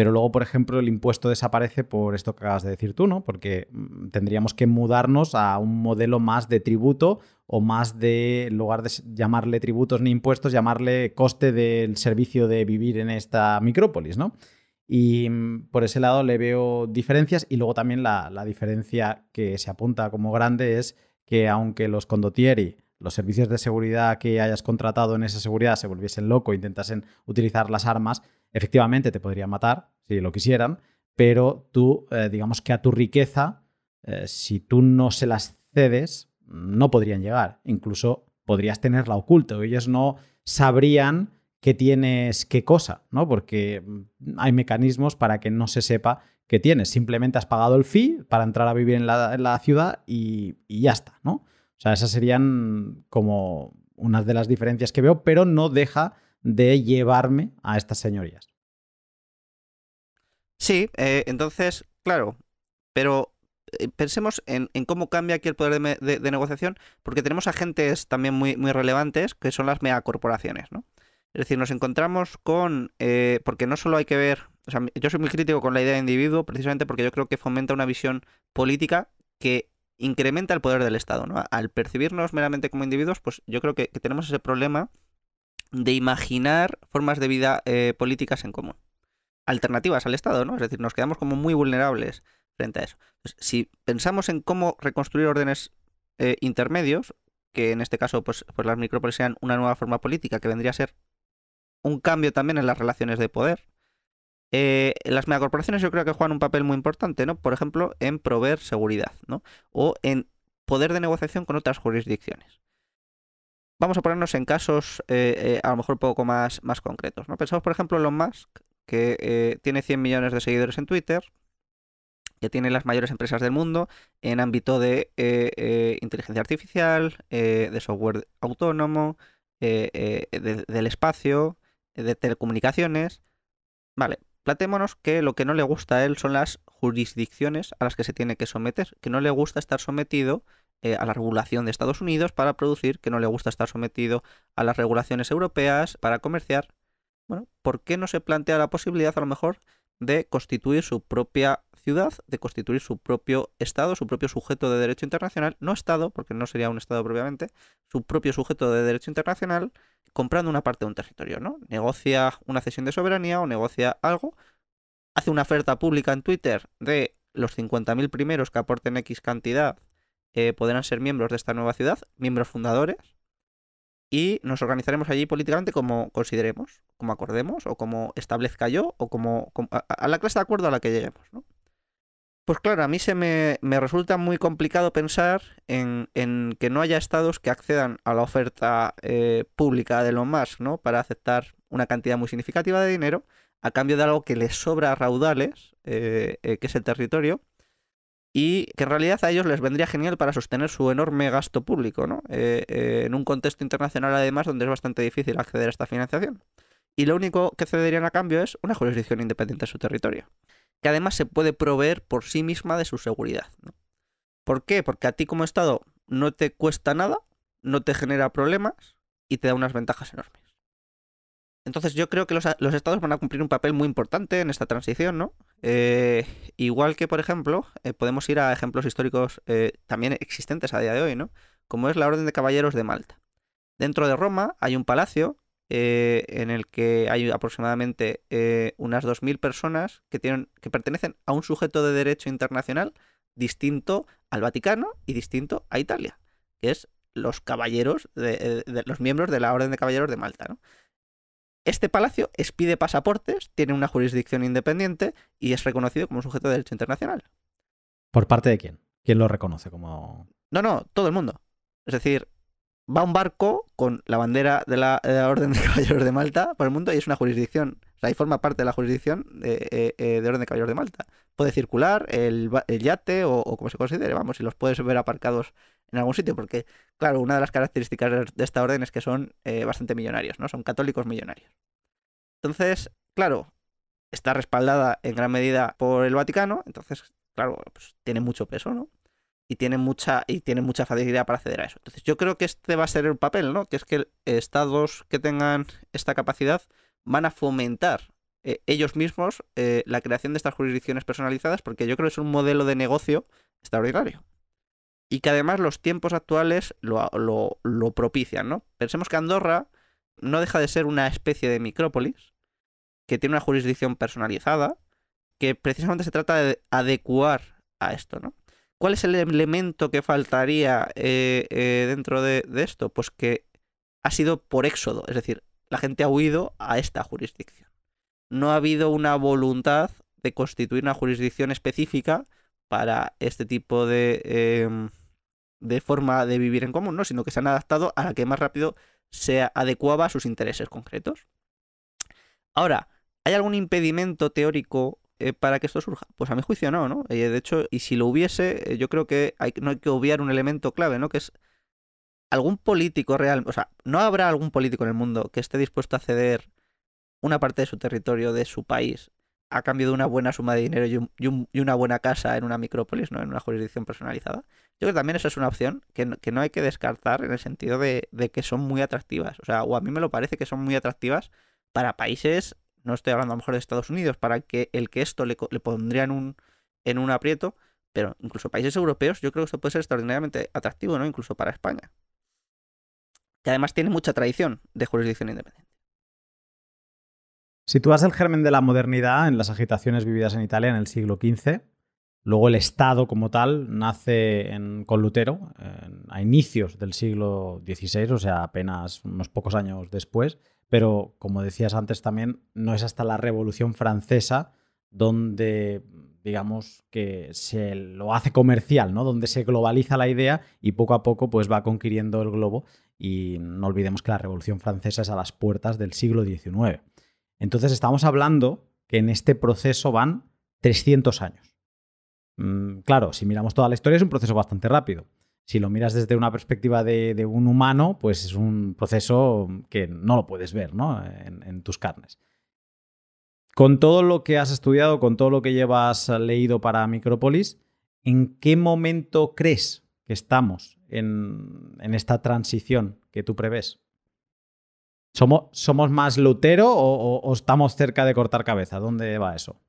pero luego, por ejemplo, el impuesto desaparece por esto que acabas de decir tú, ¿no? Porque mm, tendríamos que mudarnos a un modelo más de tributo o más de, en lugar de llamarle tributos ni impuestos, llamarle coste del servicio de vivir en esta micrópolis, ¿no? Y mm, por ese lado le veo diferencias y luego también la, diferencia que se apunta como grande es que aunque los condotieri los servicios de seguridad que hayas contratado en esa seguridad se volviesen loco, intentasen utilizar las armas, Efectivamente, te podrían matar si lo quisieran, pero tú, eh, digamos que a tu riqueza, eh, si tú no se las cedes, no podrían llegar. Incluso podrías tenerla oculta. ellos no sabrían que tienes qué cosa, ¿no? Porque mm, hay mecanismos para que no se sepa qué tienes. Simplemente has pagado el fee para entrar a vivir en la, ciudad y, y ya está, ¿no? O sea, esas serían como unas de las diferencias que veo, pero no deja de llevarme a estas señorías. Sí, eh, entonces, claro, pero eh, pensemos en, cómo cambia aquí el poder de, negociación, porque tenemos agentes también muy, relevantes, que son las megacorporaciones, ¿no? Es decir, nos encontramos con, eh, porque no solo hay que ver, yo soy muy crítico con la idea de individuo, precisamente porque yo creo que fomenta una visión política que incrementa el poder del Estado, ¿no? Al percibirnos meramente como individuos, pues yo creo que tenemos ese problema de imaginar formas de vida eh, políticas en común. Alternativas al Estado, ¿no? Es decir, nos quedamos como muy vulnerables frente a eso. si pensamos en cómo reconstruir órdenes eh, intermedios, que en este caso pues, pues, las micrópolis sean una nueva forma política, que vendría a ser un cambio también en las relaciones de poder, eh, las megacorporaciones yo creo que juegan un papel muy importante, ¿no? Por ejemplo, en proveer seguridad, ¿no? O en poder de negociación con otras jurisdicciones vamos a ponernos en casos eh, eh, a lo mejor un poco más, más concretos. ¿no? Pensamos, por ejemplo, en Elon Musk, que eh, tiene 100 millones de seguidores en Twitter, que tiene las mayores empresas del mundo en ámbito de inteligencia artificial, de software autónomo, del espacio, de telecomunicaciones. Vale, platémonos que lo que no le gusta a él son las jurisdicciones a las que se tiene que someter, que no le gusta estar sometido eh, a la regulación de Estados Unidos para producir, que no le gusta estar sometido a las regulaciones europeas para comerciar. Bueno, ¿por qué no se plantea la posibilidad a lo mejor de constituir su propia ciudad, de constituir su propio Estado, su propio sujeto de derecho internacional, no Estado, porque no sería un Estado propiamente, su propio sujeto de derecho internacional, comprando una parte de un territorio, ¿no? Negocia una cesión de soberanía o negocia algo, hace una oferta pública en Twitter de los 50.000 primeros que aporten X cantidad eh, podrán ser miembros de esta nueva ciudad, miembros fundadores, y nos organizaremos allí políticamente como consideremos, como acordemos, o como establezca yo, o como, a, la clase de acuerdo a la que lleguemos. Pues claro, a mí se me, me resulta muy complicado pensar en, que no haya estados que accedan a la oferta eh, pública de lo Musk, ¿no? Para aceptar una cantidad muy significativa de dinero a cambio de algo que les sobra a raudales, eh, que es el territorio, y que en realidad a ellos les vendría genial para sostener su enorme gasto público, ¿no? Eh, eh, en un contexto internacional además donde es bastante difícil acceder a esta financiación. Y lo único que cederían a cambio es una jurisdicción independiente de su territorio, que además se puede proveer por sí misma de su seguridad. ¿Por qué? Porque a ti como Estado no te cuesta nada, no te genera problemas y te da unas ventajas enormes. Entonces yo creo que los, estados van a cumplir un papel muy importante en esta transición, ¿no? Eh, igual que, por ejemplo, eh, podemos ir a ejemplos históricos eh, también existentes a día de hoy, ¿no? Como es la Orden de Caballeros de Malta. Dentro de Roma hay un palacio en el que hay aproximadamente unas 2.000 personas que, tienen, que pertenecen a un sujeto de derecho internacional distinto al Vaticano y distinto a Italia, que es los caballeros, de, los miembros de la Orden de Caballeros de Malta, ¿no? Este palacio expide pasaportes, tiene una jurisdicción independiente y es reconocido como sujeto de derecho internacional. ¿Por parte de quién? ¿Quién lo reconoce como.? No, no, todo el mundo. Es decir, va un barco con la bandera de la, Orden de Caballeros de Malta por el mundo y es una jurisdicción. O sea, ahí forma parte de la jurisdicción de, eh, eh, Orden de Caballeros de Malta. Puede circular el, yate o, o, como se considere, vamos, y los puedes ver aparcados en algún sitio, porque, claro, una de las características de esta orden es que son eh, bastante millonarios, ¿no? Son católicos millonarios. Entonces, claro, está respaldada en gran medida por el Vaticano, entonces, claro, pues tiene mucho peso, ¿no? Y tiene mucha, y tiene mucha facilidad para acceder a eso. Entonces, yo creo que este va a ser el papel, ¿no? Que es que estados que tengan esta capacidad van a fomentar eh, ellos mismos eh, la creación de estas jurisdicciones personalizadas, porque yo creo que es un modelo de negocio extraordinario y que además los tiempos actuales lo, propician, ¿no? Pensemos que Andorra no deja de ser una especie de micrópolis que tiene una jurisdicción personalizada que precisamente se trata de adecuar a esto, ¿no? ¿Cuál es el elemento que faltaría eh, eh, dentro de, esto? Pues que ha sido por éxodo, es decir, la gente ha huido a esta jurisdicción. No ha habido una voluntad de constituir una jurisdicción específica para este tipo de, em, de forma de vivir en común, ¿no? sino que se han adaptado a la que más rápido se adecuaba a sus intereses concretos. Ahora, ¿hay algún impedimento teórico eh, para que esto surja? Pues a mi juicio no, ¿no? Eh, de hecho, y si lo hubiese, eh, yo creo que no hay que obviar un elemento clave, ¿no? Que es algún político real, o sea, no habrá algún político en el mundo que esté dispuesto a ceder una parte de su territorio, de su país, ha cambiado una buena suma de dinero y, una buena casa en una micrópolis, ¿no? En una jurisdicción personalizada. Yo creo que también esa es una opción que no, hay que descartar en el sentido de, que son muy atractivas. O sea, o a mí me lo parece que son muy atractivas para países, no estoy hablando a lo mejor de Estados Unidos, para que el que esto le, pondría en un, en un aprieto, pero incluso países europeos, yo creo que esto puede ser extraordinariamente atractivo, ¿no? Incluso para España. Que además tiene mucha tradición de jurisdicción independiente vas el germen de la modernidad en las agitaciones vividas en Italia en el siglo XV. Luego el Estado como tal nace con Lutero a inicios del siglo XVI, o sea, apenas unos pocos años después. Pero, como decías antes también, no es hasta la Revolución Francesa donde, digamos, que se lo hace comercial, ¿no? Donde se globaliza la idea y poco a poco pues va conquiriendo el globo. Y no olvidemos que la Revolución Francesa es a las puertas del siglo XIX. Entonces estamos hablando que en este proceso van 300 años. Mm, claro, si miramos toda la historia es un proceso bastante rápido. Si lo miras desde una perspectiva de, un humano, pues es un proceso que no lo puedes ver ¿no? en, tus carnes. Con todo lo que has estudiado, con todo lo que llevas leído para Micrópolis, ¿en qué momento crees que estamos en, en esta transición que tú prevés? ¿Somos, somos más Lutero o, estamos cerca de cortar cabeza? ¿Dónde va eso?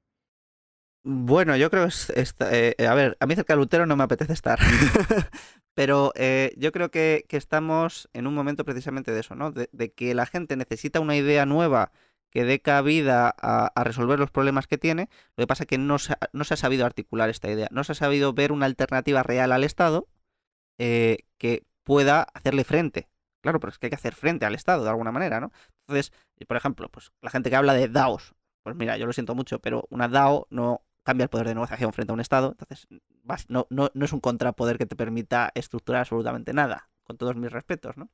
Bueno, yo creo que... Eh, a ver, a mí cerca de Lutero no me apetece estar. Pero eh, yo creo que, estamos en un momento precisamente de eso, ¿no? De, que la gente necesita una idea nueva que dé cabida a, resolver los problemas que tiene. Lo que pasa es que no se, ha, sabido articular esta idea. No se ha sabido ver una alternativa real al Estado eh, que pueda hacerle frente Claro, pero es que hay que hacer frente al Estado de alguna manera, ¿no? Entonces, eh, por ejemplo, pues la gente que habla de DAOs, pues mira, yo lo siento mucho, pero una DAO no cambia el poder de negociación frente a un Estado, entonces no, no, es un contrapoder que te permita estructurar absolutamente nada, con todos mis respetos, ¿no?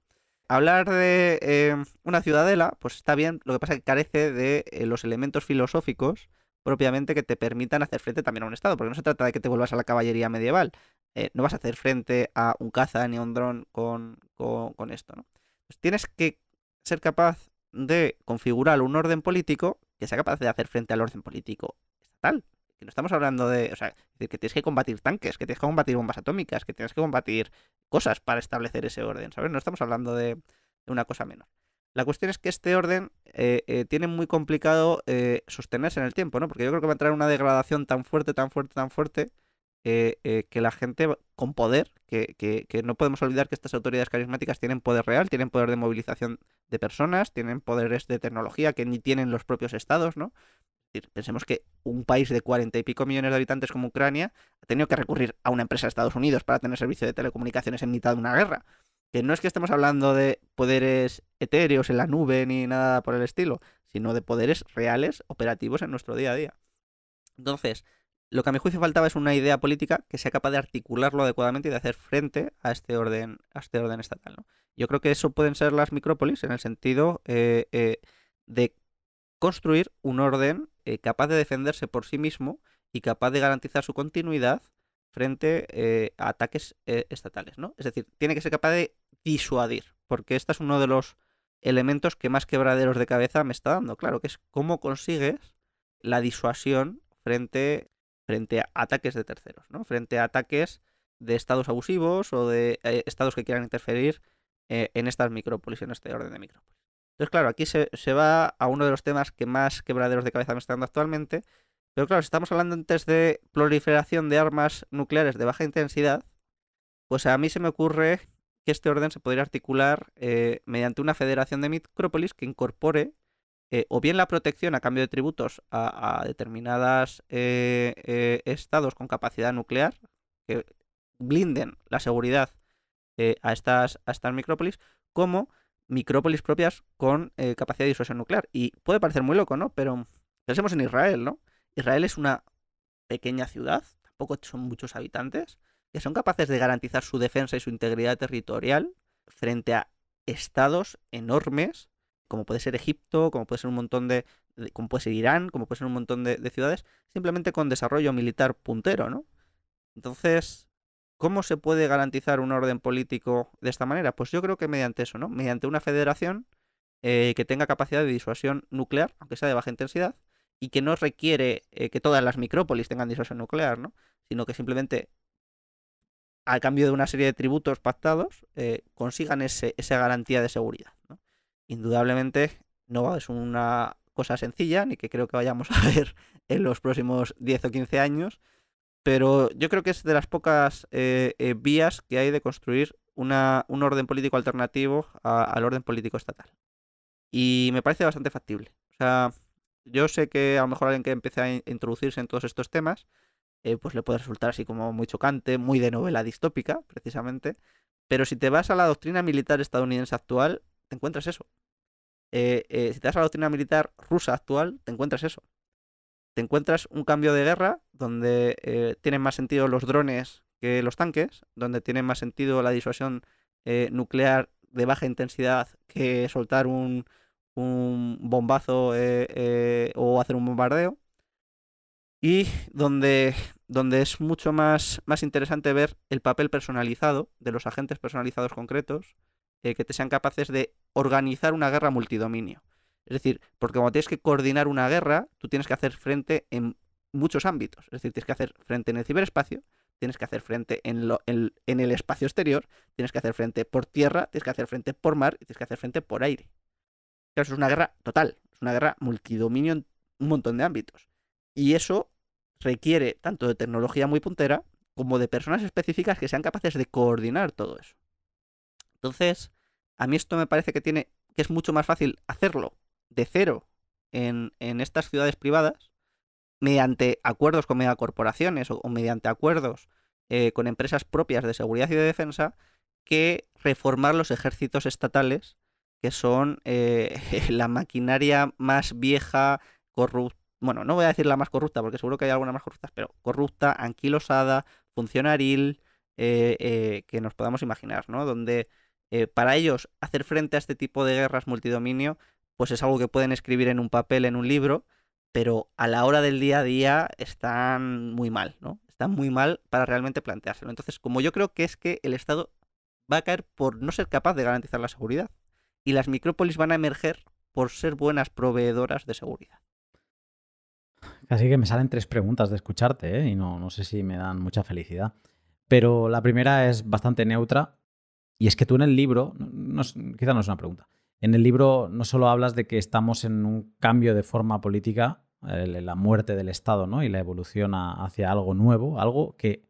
Hablar de eh, una ciudadela, pues está bien, lo que pasa es que carece de eh, los elementos filosóficos propiamente que te permitan hacer frente también a un Estado, porque no se trata de que te vuelvas a la caballería medieval, eh, no vas a hacer frente a un caza ni a un dron con, con, esto. ¿no? Pues tienes que ser capaz de configurar un orden político que sea capaz de hacer frente al orden político estatal. Que no estamos hablando de, o sea, que tienes que combatir tanques, que tienes que combatir bombas atómicas, que tienes que combatir cosas para establecer ese orden, ¿sabes? No estamos hablando de, de una cosa menor. La cuestión es que este orden eh, eh, tiene muy complicado eh, sostenerse en el tiempo, ¿no? Porque yo creo que va a entrar una degradación tan fuerte, tan fuerte, tan fuerte, que la gente con poder, que, no podemos olvidar que estas autoridades carismáticas tienen poder real, tienen poder de movilización de personas, tienen poderes de tecnología que ni tienen los propios estados, ¿no? pensemos que un país de cuarenta y pico millones de habitantes como Ucrania ha tenido que recurrir a una empresa de Estados Unidos para tener servicio de telecomunicaciones en mitad de una guerra que no es que estemos hablando de poderes etéreos en la nube ni nada por el estilo, sino de poderes reales, operativos en nuestro día a día. Entonces, lo que a mi juicio faltaba es una idea política que sea capaz de articularlo adecuadamente y de hacer frente a este orden, a este orden estatal. Yo creo que eso pueden ser las micrópolis en el sentido eh, eh, de construir un orden eh, capaz de defenderse por sí mismo y capaz de garantizar su continuidad frente eh, a ataques eh, estatales, ¿no? Es decir, tiene que ser capaz de disuadir, porque este es uno de los elementos que más quebraderos de cabeza me está dando, claro, que es cómo consigues la disuasión frente, frente a ataques de terceros, ¿no? Frente a ataques de estados abusivos o de eh, estados que quieran interferir en estas micrópolis, en este orden de micrópolis. Entonces, claro, aquí se, se va a uno de los temas que más quebraderos de cabeza me está dando actualmente, pero claro, si estamos hablando antes de proliferación de armas nucleares de baja intensidad, pues a mí se me ocurre que este orden se podría articular eh, mediante una federación de micrópolis que incorpore eh, o bien la protección a cambio de tributos a, determinados determinadas eh, estados con capacidad nuclear, que blinden la seguridad a, estas, a estas micrópolis, como micrópolis propias con capacidad de disuasión nuclear. Y puede parecer muy loco, ¿no? Pero pensemos en Israel, ¿no? Israel es una pequeña ciudad, tampoco son muchos habitantes, que son capaces de garantizar su defensa y su integridad territorial frente a estados enormes, como puede ser Egipto, como puede ser un montón de, como puede ser Irán, como puede ser un montón de, ciudades, simplemente con desarrollo militar puntero, ¿no? Entonces, ¿cómo se puede garantizar un orden político de esta manera? Pues yo creo que mediante eso, ¿no? Mediante una federación eh, que tenga capacidad de disuasión nuclear, aunque sea de baja intensidad, y que no requiere eh, que todas las micrópolis tengan disuasión nuclear, Sino que simplemente a cambio de una serie de tributos pactados eh, consigan ese, esa garantía de seguridad. Indudablemente no es una cosa sencilla, ni que creo que vayamos a ver en los próximos 10 o 15 años, pero yo creo que es de las pocas eh, vías que hay de construir un orden político alternativo al orden político estatal. Y me parece bastante factible. O sea, yo sé que a lo mejor alguien que empiece a introducirse en todos estos temas, eh, pues le puede resultar así como muy chocante, muy de novela distópica, precisamente. Pero si te vas a la doctrina militar estadounidense actual, te encuentras eso. Eh, eh, si te vas a la doctrina militar rusa actual, te encuentras eso. Te encuentras un cambio de guerra donde tienen más sentido los drones que los tanques, donde tiene más sentido la disuasión nuclear de baja intensidad que soltar un, un bombazo eh, eh, o hacer un bombardeo. Y donde, donde es mucho más, más interesante ver el papel personalizado de los agentes personalizados concretos eh, que te sean capaces de organizar una guerra multidominio. Es decir, porque cuando tienes que coordinar una guerra, tú tienes que hacer frente en muchos ámbitos. Es decir, tienes que hacer frente en el ciberespacio, tienes que hacer frente en, en el espacio exterior, tienes que hacer frente por tierra, tienes que hacer frente por mar y tienes que hacer frente por aire es una guerra total, es una guerra multidominio en un montón de ámbitos. Y eso requiere tanto de tecnología muy puntera como de personas específicas que sean capaces de coordinar todo eso. Entonces, a mí esto me parece que tiene que es mucho más fácil hacerlo de cero en, estas ciudades privadas mediante acuerdos con megacorporaciones o, o mediante acuerdos eh, con empresas propias de seguridad y de defensa que reformar los ejércitos estatales son eh, la maquinaria más vieja, corrupta, bueno, no voy a decir la más corrupta, porque seguro que hay algunas más corruptas, pero corrupta, anquilosada, funcionaril, eh, eh, que nos podamos imaginar, ¿no? Donde para ellos hacer frente a este tipo de guerras multidominio, pues es algo que pueden escribir en un papel, en un libro, pero a la hora del día a día están muy mal, ¿no? Están muy mal para realmente planteárselo. Entonces, como yo creo que es que el Estado va a caer por no ser capaz de garantizar la seguridad, y las micrópolis van a emerger por ser buenas proveedoras de seguridad. Casi que me salen tres preguntas de escucharte, ¿eh? y no, no sé si me dan mucha felicidad. Pero la primera es bastante neutra, y es que tú en el libro, no, quizá no es una pregunta, en el libro no solo hablas de que estamos en un cambio de forma política, la muerte del Estado ¿no? y la evolución hacia algo nuevo, algo que,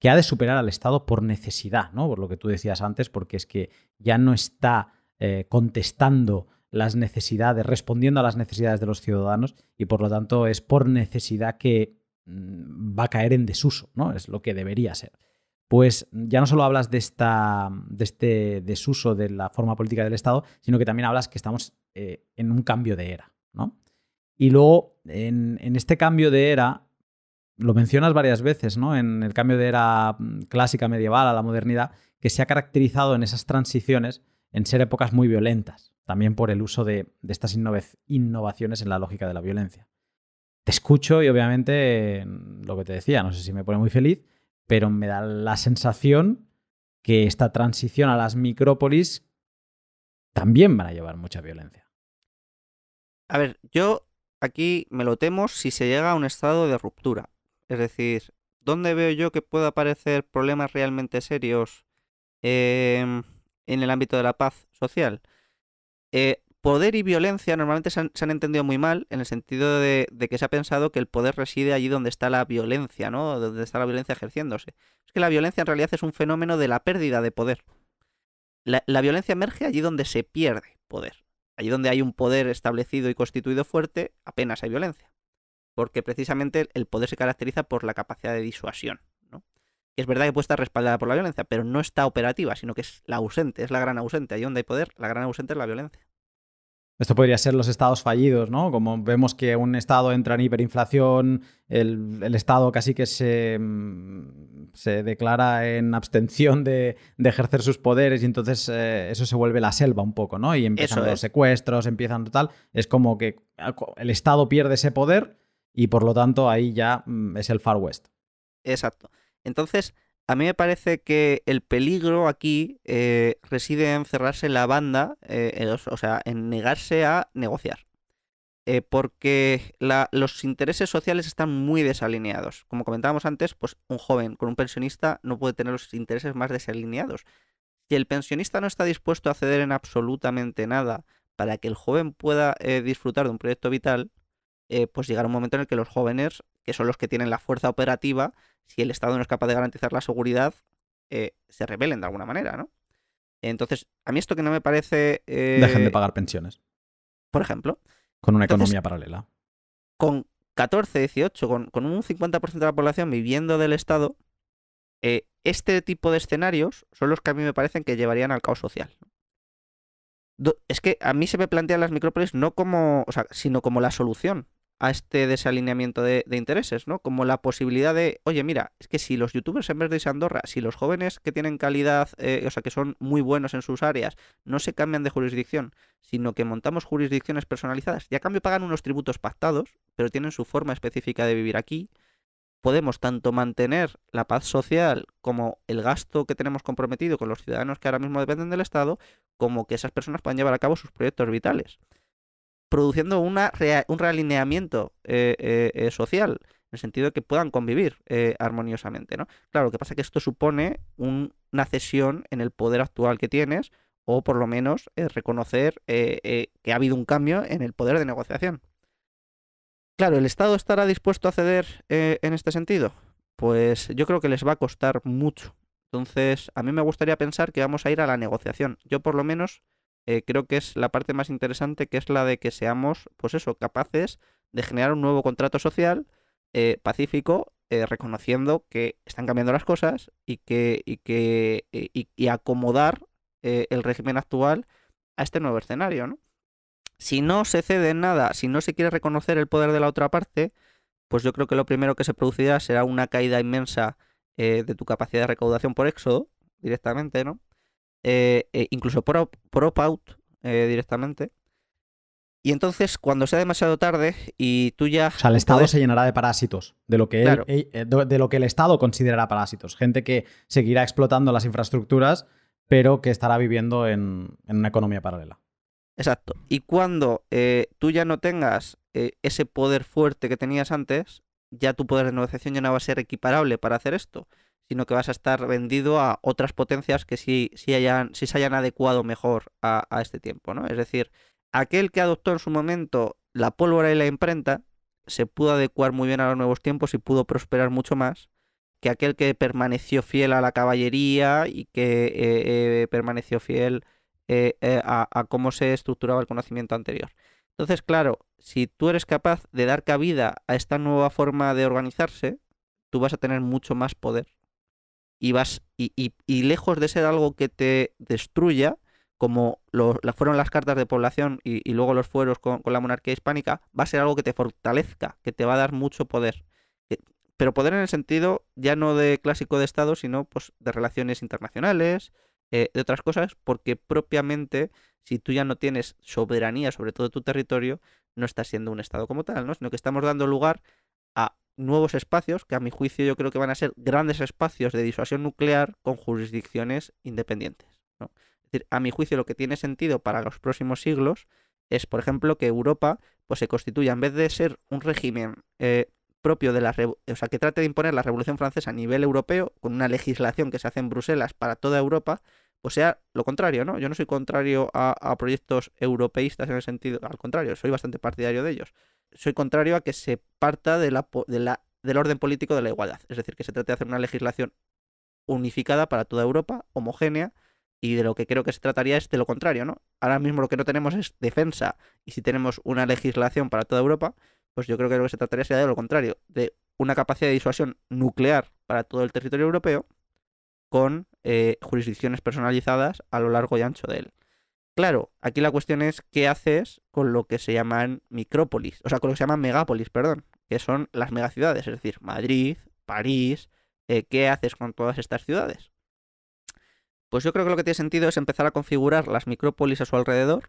que ha de superar al Estado por necesidad, ¿no? por lo que tú decías antes, porque es que ya no está eh, contestando las necesidades, respondiendo a las necesidades de los ciudadanos y por lo tanto es por necesidad que mm, va a caer en desuso, ¿no? Es lo que debería ser. Pues ya no solo hablas de, esta, de este desuso de la forma política del Estado, sino que también hablas que estamos eh, en un cambio de era, ¿no? Y luego, en, en, este cambio de era, lo mencionas varias veces, ¿no? En el cambio de era mm, clásica medieval a la modernidad, que se ha caracterizado en esas transiciones en ser épocas muy violentas, también por el uso de, estas innovaciones en la lógica de la violencia. Te escucho y obviamente mm, lo que te decía, no sé si me pone muy feliz, pero me da la sensación que esta transición a las micrópolis también van a llevar mucha violencia. A ver, yo aquí me lo temo si se llega a un estado de ruptura. Es decir, ¿dónde veo yo que pueda aparecer problemas realmente serios? Eh, en el ámbito de la paz social. Eh, poder y violencia normalmente se han, entendido muy mal en el sentido de, que se ha pensado que el poder reside allí donde está la violencia, ¿no? Donde está la violencia ejerciéndose. Es que la violencia en realidad es un fenómeno de la pérdida de poder. la violencia emerge allí donde se pierde poder. Allí donde hay un poder establecido y constituido fuerte, apenas hay violencia. Porque precisamente el poder se caracteriza por la capacidad de disuasión es verdad que puede estar respaldada por la violencia, pero no está operativa, sino que es la ausente, es la gran ausente. Ahí donde hay poder, la gran ausente es la violencia. Esto podría ser los estados fallidos, ¿no? Como vemos que un estado entra en hiperinflación, el, estado casi que se, mm, se declara en abstención de, ejercer sus poderes y entonces eh, eso se vuelve la selva un poco, ¿no? Y empiezan los secuestros, empiezan tal. Es como que ah, el estado pierde ese poder y por lo tanto ahí ya mm, es el Far West. Exacto. Entonces, a mí me parece que el peligro aquí eh, reside en cerrarse la banda, eh, o sea, en negarse a negociar. Eh, porque los intereses sociales están muy desalineados. Como comentábamos antes, pues un joven con un pensionista no puede tener los intereses más desalineados. Si el pensionista no está dispuesto a ceder en absolutamente nada para que el joven pueda disfrutar de un proyecto vital, pues llegará un momento en el que los jóvenes que son los que tienen la fuerza operativa, si el Estado no es capaz de garantizar la seguridad, eh, se rebelen de alguna manera, ¿no? Entonces, a mí esto que no me parece... Eh, Dejen de pagar pensiones. Por ejemplo. Con una economía paralela. Con 14, 18, con, un 50% de la población viviendo del Estado, eh, este tipo de escenarios son los que a mí me parecen que llevarían al caos social. Es que a mí se me plantean las micrópolis no como, o sea, sino como la solución a este desalineamiento de, intereses, ¿no? Como la posibilidad de, oye, mira, es que si los youtubers en Verde de irse Andorra, si los jóvenes que tienen calidad, eh, o sea, que son muy buenos en sus áreas, no se cambian de jurisdicción, sino que montamos jurisdicciones personalizadas, y a cambio pagan unos tributos pactados, pero tienen su forma específica de vivir aquí, podemos tanto mantener la paz social como el gasto que tenemos comprometido con los ciudadanos que ahora mismo dependen del Estado, como que esas personas puedan llevar a cabo sus proyectos vitales produciendo una un realineamiento eh, eh, eh, social, en el sentido de que puedan convivir armoniosamente. ¿no? Claro, lo que pasa es que esto supone una cesión en el poder actual que tienes, o por lo menos reconocer que ha habido un cambio en el poder de negociación. Claro, ¿el Estado estará dispuesto a ceder en este sentido? Pues yo creo que les va a costar mucho. Entonces, a mí me gustaría pensar que vamos a ir a la negociación. Yo por lo menos eh, creo que es la parte más interesante, que es la de que seamos, pues eso, capaces de generar un nuevo contrato social eh, pacífico, eh, reconociendo que están cambiando las cosas y que, y que y, y acomodar el régimen actual a este nuevo escenario, ¿no? Si no se cede en nada, si no se quiere reconocer el poder de la otra parte, pues yo creo que lo primero que se producirá será una caída inmensa de tu capacidad de recaudación por éxodo, directamente, ¿no? Eh, eh, incluso por, op out eh, directamente. Y entonces, cuando sea demasiado tarde y tú ya. O sea, el Estado se llenará de parásitos, de lo, que e, de lo que el Estado considerará parásitos. Gente que seguirá explotando las infraestructuras, pero que estará viviendo en, en una economía paralela. Exacto. Y cuando tú ya no tengas ese poder fuerte que tenías antes, ya tu poder de negociación ya no va a ser equiparable para hacer esto sino que vas a estar vendido a otras potencias que sí, hayan, se hayan adecuado mejor a, este tiempo, ¿no? Es decir, aquel que adoptó en su momento la pólvora y la imprenta se pudo adecuar muy bien a los nuevos tiempos y pudo prosperar mucho más que aquel que permaneció fiel a la caballería y que eh, eh, permaneció fiel eh, a, a cómo se estructuraba el conocimiento anterior. Entonces, claro, si tú eres capaz de dar cabida a esta nueva forma de organizarse, tú vas a tener mucho más poder y vas y, lejos de ser algo que te destruya, como lo, fueron las cartas de población y, luego los fueros con, la monarquía hispánica, va a ser algo que te fortalezca, que te va a dar mucho poder. Eh, pero poder en el sentido ya no de clásico de Estado, sino pues, de relaciones internacionales, eh, de otras cosas, porque propiamente si tú ya no tienes soberanía sobre todo tu territorio, no estás siendo un Estado como tal, ¿no? sino que estamos dando lugar a nuevos espacios, que a mi juicio yo creo que van a ser grandes espacios de disuasión nuclear con jurisdicciones independientes. ¿no? decir, a mi juicio lo que tiene sentido para los próximos siglos es, por ejemplo, que Europa pues, se constituya, en vez de ser un régimen eh, propio de la... O sea, que trate de imponer la Revolución Francesa a nivel europeo, con una legislación que se hace en Bruselas para toda Europa, pues sea lo contrario, ¿no? Yo no soy contrario a proyectos europeístas en el sentido... Al contrario, soy bastante partidario de ellos soy contrario a que se parta del orden político de la igualdad. Es decir, que se trate de hacer una legislación unificada para toda Europa, homogénea, y de lo que creo que se trataría es de lo contrario, ¿no? Ahora mismo lo que no tenemos es defensa, y si tenemos una legislación para toda Europa, pues yo creo que lo que se trataría sería de lo contrario, de una capacidad de disuasión nuclear para todo el territorio europeo con eh, jurisdicciones personalizadas a lo largo y ancho de él. Claro, aquí la cuestión es qué haces con lo que se llaman micrópolis, o sea, con lo que se llaman megápolis, perdón, que son las megaciudades, es decir, Madrid, París, eh, ¿qué haces con todas estas ciudades? Pues yo creo que lo que tiene sentido es empezar a configurar las micrópolis a su alrededor,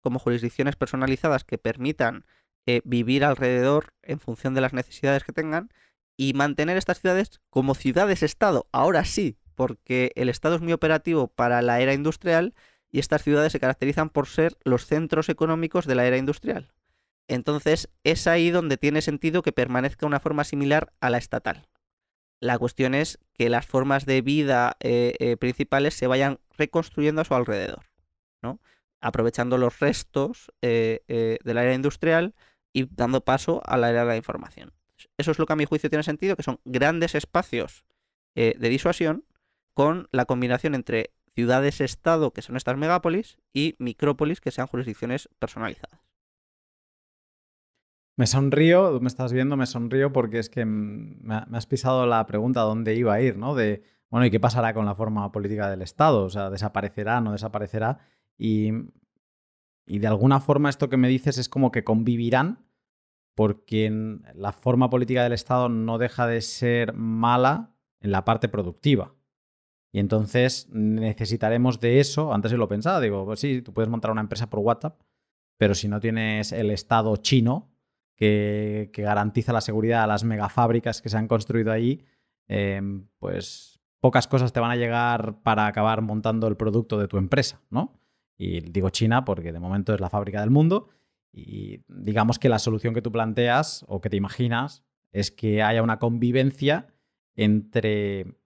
como jurisdicciones personalizadas que permitan eh, vivir alrededor en función de las necesidades que tengan y mantener estas ciudades como ciudades-estado, ahora sí, porque el Estado es muy operativo para la era industrial y estas ciudades se caracterizan por ser los centros económicos de la era industrial. Entonces es ahí donde tiene sentido que permanezca una forma similar a la estatal. La cuestión es que las formas de vida eh, eh, principales se vayan reconstruyendo a su alrededor, ¿no? aprovechando los restos eh, de la era industrial y dando paso a la era de la información. Eso es lo que a mi juicio tiene sentido, que son grandes espacios de disuasión con la combinación entre ciudades-estado, que son estas megápolis, y micrópolis, que sean jurisdicciones personalizadas. Me sonrío, me estás viendo, me sonrío porque es que me has pisado la pregunta dónde iba a ir, ¿no? De, bueno, ¿y qué pasará con la forma política del Estado? O sea, ¿desaparecerá, no desaparecerá? Y, y de alguna forma esto que me dices es como que convivirán porque la forma política del Estado no deja de ser mala en la parte productiva. Y entonces necesitaremos de eso. Antes de lo pensaba, digo, pues sí, tú puedes montar una empresa por WhatsApp, pero si no tienes el Estado chino que, garantiza la seguridad a las megafábricas que se han construido ahí, eh, pues pocas cosas te van a llegar para acabar montando el producto de tu empresa, ¿no? Y digo China porque de momento es la fábrica del mundo y digamos que la solución que tú planteas o que te imaginas es que haya una convivencia entre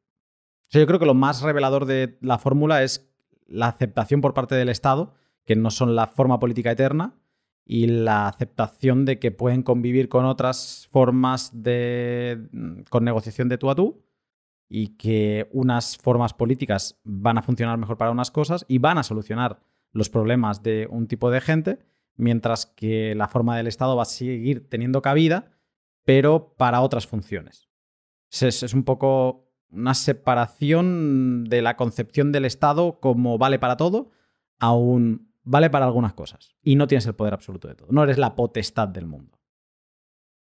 yo creo que lo más revelador de la fórmula es la aceptación por parte del Estado, que no son la forma política eterna, y la aceptación de que pueden convivir con otras formas de. Mm, con negociación de tú a tú, y que unas formas políticas van a funcionar mejor para unas cosas y van a solucionar los problemas de un tipo de gente, mientras que la forma del Estado va a seguir teniendo cabida, pero para otras funciones. Es, es un poco una separación de la concepción del Estado como vale para todo aún vale para algunas cosas. Y no tienes el poder absoluto de todo. No eres la potestad del mundo.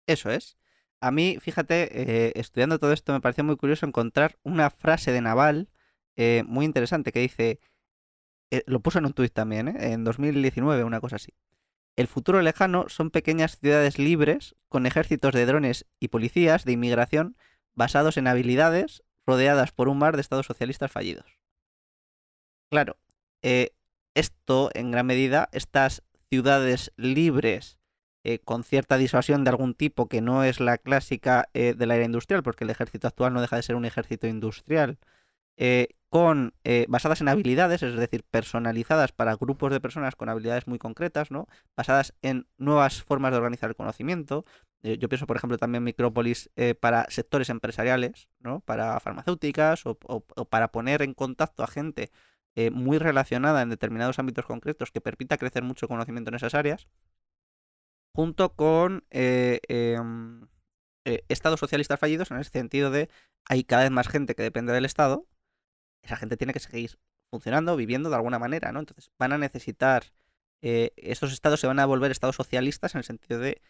Eso es. A mí, fíjate, eh, estudiando todo esto, me pareció muy curioso encontrar una frase de Naval eh, muy interesante que dice, eh, lo puso en un tuit también, en 2019, una cosa así. El futuro lejano son pequeñas ciudades libres con ejércitos de drones y policías de inmigración basados en habilidades, rodeadas por un mar de estados socialistas fallidos. Claro, eh, esto en gran medida, estas ciudades libres eh, con cierta disuasión de algún tipo que no es la clásica eh, de la era industrial, porque el ejército actual no deja de ser un ejército industrial, eh, con, eh, basadas en habilidades, es decir, personalizadas para grupos de personas con habilidades muy concretas, ¿no? Basadas en nuevas formas de organizar el conocimiento. Eh, yo pienso, por ejemplo, también Micrópolis para sectores empresariales, ¿no? Para farmacéuticas o, para poner en contacto a gente muy relacionada en determinados ámbitos concretos que permita crecer mucho conocimiento en esas áreas. Junto con em, estados socialistas fallidos en el sentido de hay cada vez más gente que depende del Estado, esa gente tiene que seguir funcionando, viviendo de alguna manera, ¿no? Entonces van a necesitar, eh, estos estados se van a volver estados socialistas en el sentido de,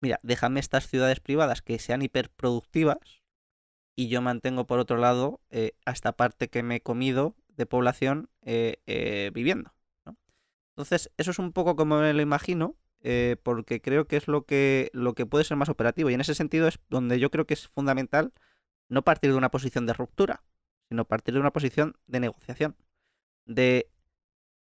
mira, déjame estas ciudades privadas que sean hiperproductivas y yo mantengo por otro lado hasta eh, parte que me he comido de población eh, eh, viviendo. Entonces eso es un poco como me lo imagino. porque creo que es lo que, lo que puede ser más operativo. Y en ese sentido es donde yo creo que es fundamental no partir de una posición de ruptura, sino partir de una posición de negociación. De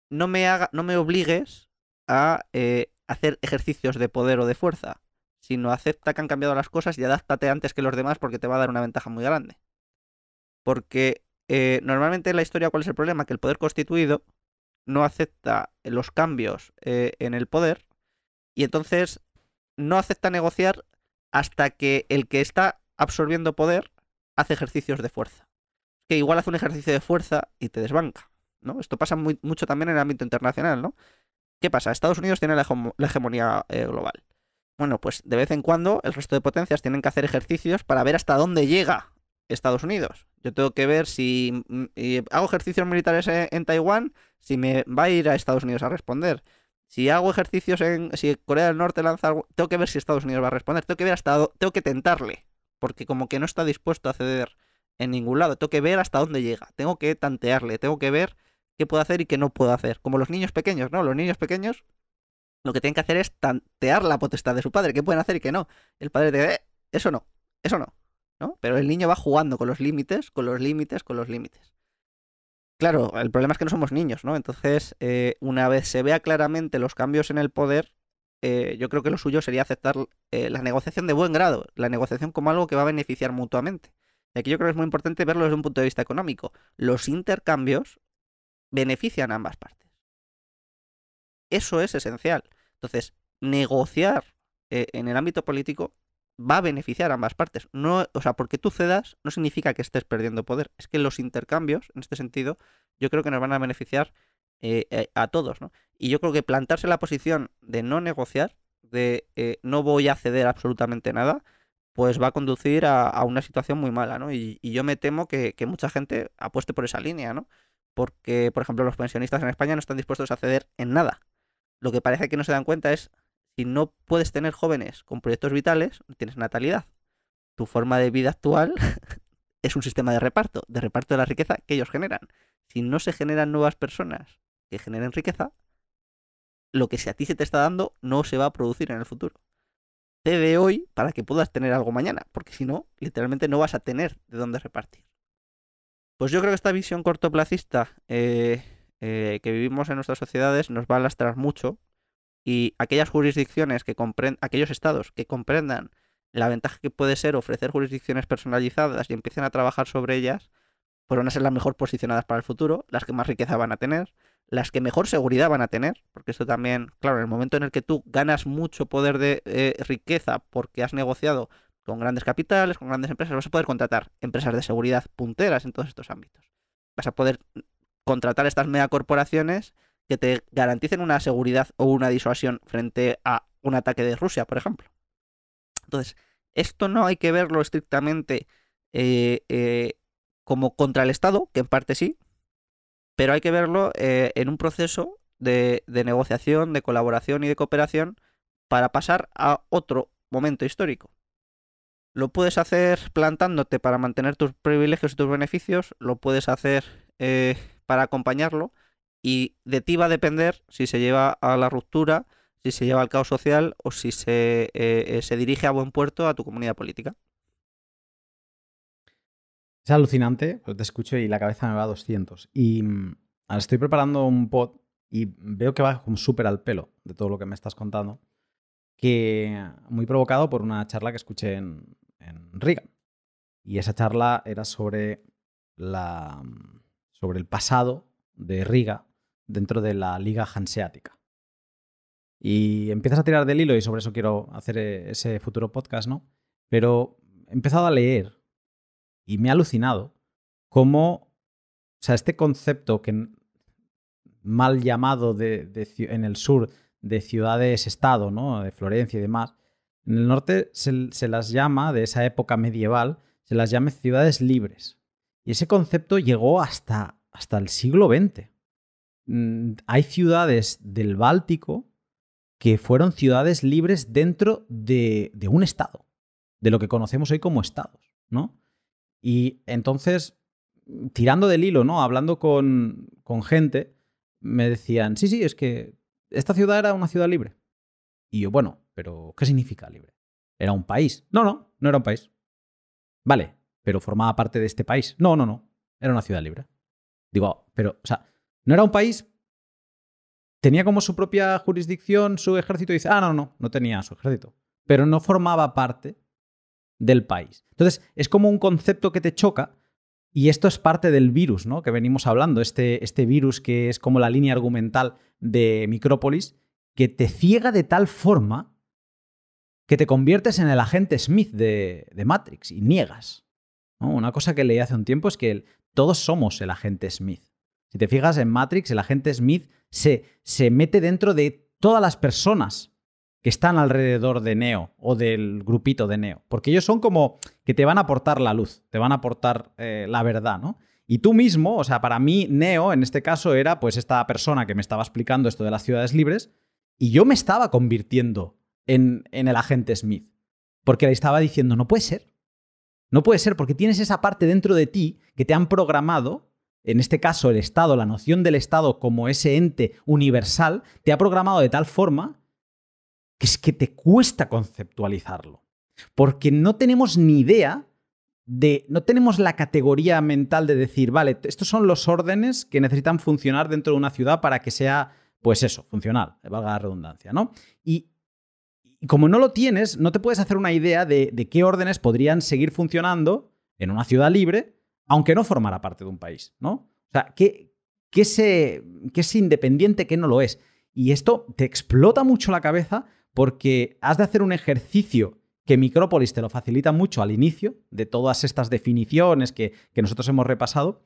no me, haga, no me obligues a eh, hacer ejercicios de poder o de fuerza, sino acepta que han cambiado las cosas y adáptate antes que los demás porque te va a dar una ventaja muy grande. Porque eh, normalmente en la historia, ¿cuál es el problema? Que el poder constituido no acepta los cambios eh, en el poder y entonces no acepta negociar hasta que el que está absorbiendo poder hace ejercicios de fuerza que igual hace un ejercicio de fuerza y te desbanca. ¿no? Esto pasa mucho también en el ámbito internacional, ¿no? ¿Qué pasa? Estados Unidos tiene la, hegemonía eh, global. Bueno, pues de vez en cuando el resto de potencias tienen que hacer ejercicios para ver hasta dónde llega Estados Unidos. Yo tengo que ver si mm, hago ejercicios militares en, Taiwán, si me va a ir a Estados Unidos a responder. Si hago ejercicios en si Corea del Norte lanza algo, tengo que ver si Estados Unidos va a responder, tengo que ver hasta tengo que tentarle, porque como que no está dispuesto a ceder en ningún lado. Tengo que ver hasta dónde llega. Tengo que tantearle. Tengo que ver qué puedo hacer y qué no puedo hacer. Como los niños pequeños, ¿no? Los niños pequeños lo que tienen que hacer es tantear la potestad de su padre. ¿Qué pueden hacer y qué no? El padre te eh, eso no, eso no. ¿no? Pero el niño va jugando con los límites, con los límites, con los límites. Claro, el problema es que no somos niños, ¿no? Entonces, eh, una vez se vea claramente los cambios en el poder, eh, yo creo que lo suyo sería aceptar eh, la negociación de buen grado, la negociación como algo que va a beneficiar mutuamente. Y Aquí yo creo que es muy importante verlo desde un punto de vista económico. Los intercambios benefician a ambas partes. Eso es esencial. Entonces, negociar eh, en el ámbito político va a beneficiar a ambas partes. No, o sea, porque tú cedas no significa que estés perdiendo poder. Es que los intercambios, en este sentido, yo creo que nos van a beneficiar eh, eh, a todos. ¿no? Y yo creo que plantarse la posición de no negociar, de no voy a ceder absolutamente nada, pues va a conducir a, una situación muy mala, ¿no? Y, yo me temo que, mucha gente apueste por esa línea, ¿no? Porque, por ejemplo, los pensionistas en España no están dispuestos a ceder en nada. Lo que parece que no se dan cuenta es, si no puedes tener jóvenes con proyectos vitales, no tienes natalidad. Tu forma de vida actual es un sistema de reparto, de reparto de la riqueza que ellos generan. Si no se generan nuevas personas que generen riqueza, lo que a ti se te está dando no se va a producir en el futuro de hoy para que puedas tener algo mañana, porque si no, literalmente no vas a tener de dónde repartir. Pues yo creo que esta visión cortoplacista eh, eh, que vivimos en nuestras sociedades nos va a lastrar mucho y aquellas jurisdicciones que comprendan, aquellos estados que comprendan la ventaja que puede ser ofrecer jurisdicciones personalizadas y empiecen a trabajar sobre ellas, pues van a ser las mejor posicionadas para el futuro, las que más riqueza van a tener, las que mejor seguridad van a tener, porque esto también, claro, en el momento en el que tú ganas mucho poder de eh, riqueza porque has negociado con grandes capitales, con grandes empresas, vas a poder contratar empresas de seguridad punteras en todos estos ámbitos. Vas a poder contratar estas megacorporaciones que te garanticen una seguridad o una disuasión frente a un ataque de Rusia, por ejemplo. Entonces, esto no hay que verlo estrictamente eh, eh, como contra el Estado, que en parte sí, pero hay que verlo eh, en un proceso de, negociación, de colaboración y de cooperación para pasar a otro momento histórico. Lo puedes hacer plantándote para mantener tus privilegios y tus beneficios, lo puedes hacer eh, para acompañarlo y de ti va a depender si se lleva a la ruptura, si se lleva al caos social o si se eh, dirige a buen puerto a tu comunidad política. Es alucinante, te escucho y la cabeza me va a 200. Y mm, estoy preparando un pod y veo que va como súper al pelo de todo lo que me estás contando, que muy provocado por una charla que escuché en, en Riga. Y esa charla era sobre, la, mm, sobre el pasado de Riga dentro de la Liga Hanseática. Y empiezas a tirar del hilo y sobre eso quiero hacer eh, ese futuro podcast, ¿no? Pero he empezado a leer y me ha alucinado cómo, o sea, este concepto que mal llamado en el sur de ciudades-estado, ¿no? De Florencia y demás. En el norte se, las llama, de esa época medieval, se las llama ciudades libres. Y ese concepto llegó hasta, hasta el siglo XX. Hay ciudades del Báltico que fueron ciudades libres dentro de, de un estado, de lo que conocemos hoy como estados, ¿no? Y entonces, tirando del hilo, ¿no? Hablando con, con gente, me decían, sí, sí, es que esta ciudad era una ciudad libre. Y yo, bueno, pero ¿qué significa libre? ¿Era un país? No, no, no era un país. Vale, pero formaba parte de este país. No, no, no, era una ciudad libre. Digo, pero, o sea, no era un país, tenía como su propia jurisdicción, su ejército, y dice, ah, no, no, no tenía su ejército. Pero no formaba parte del país. Entonces, es como un concepto que te choca y esto es parte del virus, ¿no? Que venimos hablando, este, este virus que es como la línea argumental de Micrópolis, que te ciega de tal forma que te conviertes en el agente Smith de, Matrix y niegas. Una cosa que leí hace un tiempo es que todos somos el agente Smith. Si te fijas en Matrix, el agente Smith se, se mete dentro de todas las personas que están alrededor de Neo o del grupito de Neo, porque ellos son como que te van a aportar la luz, te van a aportar eh, la verdad, ¿no? Y tú mismo, o sea, para mí Neo en este caso era pues esta persona que me estaba explicando esto de las ciudades libres y yo me estaba convirtiendo en el agente Smith, porque le estaba diciendo, no puede ser, no puede ser, porque tienes esa parte dentro de ti que te han programado, en este caso el Estado, la noción del Estado como ese ente universal, te ha programado de tal forma que es que te cuesta conceptualizarlo, porque no tenemos ni idea de, no tenemos la categoría mental de decir, vale, estos son los órdenes que necesitan funcionar dentro de una ciudad para que sea, pues eso, funcional, eh, valga la redundancia, ¿no? Y, como no lo tienes, no te puedes hacer una idea de, qué órdenes podrían seguir funcionando en una ciudad libre, aunque no formara parte de un país, ¿no? O sea, ¿qué, qué es independiente, qué no lo es? Y esto te explota mucho la cabeza porque has de hacer un ejercicio que Micrópolis te lo facilita mucho al inicio, de todas estas definiciones que, nosotros hemos repasado,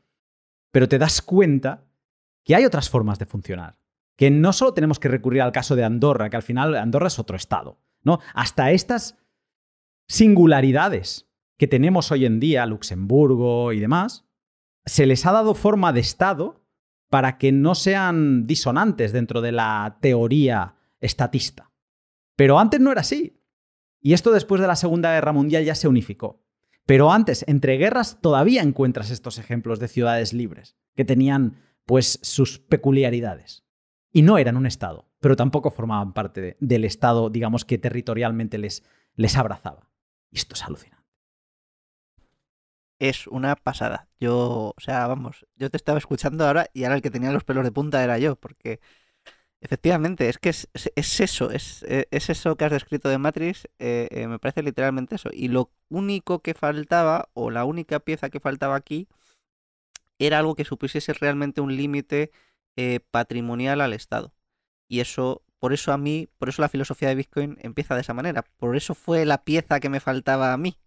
pero te das cuenta que hay otras formas de funcionar, que no solo tenemos que recurrir al caso de Andorra, que al final Andorra es otro estado, ¿no? Hasta estas singularidades que tenemos hoy en día, Luxemburgo y demás, se les ha dado forma de Estado para que no sean disonantes dentro de la teoría estatista. Pero antes no era así. Y esto después de la Segunda Guerra Mundial ya se unificó. Pero antes, entre guerras, todavía encuentras estos ejemplos de ciudades libres, que tenían pues sus peculiaridades. Y no eran un Estado, pero tampoco formaban parte del Estado, digamos, que territorialmente les, les abrazaba. Y esto es alucinante. Es una pasada. Yo, o sea, vamos, yo te estaba escuchando ahora y ahora el que tenía los pelos de punta era yo, porque Efectivamente, es que es, es, eso, es, e, es, eso que has descrito de Matrix, eh, eh, me parece literalmente eso. Y lo único que faltaba, o la única pieza que faltaba aquí, era algo que supusiese realmente un límite eh, patrimonial al Estado. Y eso, por eso a mí, por eso la filosofía de Bitcoin empieza de esa manera. Por eso fue la pieza que me faltaba a mí.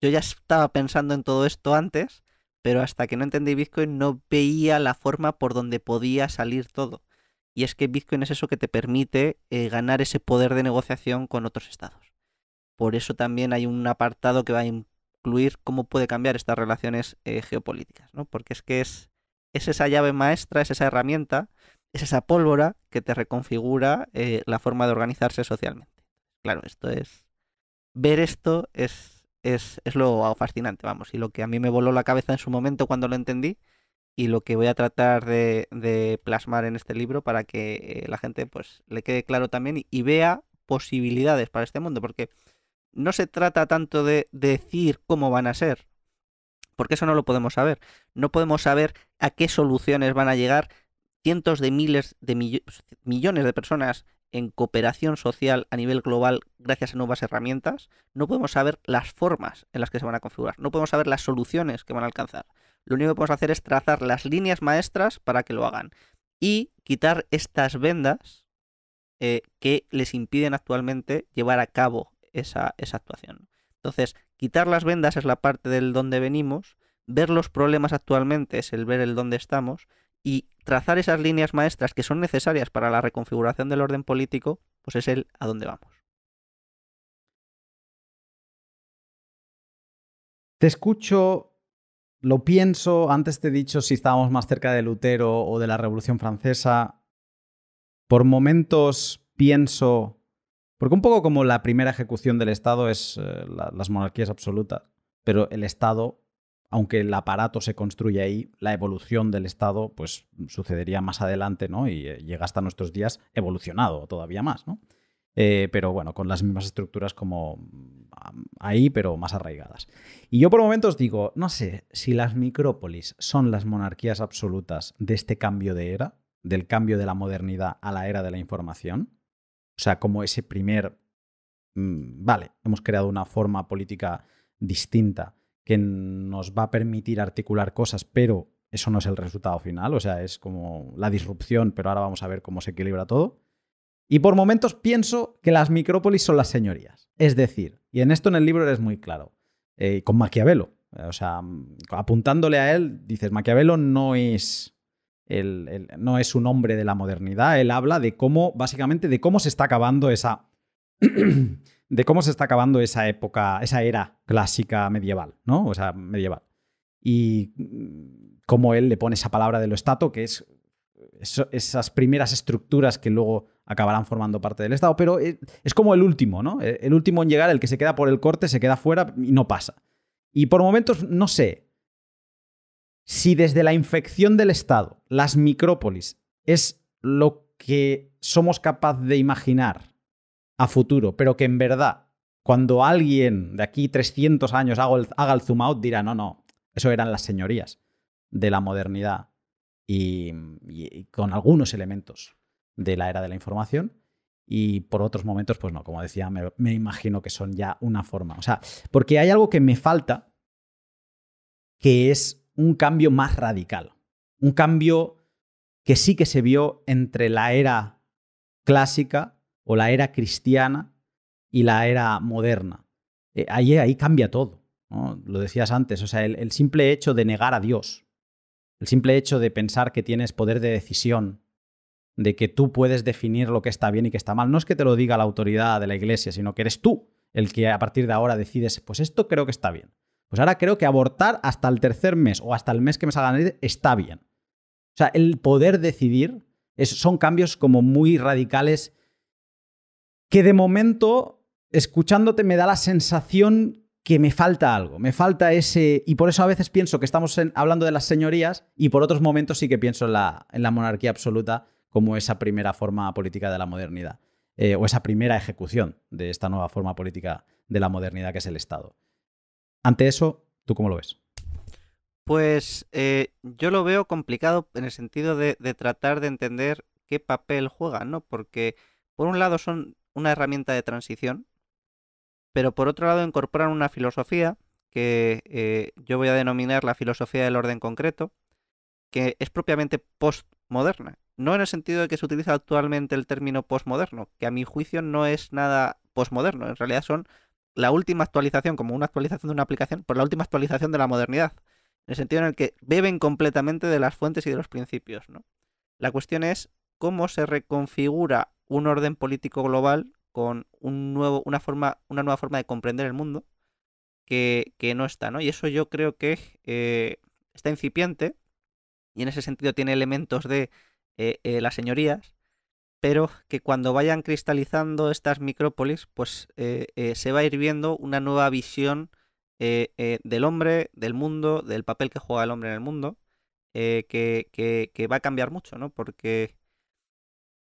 Yo ya estaba pensando en todo esto antes, pero hasta que no entendí Bitcoin no veía la forma por donde podía salir todo. Y es que Bitcoin es eso que te permite eh, ganar ese poder de negociación con otros estados. Por eso también hay un apartado que va a incluir cómo puede cambiar estas relaciones eh, geopolíticas, ¿no? Porque es que es, es esa llave maestra, es esa herramienta, es esa pólvora que te reconfigura eh, la forma de organizarse socialmente. Claro, esto es. Ver esto es, es, es lo fascinante, vamos, y lo que a mí me voló la cabeza en su momento cuando lo entendí y lo que voy a tratar de, plasmar en este libro para que eh, la gente pues le quede claro también y, vea posibilidades para este mundo, porque no se trata tanto de, decir cómo van a ser, porque eso no lo podemos saber. No podemos saber a qué soluciones van a llegar cientos de miles de pues, millones de personas en cooperación social a nivel global gracias a nuevas herramientas. No podemos saber las formas en las que se van a configurar, no podemos saber las soluciones que van a alcanzar lo único que podemos hacer es trazar las líneas maestras para que lo hagan y quitar estas vendas eh, que les impiden actualmente llevar a cabo esa, esa actuación. Entonces, quitar las vendas es la parte del donde venimos, ver los problemas actualmente es el ver el dónde estamos y trazar esas líneas maestras que son necesarias para la reconfiguración del orden político, pues es el a dónde vamos. Te escucho lo pienso, antes te he dicho si estábamos más cerca de Lutero o de la Revolución Francesa. Por momentos pienso, porque un poco como la primera ejecución del Estado es eh, las monarquías absolutas, pero el Estado, aunque el aparato se construye ahí, la evolución del Estado pues sucedería más adelante, ¿no? Y eh, llega hasta nuestros días evolucionado todavía más, ¿no? Eh, pero bueno, con las mismas estructuras como mm, ahí, pero más arraigadas. Y yo por momentos digo, no sé si las micrópolis son las monarquías absolutas de este cambio de era, del cambio de la modernidad a la era de la información, o sea, como ese primer, mm, vale, hemos creado una forma política distinta que nos va a permitir articular cosas, pero eso no es el resultado final, o sea, es como la disrupción, pero ahora vamos a ver cómo se equilibra todo. Y por momentos pienso que las micrópolis son las señorías. Es decir, y en esto en el libro eres muy claro, eh, con Maquiavelo. O sea, mm, apuntándole a él, dices, Maquiavelo no es, el, no es un hombre de la modernidad, él habla de cómo, básicamente, de cómo se está acabando esa... de cómo se está acabando esa época, esa era clásica medieval, ¿no? O sea, medieval. Y mm, cómo él le pone esa palabra de lo estato, que es esas primeras estructuras que luego acabarán formando parte del Estado, pero eh, es como el último, ¿no? Eh, el último en llegar, el que se queda por el corte, se queda fuera y no pasa. Y por momentos, no sé, si desde la infección del Estado, las micrópolis, es lo que somos capaces de imaginar a futuro, pero que en verdad, cuando alguien de aquí 300 años haga el, haga zoom out, dirá, no, no, eso eran las señorías de la modernidad y con algunos elementos de la era de la información y por otros momentos, pues no, como decía, me, imagino que son ya una forma. O sea, porque hay algo que me falta, que es un cambio más radical, un cambio que sí que se vio entre la era clásica o la era cristiana y la era moderna. Eh, ahí, ahí, cambia todo, lo decías antes, o sea, el simple hecho de negar a Dios, el simple hecho de pensar que tienes poder de decisión, de que tú puedes definir lo que está bien y que está mal. No es que te lo diga la autoridad de la iglesia, sino que eres tú el que a partir de ahora decides, pues esto creo que está bien. Pues ahora creo que abortar hasta el tercer mes o hasta el mes que me salga la nariz está bien. O sea, el poder decidir son cambios como muy radicales que de momento, escuchándote, me da la sensación que me falta algo, me falta ese... Y por eso a veces pienso que estamos hablando de las señorías y por otros momentos sí que pienso en la monarquía absoluta como esa primera forma política de la modernidad, eh, o esa primera ejecución de esta nueva forma política de la modernidad que es el Estado. Ante eso, ¿tú cómo lo ves? Pues eh, yo lo veo complicado en el sentido de, tratar de entender qué papel juegan, ¿no? Porque por un lado son una herramienta de transición, pero por otro lado incorporan una filosofía que eh, yo voy a denominar la filosofía del orden concreto, que es propiamente postmoderna. No en el sentido de que se utiliza actualmente el término postmoderno, que a mi juicio no es nada postmoderno. En realidad son la última actualización, como una actualización de una aplicación, por pues la última actualización de la modernidad. En el sentido en el que beben completamente de las fuentes y de los principios. ¿no? La cuestión es cómo se reconfigura un orden político global con un nuevo, una, forma, una nueva forma de comprender el mundo que, no está. ¿no? Y eso yo creo que eh, está incipiente y en ese sentido tiene elementos de eh, eh, las señorías, pero que cuando vayan cristalizando estas micrópolis, pues eh, se va a ir viendo una nueva visión del hombre, del mundo, del papel que juega el hombre en el mundo, que, que, va a cambiar mucho, ¿no? Porque,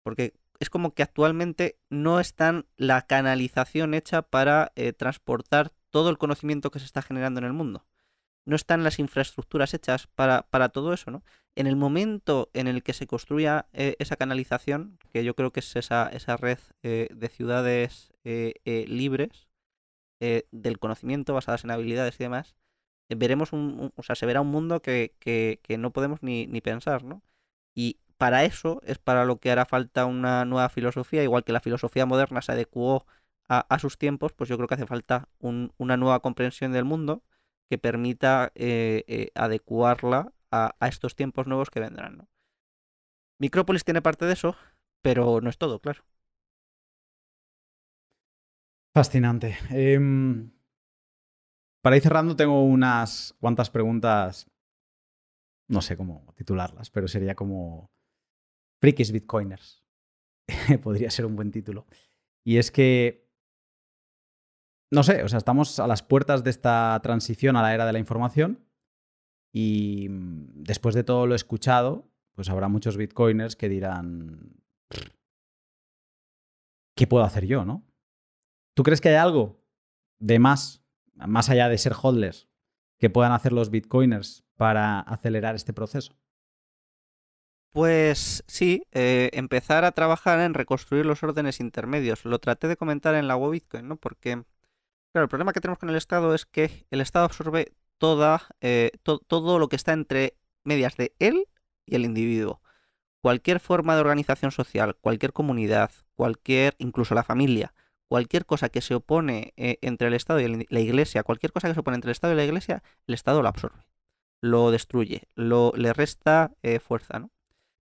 porque es como que actualmente no están la canalización hecha para transportar todo el conocimiento que se está generando en el mundo no están las infraestructuras hechas para, todo eso, ¿no? En el momento en el que se construya eh, esa canalización, que yo creo que es esa, esa red eh, de ciudades eh, libres, del conocimiento, basadas en habilidades y demás, veremos o sea, se verá un mundo que, no podemos ni, pensar, Y para eso es para lo que hará falta una nueva filosofía, igual que la filosofía moderna se adecuó a, sus tiempos, pues yo creo que hace falta una nueva comprensión del mundo que permita eh, eh, adecuarla a, estos tiempos nuevos que vendrán. ¿no? Micrópolis tiene parte de eso, pero no es todo, claro. Fascinante. Em, para ir cerrando, tengo unas cuantas preguntas. No sé cómo titularlas, pero sería como Frikis Bitcoiners. Podría ser un buen título. Y es que no sé, o sea, estamos a las puertas de esta transición a la era de la información y después de todo lo escuchado, pues habrá muchos bitcoiners que dirán, ¿qué puedo hacer yo, no? ¿Tú crees que hay algo de más, más allá de ser hodlers, que puedan hacer los bitcoiners para acelerar este proceso? Pues sí, eh, empezar a trabajar en reconstruir los órdenes intermedios. Lo traté de comentar en la web Bitcoin, ¿no? Porque Claro, el problema que tenemos con el Estado es que el Estado absorbe toda, eh, todo lo que está entre medias de él y el individuo. Cualquier forma de organización social, cualquier comunidad, cualquier, incluso la familia, cualquier cosa que se opone eh, entre el Estado y la Iglesia, cualquier cosa que se opone entre el Estado y la Iglesia, el Estado lo absorbe, lo destruye, lo, le resta eh, fuerza, ¿no?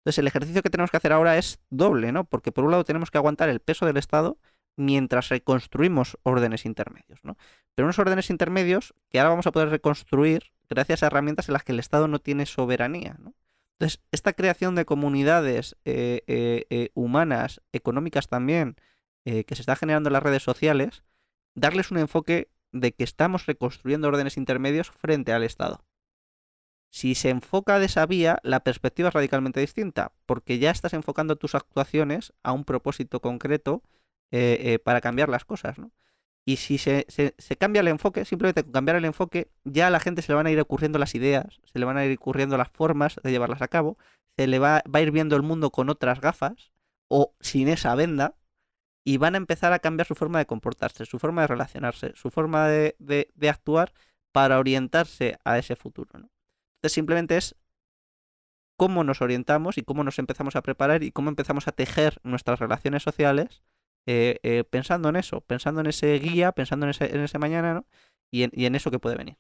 Entonces el ejercicio que tenemos que hacer ahora es doble, ¿no? Porque por un lado tenemos que aguantar el peso del Estado mientras reconstruimos órdenes intermedios. ¿no? Pero unos órdenes intermedios que ahora vamos a poder reconstruir gracias a herramientas en las que el Estado no tiene soberanía. ¿no? Entonces, esta creación de comunidades eh, eh, eh, humanas, económicas también, que se está generando en las redes sociales, darles un enfoque de que estamos reconstruyendo órdenes intermedios frente al Estado. Si se enfoca de esa vía, la perspectiva es radicalmente distinta, porque ya estás enfocando tus actuaciones a un propósito concreto eh, eh, para cambiar las cosas, ¿no? Y si se, cambia el enfoque, simplemente con cambiar el enfoque, ya a la gente se le van a ir ocurriendo las ideas, se le van a ir ocurriendo las formas de llevarlas a cabo, se le va, a ir viendo el mundo con otras gafas o sin esa venda, y van a empezar a cambiar su forma de comportarse, su forma de relacionarse, su forma de, actuar para orientarse a ese futuro. Entonces simplemente es cómo nos orientamos y cómo nos empezamos a preparar y cómo empezamos a tejer nuestras relaciones sociales eh, eh, pensando en eso, pensando en ese guía, pensando en ese, mañana ¿no? y, en, eso que puede venir.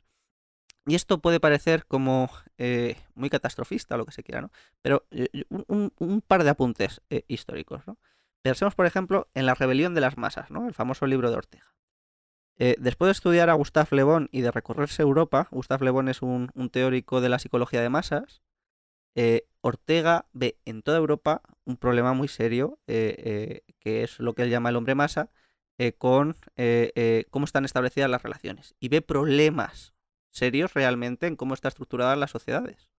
Y esto puede parecer como eh, muy catastrofista, lo que se quiera, ¿no? Pero un, par de apuntes históricos, ¿no? Pensemos, por ejemplo, en la rebelión de las masas, ¿no? El famoso libro de Ortega. después de estudiar a Gustave Le Bon y de recorrerse Europa, Gustave Le Bon es un, teórico de la psicología de masas, eh, Ortega ve en toda Europa un problema muy serio, eh, eh, que es lo que él llama el hombre masa, con cómo están establecidas las relaciones. Y ve problemas serios realmente en cómo están estructuradas las sociedades.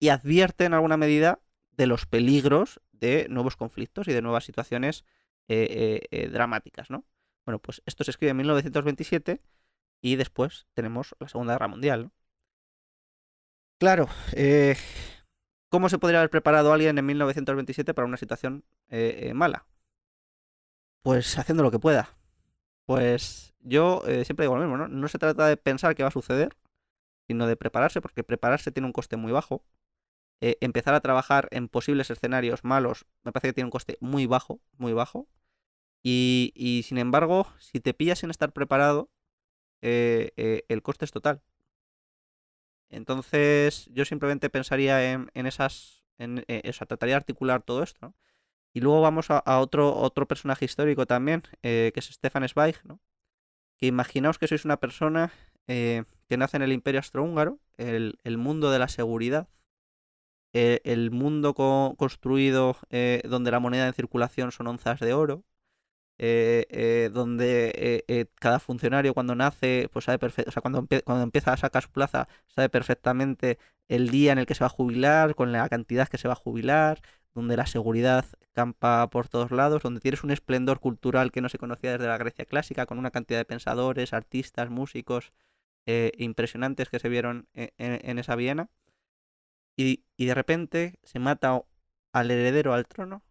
Y advierte en alguna medida de los peligros de nuevos conflictos y de nuevas situaciones dramáticas, ¿no? Bueno, pues esto se escribe en 1927 y después tenemos la Segunda Guerra Mundial. Claro, eh, ¿cómo se podría haber preparado alguien en 1927 para una situación eh, eh, mala? Pues haciendo lo que pueda. Pues yo siempre digo lo mismo, ¿no? No se trata de pensar qué va a suceder, sino de prepararse, porque prepararse tiene un coste muy bajo. empezar a trabajar en posibles escenarios malos me parece que tiene un coste muy bajo, muy bajo. Y, sin embargo, si te pillas sin estar preparado, el coste es total. Entonces, yo simplemente pensaría en, en esas. En, eh, trataría de articular todo esto. Y luego vamos a, otro, otro personaje histórico también, eh, que es Stefan Zweig, ¿no? Que imaginaos que sois una persona eh, que nace en el Imperio Austrohúngaro, el, el mundo de la seguridad, el mundo construido donde la moneda en circulación son onzas de oro, eh, eh, donde eh, cada funcionario cuando nace, pues sabe perfecto, cuando, cuando empieza a sacar su plaza, sabe perfectamente el día en el que se va a jubilar, con la cantidad que se va a jubilar, donde la seguridad campa por todos lados, donde tienes un esplendor cultural que no se conocía desde la Grecia clásica, con una cantidad de pensadores, artistas, músicos impresionantes que se vieron e-, e-, en, esa Viena. y de repente se mata al heredero al trono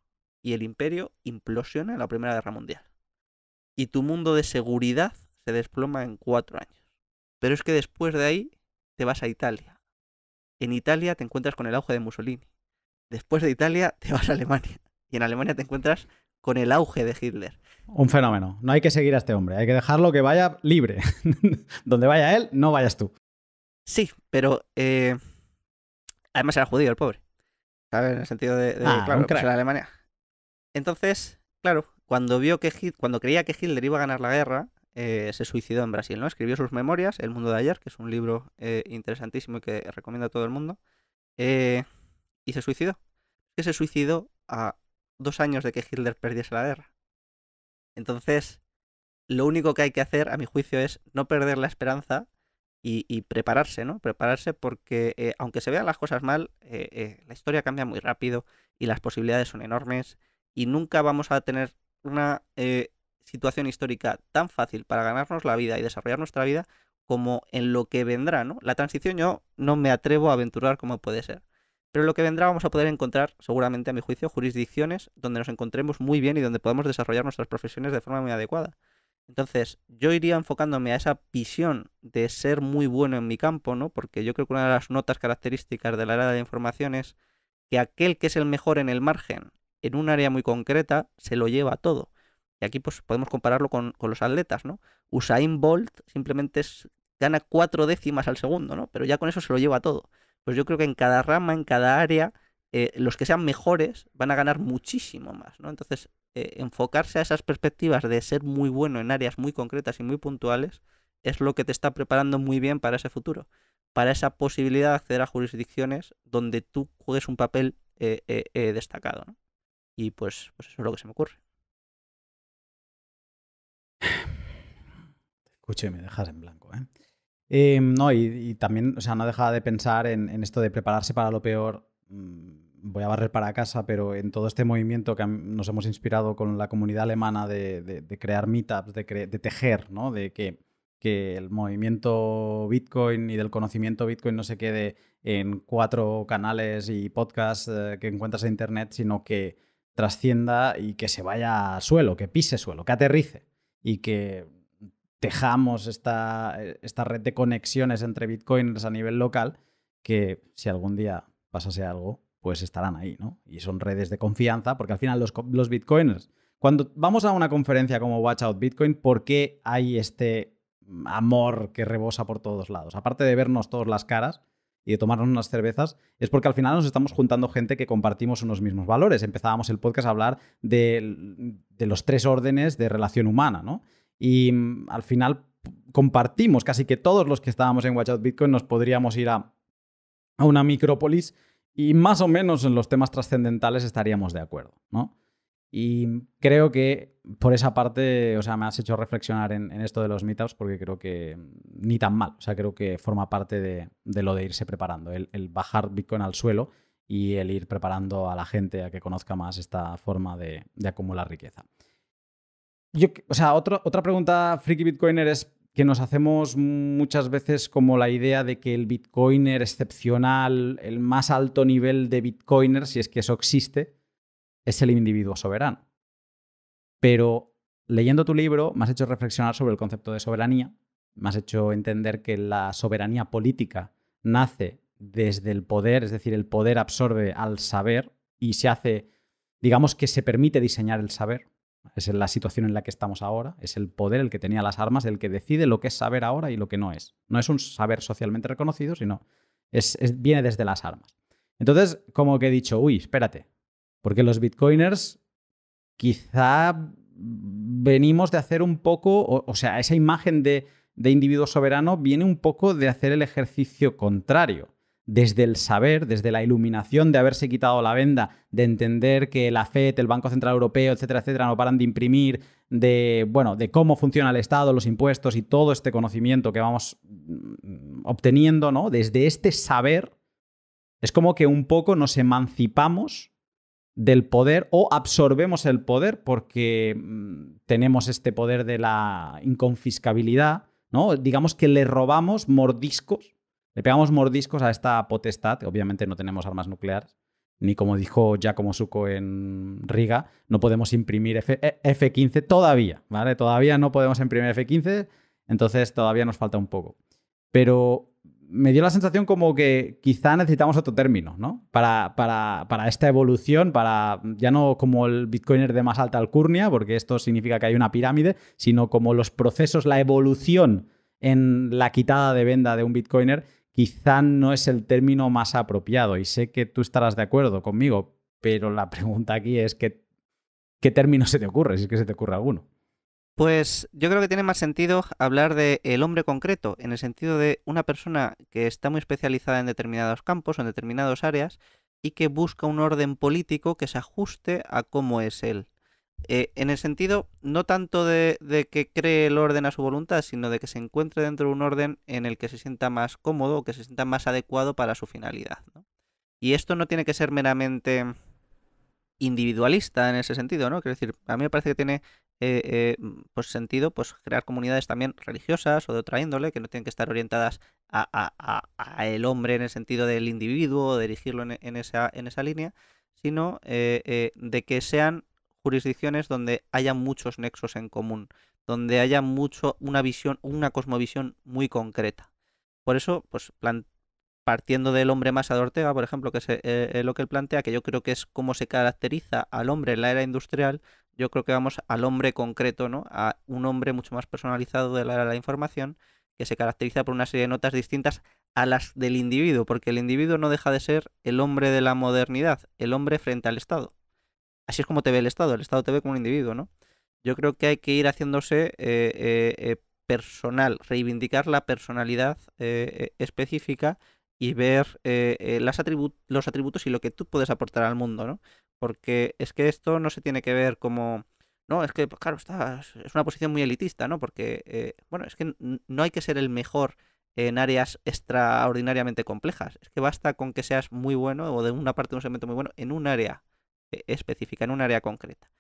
y el imperio implosiona en la Primera Guerra Mundial. Y tu mundo de seguridad se desploma en cuatro años. Pero es que después de ahí te vas a Italia. En Italia te encuentras con el auge de Mussolini. Después de Italia te vas a Alemania. Y en Alemania te encuentras con el auge de Hitler. Un fenómeno. No hay que seguir a este hombre. Hay que dejarlo que vaya libre. Donde vaya él, no vayas tú. Sí, pero... Eh, además era judío el pobre. ¿Sabes? En el sentido de... Ah, pues Alemania. Entonces, claro, cuando vio que Hitler, cuando creía que Hitler iba a ganar la guerra, eh, se suicidó en Brasil, ¿no? Escribió sus memorias, El mundo de ayer, que es un libro eh, interesantísimo y que recomiendo a todo el mundo, eh, y se suicidó. Que se suicidó a dos años de que Hitler perdiese la guerra. Entonces, lo único que hay que hacer, a mi juicio, es no perder la esperanza y, y prepararse, ¿no? Prepararse porque, aunque se vean las cosas mal, la historia cambia muy rápido y las posibilidades son enormes y nunca vamos a tener una eh, situación histórica tan fácil para ganarnos la vida y desarrollar nuestra vida como en lo que vendrá, ¿no? La transición yo no me atrevo a aventurar como puede ser. Pero en lo que vendrá vamos a poder encontrar, seguramente a mi juicio, jurisdicciones donde nos encontremos muy bien y donde podamos desarrollar nuestras profesiones de forma muy adecuada. Entonces, yo iría enfocándome a esa visión de ser muy bueno en mi campo, ¿no? Porque yo creo que una de las notas características de la era de la información es que aquel que es el mejor en el margen en un área muy concreta se lo lleva todo. Y aquí pues podemos compararlo con, los atletas, ¿no? Usain Bolt simplemente gana cuatro décimas al segundo, ¿no? Pero ya con eso se lo lleva todo. Pues yo creo que en cada rama, en cada área, eh, los que sean mejores van a ganar muchísimo más, ¿no? Entonces, eh, enfocarse a esas perspectivas de ser muy bueno en áreas muy concretas y muy puntuales es lo que te está preparando muy bien para ese futuro, para esa posibilidad de acceder a jurisdicciones donde tú juegues un papel eh, destacado, ¿no? Y pues, pues eso es lo que se me ocurre. Escúcheme, me dejas en blanco, ¿eh? eh no, y, también, o sea, no dejado de pensar en, esto de prepararse para lo peor. Mm, voy a barrer para casa, pero en todo este movimiento que nos hemos inspirado con la comunidad alemana de, crear meetups, de, tejer, ¿no? De que, el movimiento Bitcoin y del conocimiento Bitcoin no se quede en cuatro canales y podcasts eh, que encuentras en Internet, sino que trascienda y que se vaya a suelo, que pise suelo, que aterrice y que tejamos esta, esta red de conexiones entre bitcoiners a nivel local que si algún día pasase algo, pues estarán ahí, ¿no? Y son redes de confianza, porque al final los, los bitcoiners, cuando vamos a una conferencia como Watch Out Bitcoin, ¿por qué hay este amor que rebosa por todos lados? Aparte de vernos todas las caras, y de tomarnos unas cervezas, es porque al final nos estamos juntando gente que compartimos unos mismos valores. Empezábamos el podcast a hablar de, los tres órdenes de relación humana, ¿no? Y mm, al final compartimos, casi que todos los que estábamos en Watch Out Bitcoin nos podríamos ir a, a una micrópolis y más o menos en los temas trascendentales estaríamos de acuerdo, ¿no? Y creo que por esa parte, o sea, me has hecho reflexionar en, esto de los meetups porque creo que ni tan mal, o sea, creo que forma parte de, lo de irse preparando, el, bajar Bitcoin al suelo y el ir preparando a la gente a que conozca más esta forma de, acumular riqueza. Yo, o sea, otra pregunta, Friki Bitcoiner, es que nos hacemos muchas veces como la idea de que el Bitcoiner excepcional, el más alto nivel de Bitcoiner, si es que eso existe, es el individuo soberano. Pero leyendo tu libro me has hecho reflexionar sobre el concepto de soberanía, me has hecho entender que la soberanía política nace desde el poder, es decir, el poder absorbe al saber y se hace, digamos que se permite diseñar el saber. Es la situación en la que estamos ahora, es el poder el que tenía las armas, el que decide lo que es saber ahora y lo que no es. No es un saber socialmente reconocido, sino es, viene desde las armas. Entonces, como que he dicho, uy, espérate, porque los bitcoiners quizá venimos de hacer un poco, o, sea, esa imagen de, individuo soberano viene un poco de hacer el ejercicio contrario desde el saber, desde la iluminación de haberse quitado la venda, de entender que la FED, el Banco Central Europeo, etcétera, etcétera, no paran de imprimir, de, bueno, de cómo funciona el Estado, los impuestos y todo este conocimiento que vamos mm, obteniendo, ¿no? Desde este saber, es como que un poco nos emancipamos del poder o absorbemos el poder porque mm, tenemos este poder de la inconfiscabilidad, ¿no? Digamos que le robamos mordiscos, le pegamos mordiscos a esta potestad, obviamente no tenemos armas nucleares, ni como dijo Giacomo Suco en Riga, no podemos imprimir F eh, F-15 todavía, ¿vale? Todavía no podemos imprimir F-15, entonces todavía nos falta un poco. Pero me dio la sensación como que quizá necesitamos otro término, ¿no? Para, para, esta evolución, para ya no como el Bitcoiner de más alta alcurnia, porque esto significa que hay una pirámide, sino como los procesos, la evolución en la quitada de venda de un Bitcoiner, quizá no es el término más apropiado. Y sé que tú estarás de acuerdo conmigo, pero la pregunta aquí es ¿qué término se te ocurre? Si es que se te ocurre alguno. Pues yo creo que tiene más sentido hablar de el hombre concreto, en el sentido de una persona que está muy especializada en determinados campos o en determinadas áreas y que busca un orden político que se ajuste a cómo es él. Eh, en el sentido no tanto de, que cree el orden a su voluntad, sino de que se encuentre dentro de un orden en el que se sienta más cómodo o que se sienta más adecuado para su finalidad. Y esto no tiene que ser meramente individualista en ese sentido, ¿no? Quiero decir, a mí me parece que tiene eh, eh, mm, pues sentido pues crear comunidades también religiosas o de otra índole que no tienen que estar orientadas a, el hombre en el sentido del individuo o dirigirlo en, esa, en esa línea sino eh, de que sean jurisdicciones donde haya muchos nexos en común donde haya mucho una visión una cosmovisión muy concreta por eso pues partiendo del hombre más a Ortega por ejemplo que es lo que él plantea que yo creo que es cómo se caracteriza al hombre en la era industrial yo creo que vamos al hombre concreto, ¿no? A un hombre mucho más personalizado de la, información que se caracteriza por una serie de notas distintas a las del individuo, porque el individuo no deja de ser el hombre de la modernidad, el hombre frente al Estado. Así es como te ve el Estado, el Estado te ve como un individuo, ¿no? Yo creo que hay que ir haciéndose eh, eh, eh, personal, reivindicar la personalidad específica y ver eh, eh, los atributos y lo que tú puedes aportar al mundo, ¿no? Porque es que esto no se tiene que ver como... No, es que, pues claro, está, es una posición muy elitista, ¿no? Porque, eh, bueno, es que no hay que ser el mejor en áreas extraordinariamente complejas. Es que basta con que seas muy bueno o de una parte de un segmento muy bueno en un área específica, en un área concreta.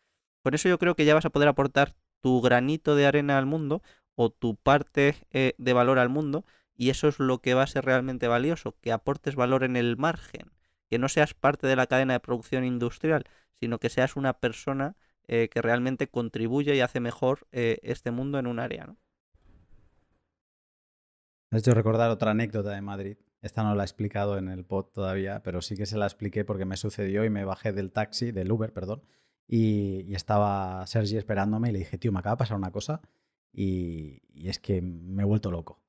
Por eso yo creo que ya vas a poder aportar tu granito de arena al mundo o tu parte de valor al mundo y eso es lo que va a ser realmente valioso, que aportes valor en el margen, que no seas parte de la cadena de producción industrial, sino que seas una persona eh, que realmente contribuye y hace mejor eh, este mundo en un área. ¿no? Me has hecho recordar otra anécdota de Madrid. Esta no la he explicado en el pod todavía, pero sí que se la expliqué porque me sucedió y me bajé del taxi, del Uber, perdón, y, estaba Sergi esperándome y le dije, tío, me acaba de pasar una cosa y es que me he vuelto loco.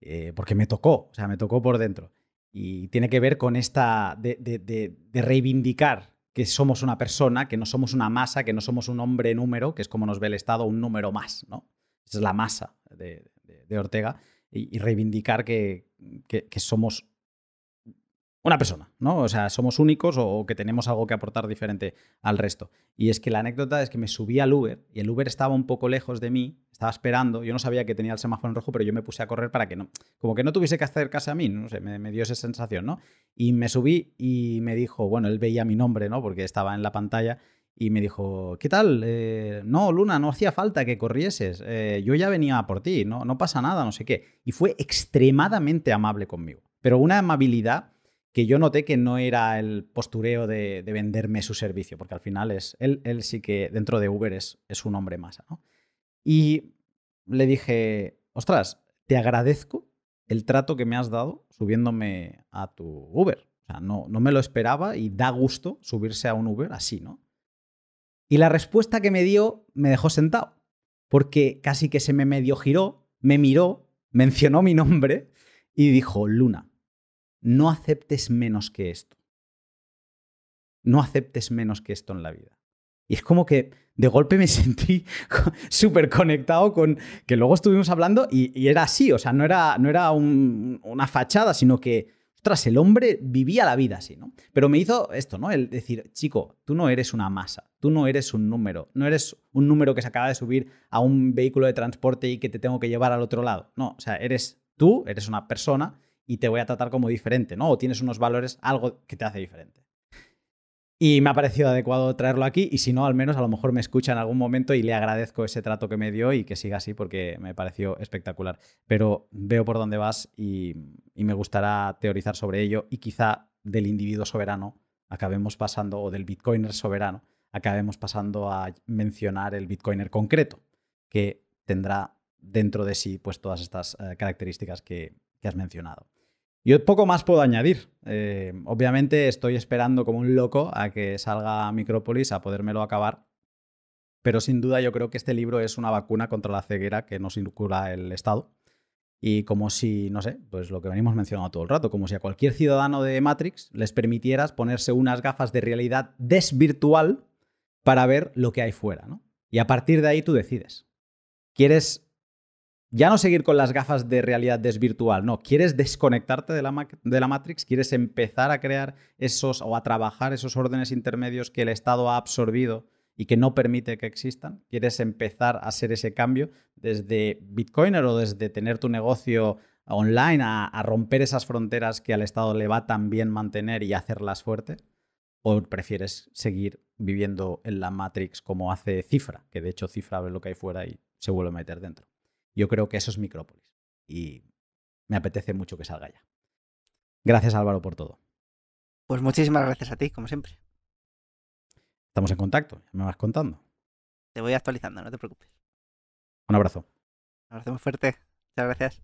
Eh, porque me tocó, o sea, me tocó por dentro. Y tiene que ver con esta de, de, reivindicar que somos una persona, que no somos una masa, que no somos un hombre número, que es como nos ve el Estado, un número más, ¿no? Esa es la masa de, Ortega, y, reivindicar que, que, que somos una persona, ¿no? O sea, somos únicos o, que tenemos algo que aportar diferente al resto. Y es que la anécdota es que me subí al Uber y el Uber estaba un poco lejos de mí, estaba esperando, yo no sabía que tenía el semáforo en rojo, pero yo me puse a correr para que no, como que no tuviese que hacer acercarse a mí, no sé, me, dio esa sensación, ¿no? Y me subí y me dijo, bueno, él veía mi nombre, ¿no? Porque estaba en la pantalla y me dijo, ¿qué tal? Eh, no, Luna, no hacía falta que corrieses, eh, yo ya venía por ti, no, no pasa nada, no sé qué. Y fue extremadamente amable conmigo, pero una amabilidad que yo noté que no era el postureo de, venderme su servicio, porque al final es, él, sí que dentro de Uber es, un hombre masa. Y le dije, ostras, te agradezco el trato que me has dado subiéndome a tu Uber. O sea, no, no me lo esperaba y da gusto subirse a un Uber así, ¿no? Y la respuesta que me dio me dejó sentado, porque casi que se me medio giró, me miró, mencionó mi nombre y dijo, Luna no aceptes menos que esto. No aceptes menos que esto en la vida. Y es como que de golpe me sentí súper conectado con que luego estuvimos hablando y, era así, o sea, no era, una fachada, sino que, ostras, el hombre vivía la vida así, ¿no? Pero me hizo esto, ¿no? El decir, chico, tú no eres una masa, tú no eres un número, no eres un número que se acaba de subir a un vehículo de transporte y que te tengo que llevar al otro lado, no, o sea, eres tú, eres una persona y te voy a tratar como diferente, ¿no? O tienes unos valores, algo que te hace diferente. Y me ha parecido adecuado traerlo aquí y si no, al menos a lo mejor me escucha en algún momento y le agradezco ese trato que me dio y que siga así porque me pareció espectacular. Pero veo por dónde vas y, me gustará teorizar sobre ello y quizá del individuo soberano acabemos pasando, o del bitcoiner soberano, acabemos pasando a mencionar el bitcoiner concreto, que tendrá dentro de sí pues, todas estas eh, características que has mencionado. Yo poco más puedo añadir. Eh, obviamente estoy esperando como un loco a que salga Micrópolis a podérmelo acabar. Pero sin duda yo creo que este libro es una vacuna contra la ceguera que nos circula el Estado. Y como si, no sé, pues lo que venimos mencionando todo el rato, como si a cualquier ciudadano de Matrix les permitieras ponerse unas gafas de realidad desvirtual para ver lo que hay fuera, ¿no? Y a partir de ahí tú decides. ¿Quieres ya no seguir con las gafas de realidad desvirtual, no, quieres desconectarte de la, de la, Matrix, quieres empezar a crear esos o a trabajar esos órdenes intermedios que el Estado ha absorbido y que no permite que existan, quieres empezar a hacer ese cambio desde Bitcoiner o desde tener tu negocio online a, a romper esas fronteras que al Estado le va tan bien mantener y hacerlas fuertes, o prefieres seguir viviendo en la Matrix como hace Cifra, que de hecho Cifra ve lo que hay fuera y se vuelve a meter dentro. Yo creo que eso es Micrópolis y me apetece mucho que salga ya. Gracias Álvaro por todo. Pues muchísimas gracias a ti, como siempre. Estamos en contacto, me vas contando. Te voy actualizando, no te preocupes. Un abrazo. Un abrazo muy fuerte. Muchas gracias.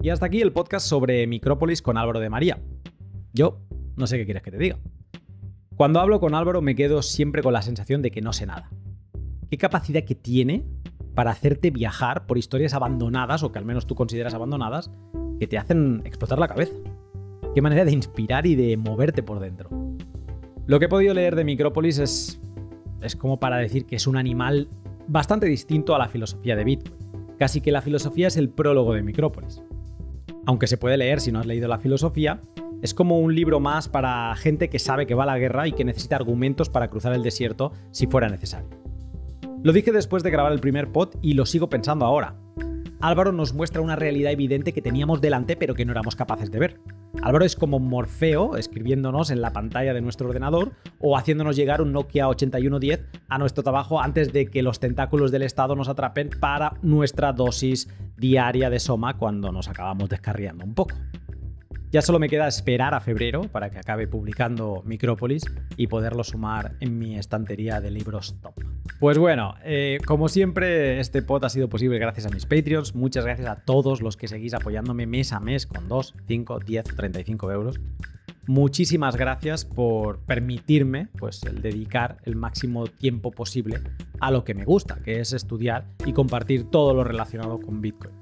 Y hasta aquí el podcast sobre Micrópolis con Álvaro de María. Yo no sé qué quieres que te diga. Cuando hablo con Álvaro me quedo siempre con la sensación de que no sé nada. ¿Qué capacidad que tiene para hacerte viajar por historias abandonadas, o que al menos tú consideras abandonadas, que te hacen explotar la cabeza? Qué manera de inspirar y de moverte por dentro. Lo que he podido leer de Micrópolis es, es como para decir que es un animal bastante distinto a la filosofía de Bitcoin. Casi que la filosofía es el prólogo de Micrópolis aunque se puede leer si no has leído la filosofía, es como un libro más para gente que sabe que va a la guerra y que necesita argumentos para cruzar el desierto si fuera necesario. Lo dije después de grabar el primer pod y lo sigo pensando ahora. Álvaro nos muestra una realidad evidente que teníamos delante pero que no éramos capaces de ver. Álvaro es como Morfeo escribiéndonos en la pantalla de nuestro ordenador o haciéndonos llegar un Nokia 8110 a nuestro trabajo antes de que los tentáculos del Estado nos atrapen para nuestra dosis diaria de soma cuando nos acabamos descarriando un poco. Ya solo me queda esperar a febrero para que acabe publicando Micrópolis y poderlo sumar en mi estantería de libros top. Pues bueno, eh, como siempre, este pod ha sido posible gracias a mis Patreons. Muchas gracias a todos los que seguís apoyándome mes a mes con 2, 5, 10, 35 euros. Muchísimas gracias por permitirme pues, dedicar el máximo tiempo posible a lo que me gusta, que es estudiar y compartir todo lo relacionado con Bitcoin.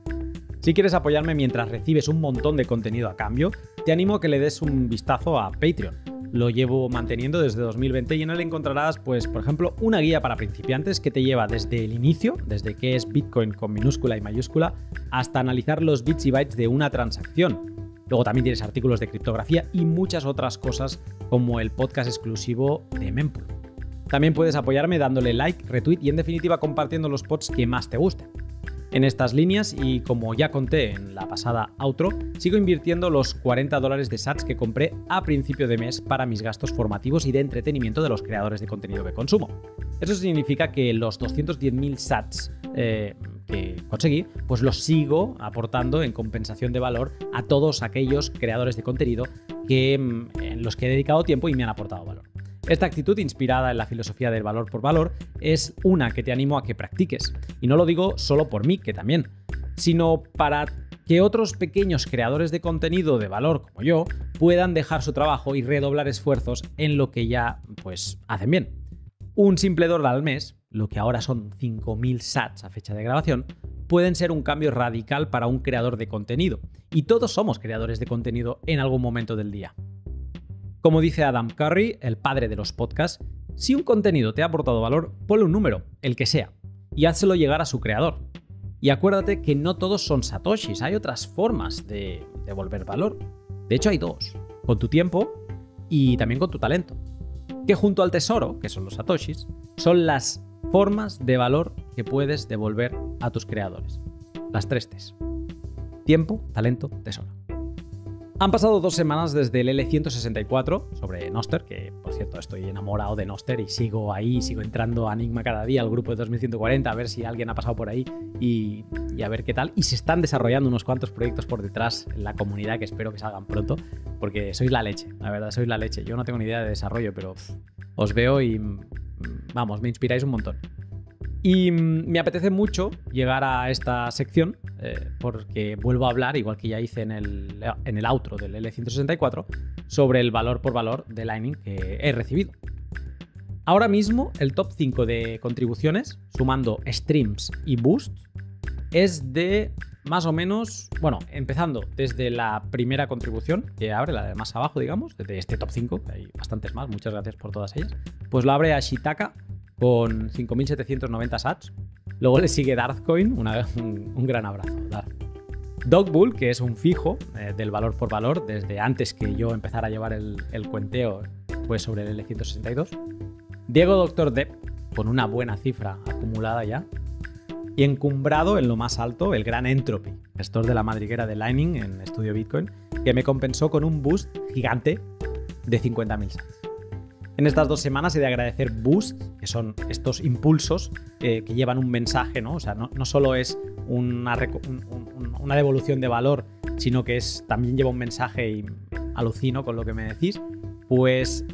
Si quieres apoyarme mientras recibes un montón de contenido a cambio, te animo a que le des un vistazo a Patreon lo llevo manteniendo desde 2020 y en él encontrarás, pues, por ejemplo, una guía para principiantes que te lleva desde el inicio, desde qué es Bitcoin con minúscula y mayúscula, hasta analizar los bits y bytes de una transacción. Luego también tienes artículos de criptografía y muchas otras cosas como el podcast exclusivo de Mempool. También puedes apoyarme dándole like, retweet y en definitiva compartiendo los pods que más te gusten. En estas líneas, y como ya conté en la pasada outro, sigo invirtiendo los 40 dólares de sats que compré a principio de mes para mis gastos formativos y de entretenimiento de los creadores de contenido que consumo. Eso significa que los 210.000 sats eh, que conseguí, pues los sigo aportando en compensación de valor a todos aquellos creadores de contenido que, mm, en los que he dedicado tiempo y me han aportado valor. Esta actitud inspirada en la filosofía del valor por valor es una que te animo a que practiques. Y no lo digo solo por mí, que también, sino para que otros pequeños creadores de contenido de valor como yo puedan dejar su trabajo y redoblar esfuerzos en lo que ya pues hacen bien. Un simple dólar al mes, lo que ahora son 5.000 sats a fecha de grabación, pueden ser un cambio radical para un creador de contenido. Y todos somos creadores de contenido en algún momento del día. Como dice Adam Curry, el padre de los podcasts, si un contenido te ha aportado valor, ponle un número, el que sea, y házelo llegar a su creador. Y acuérdate que no todos son satoshis, hay otras formas de devolver valor. De hecho, hay dos, con tu tiempo y también con tu talento, que junto al tesoro, que son los satoshis, son las formas de valor que puedes devolver a tus creadores. Las tres Ts. Tiempo, talento, tesoro. Han pasado dos semanas desde el L164 sobre Noster, que por cierto estoy enamorado de Noster y sigo ahí, sigo entrando a Enigma cada día al grupo de 2140 a ver si alguien ha pasado por ahí y, a ver qué tal. Y se están desarrollando unos cuantos proyectos por detrás en la comunidad que espero que salgan pronto, porque sois la leche, la verdad, sois la leche. Yo no tengo ni idea de desarrollo, pero os veo y mm, vamos, me inspiráis un montón. Y mm, me apetece mucho llegar a esta sección eh, porque vuelvo a hablar, igual que ya hice en el, en outro del L164, sobre el valor por valor de Lightning que he recibido. Ahora mismo el top 5 de contribuciones, sumando streams y boosts, es de más o menos, bueno, empezando desde la primera contribución, que abre la de más abajo, digamos, desde este top 5, que hay bastantes más, muchas gracias por todas ellas, pues lo abre a con 5.790 sats. Luego le sigue Darkcoin, una, un, un, gran abrazo, dog Dogbull, que es un fijo eh, del valor por valor, desde antes que yo empezara a llevar el, cuenteo pues sobre el L162. Diego Doctor Depp, con una buena cifra acumulada ya. Y encumbrado en lo más alto, el gran Entropy, gestor de la madriguera de Lightning en Estudio Bitcoin, que me compensó con un boost gigante de 50.000 sats. En estas dos semanas he de agradecer Boost, que son estos impulsos eh, que llevan un mensaje, ¿no? O sea, no, solo es una, devolución de valor, sino que es, también lleva un mensaje y alucino con lo que me decís. Pues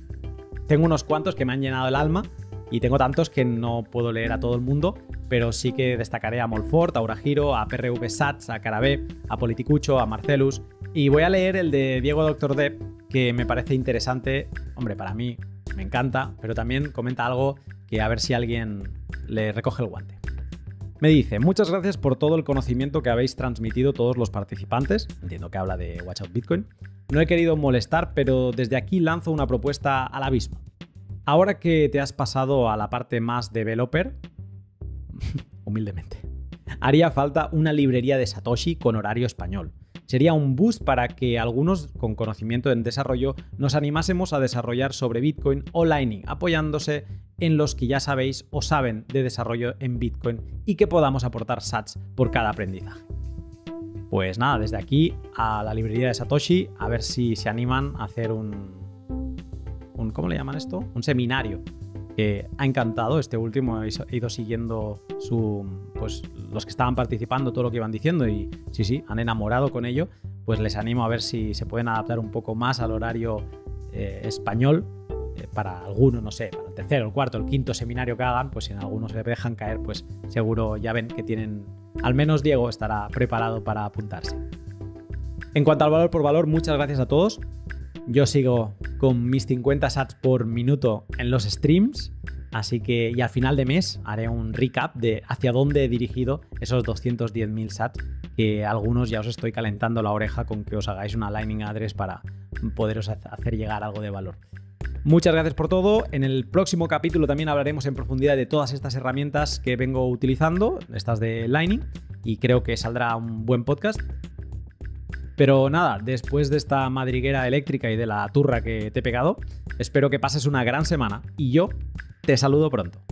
tengo unos cuantos que me han llenado el alma y tengo tantos que no puedo leer a todo el mundo, pero sí que destacaré a Molfort, a Uragiro, a PRV Sats, a Carabé, a Politicucho, a Marcelus. Y voy a leer el de Diego Doctor Depp, que me parece interesante, hombre, para mí me encanta, pero también comenta algo que a ver si alguien le recoge el guante. Me dice, muchas gracias por todo el conocimiento que habéis transmitido todos los participantes, entiendo que habla de Watch Out Bitcoin, no he querido molestar, pero desde aquí lanzo una propuesta al abismo. Ahora que te has pasado a la parte más developer, humildemente, haría falta una librería de Satoshi con horario español sería un boost para que algunos con conocimiento en desarrollo nos animásemos a desarrollar sobre Bitcoin o Lightning, apoyándose en los que ya sabéis o saben de desarrollo en Bitcoin y que podamos aportar sats por cada aprendizaje. Pues nada, desde aquí a la librería de Satoshi, a ver si se animan a hacer un, un ¿cómo le llaman esto? Un seminario que eh, ha encantado este último, he ido siguiendo su, pues, los que estaban participando, todo lo que iban diciendo y sí, sí, han enamorado con ello, pues les animo a ver si se pueden adaptar un poco más al horario eh, español eh, para alguno, no sé, para el tercero, el cuarto, el quinto seminario que hagan, pues si en algunos se dejan caer, pues seguro ya ven que tienen, al menos Diego estará preparado para apuntarse. En cuanto al valor por valor, muchas gracias a todos. Yo sigo con mis 50 sats por minuto en los streams, así que y al final de mes haré un recap de hacia dónde he dirigido esos 210.000 sats, que algunos ya os estoy calentando la oreja con que os hagáis una lightning address para poderos hacer llegar algo de valor. Muchas gracias por todo. En el próximo capítulo también hablaremos en profundidad de todas estas herramientas que vengo utilizando, estas de Lightning, y creo que saldrá un buen podcast. Pero nada, después de esta madriguera eléctrica y de la turra que te he pegado, espero que pases una gran semana y yo te saludo pronto.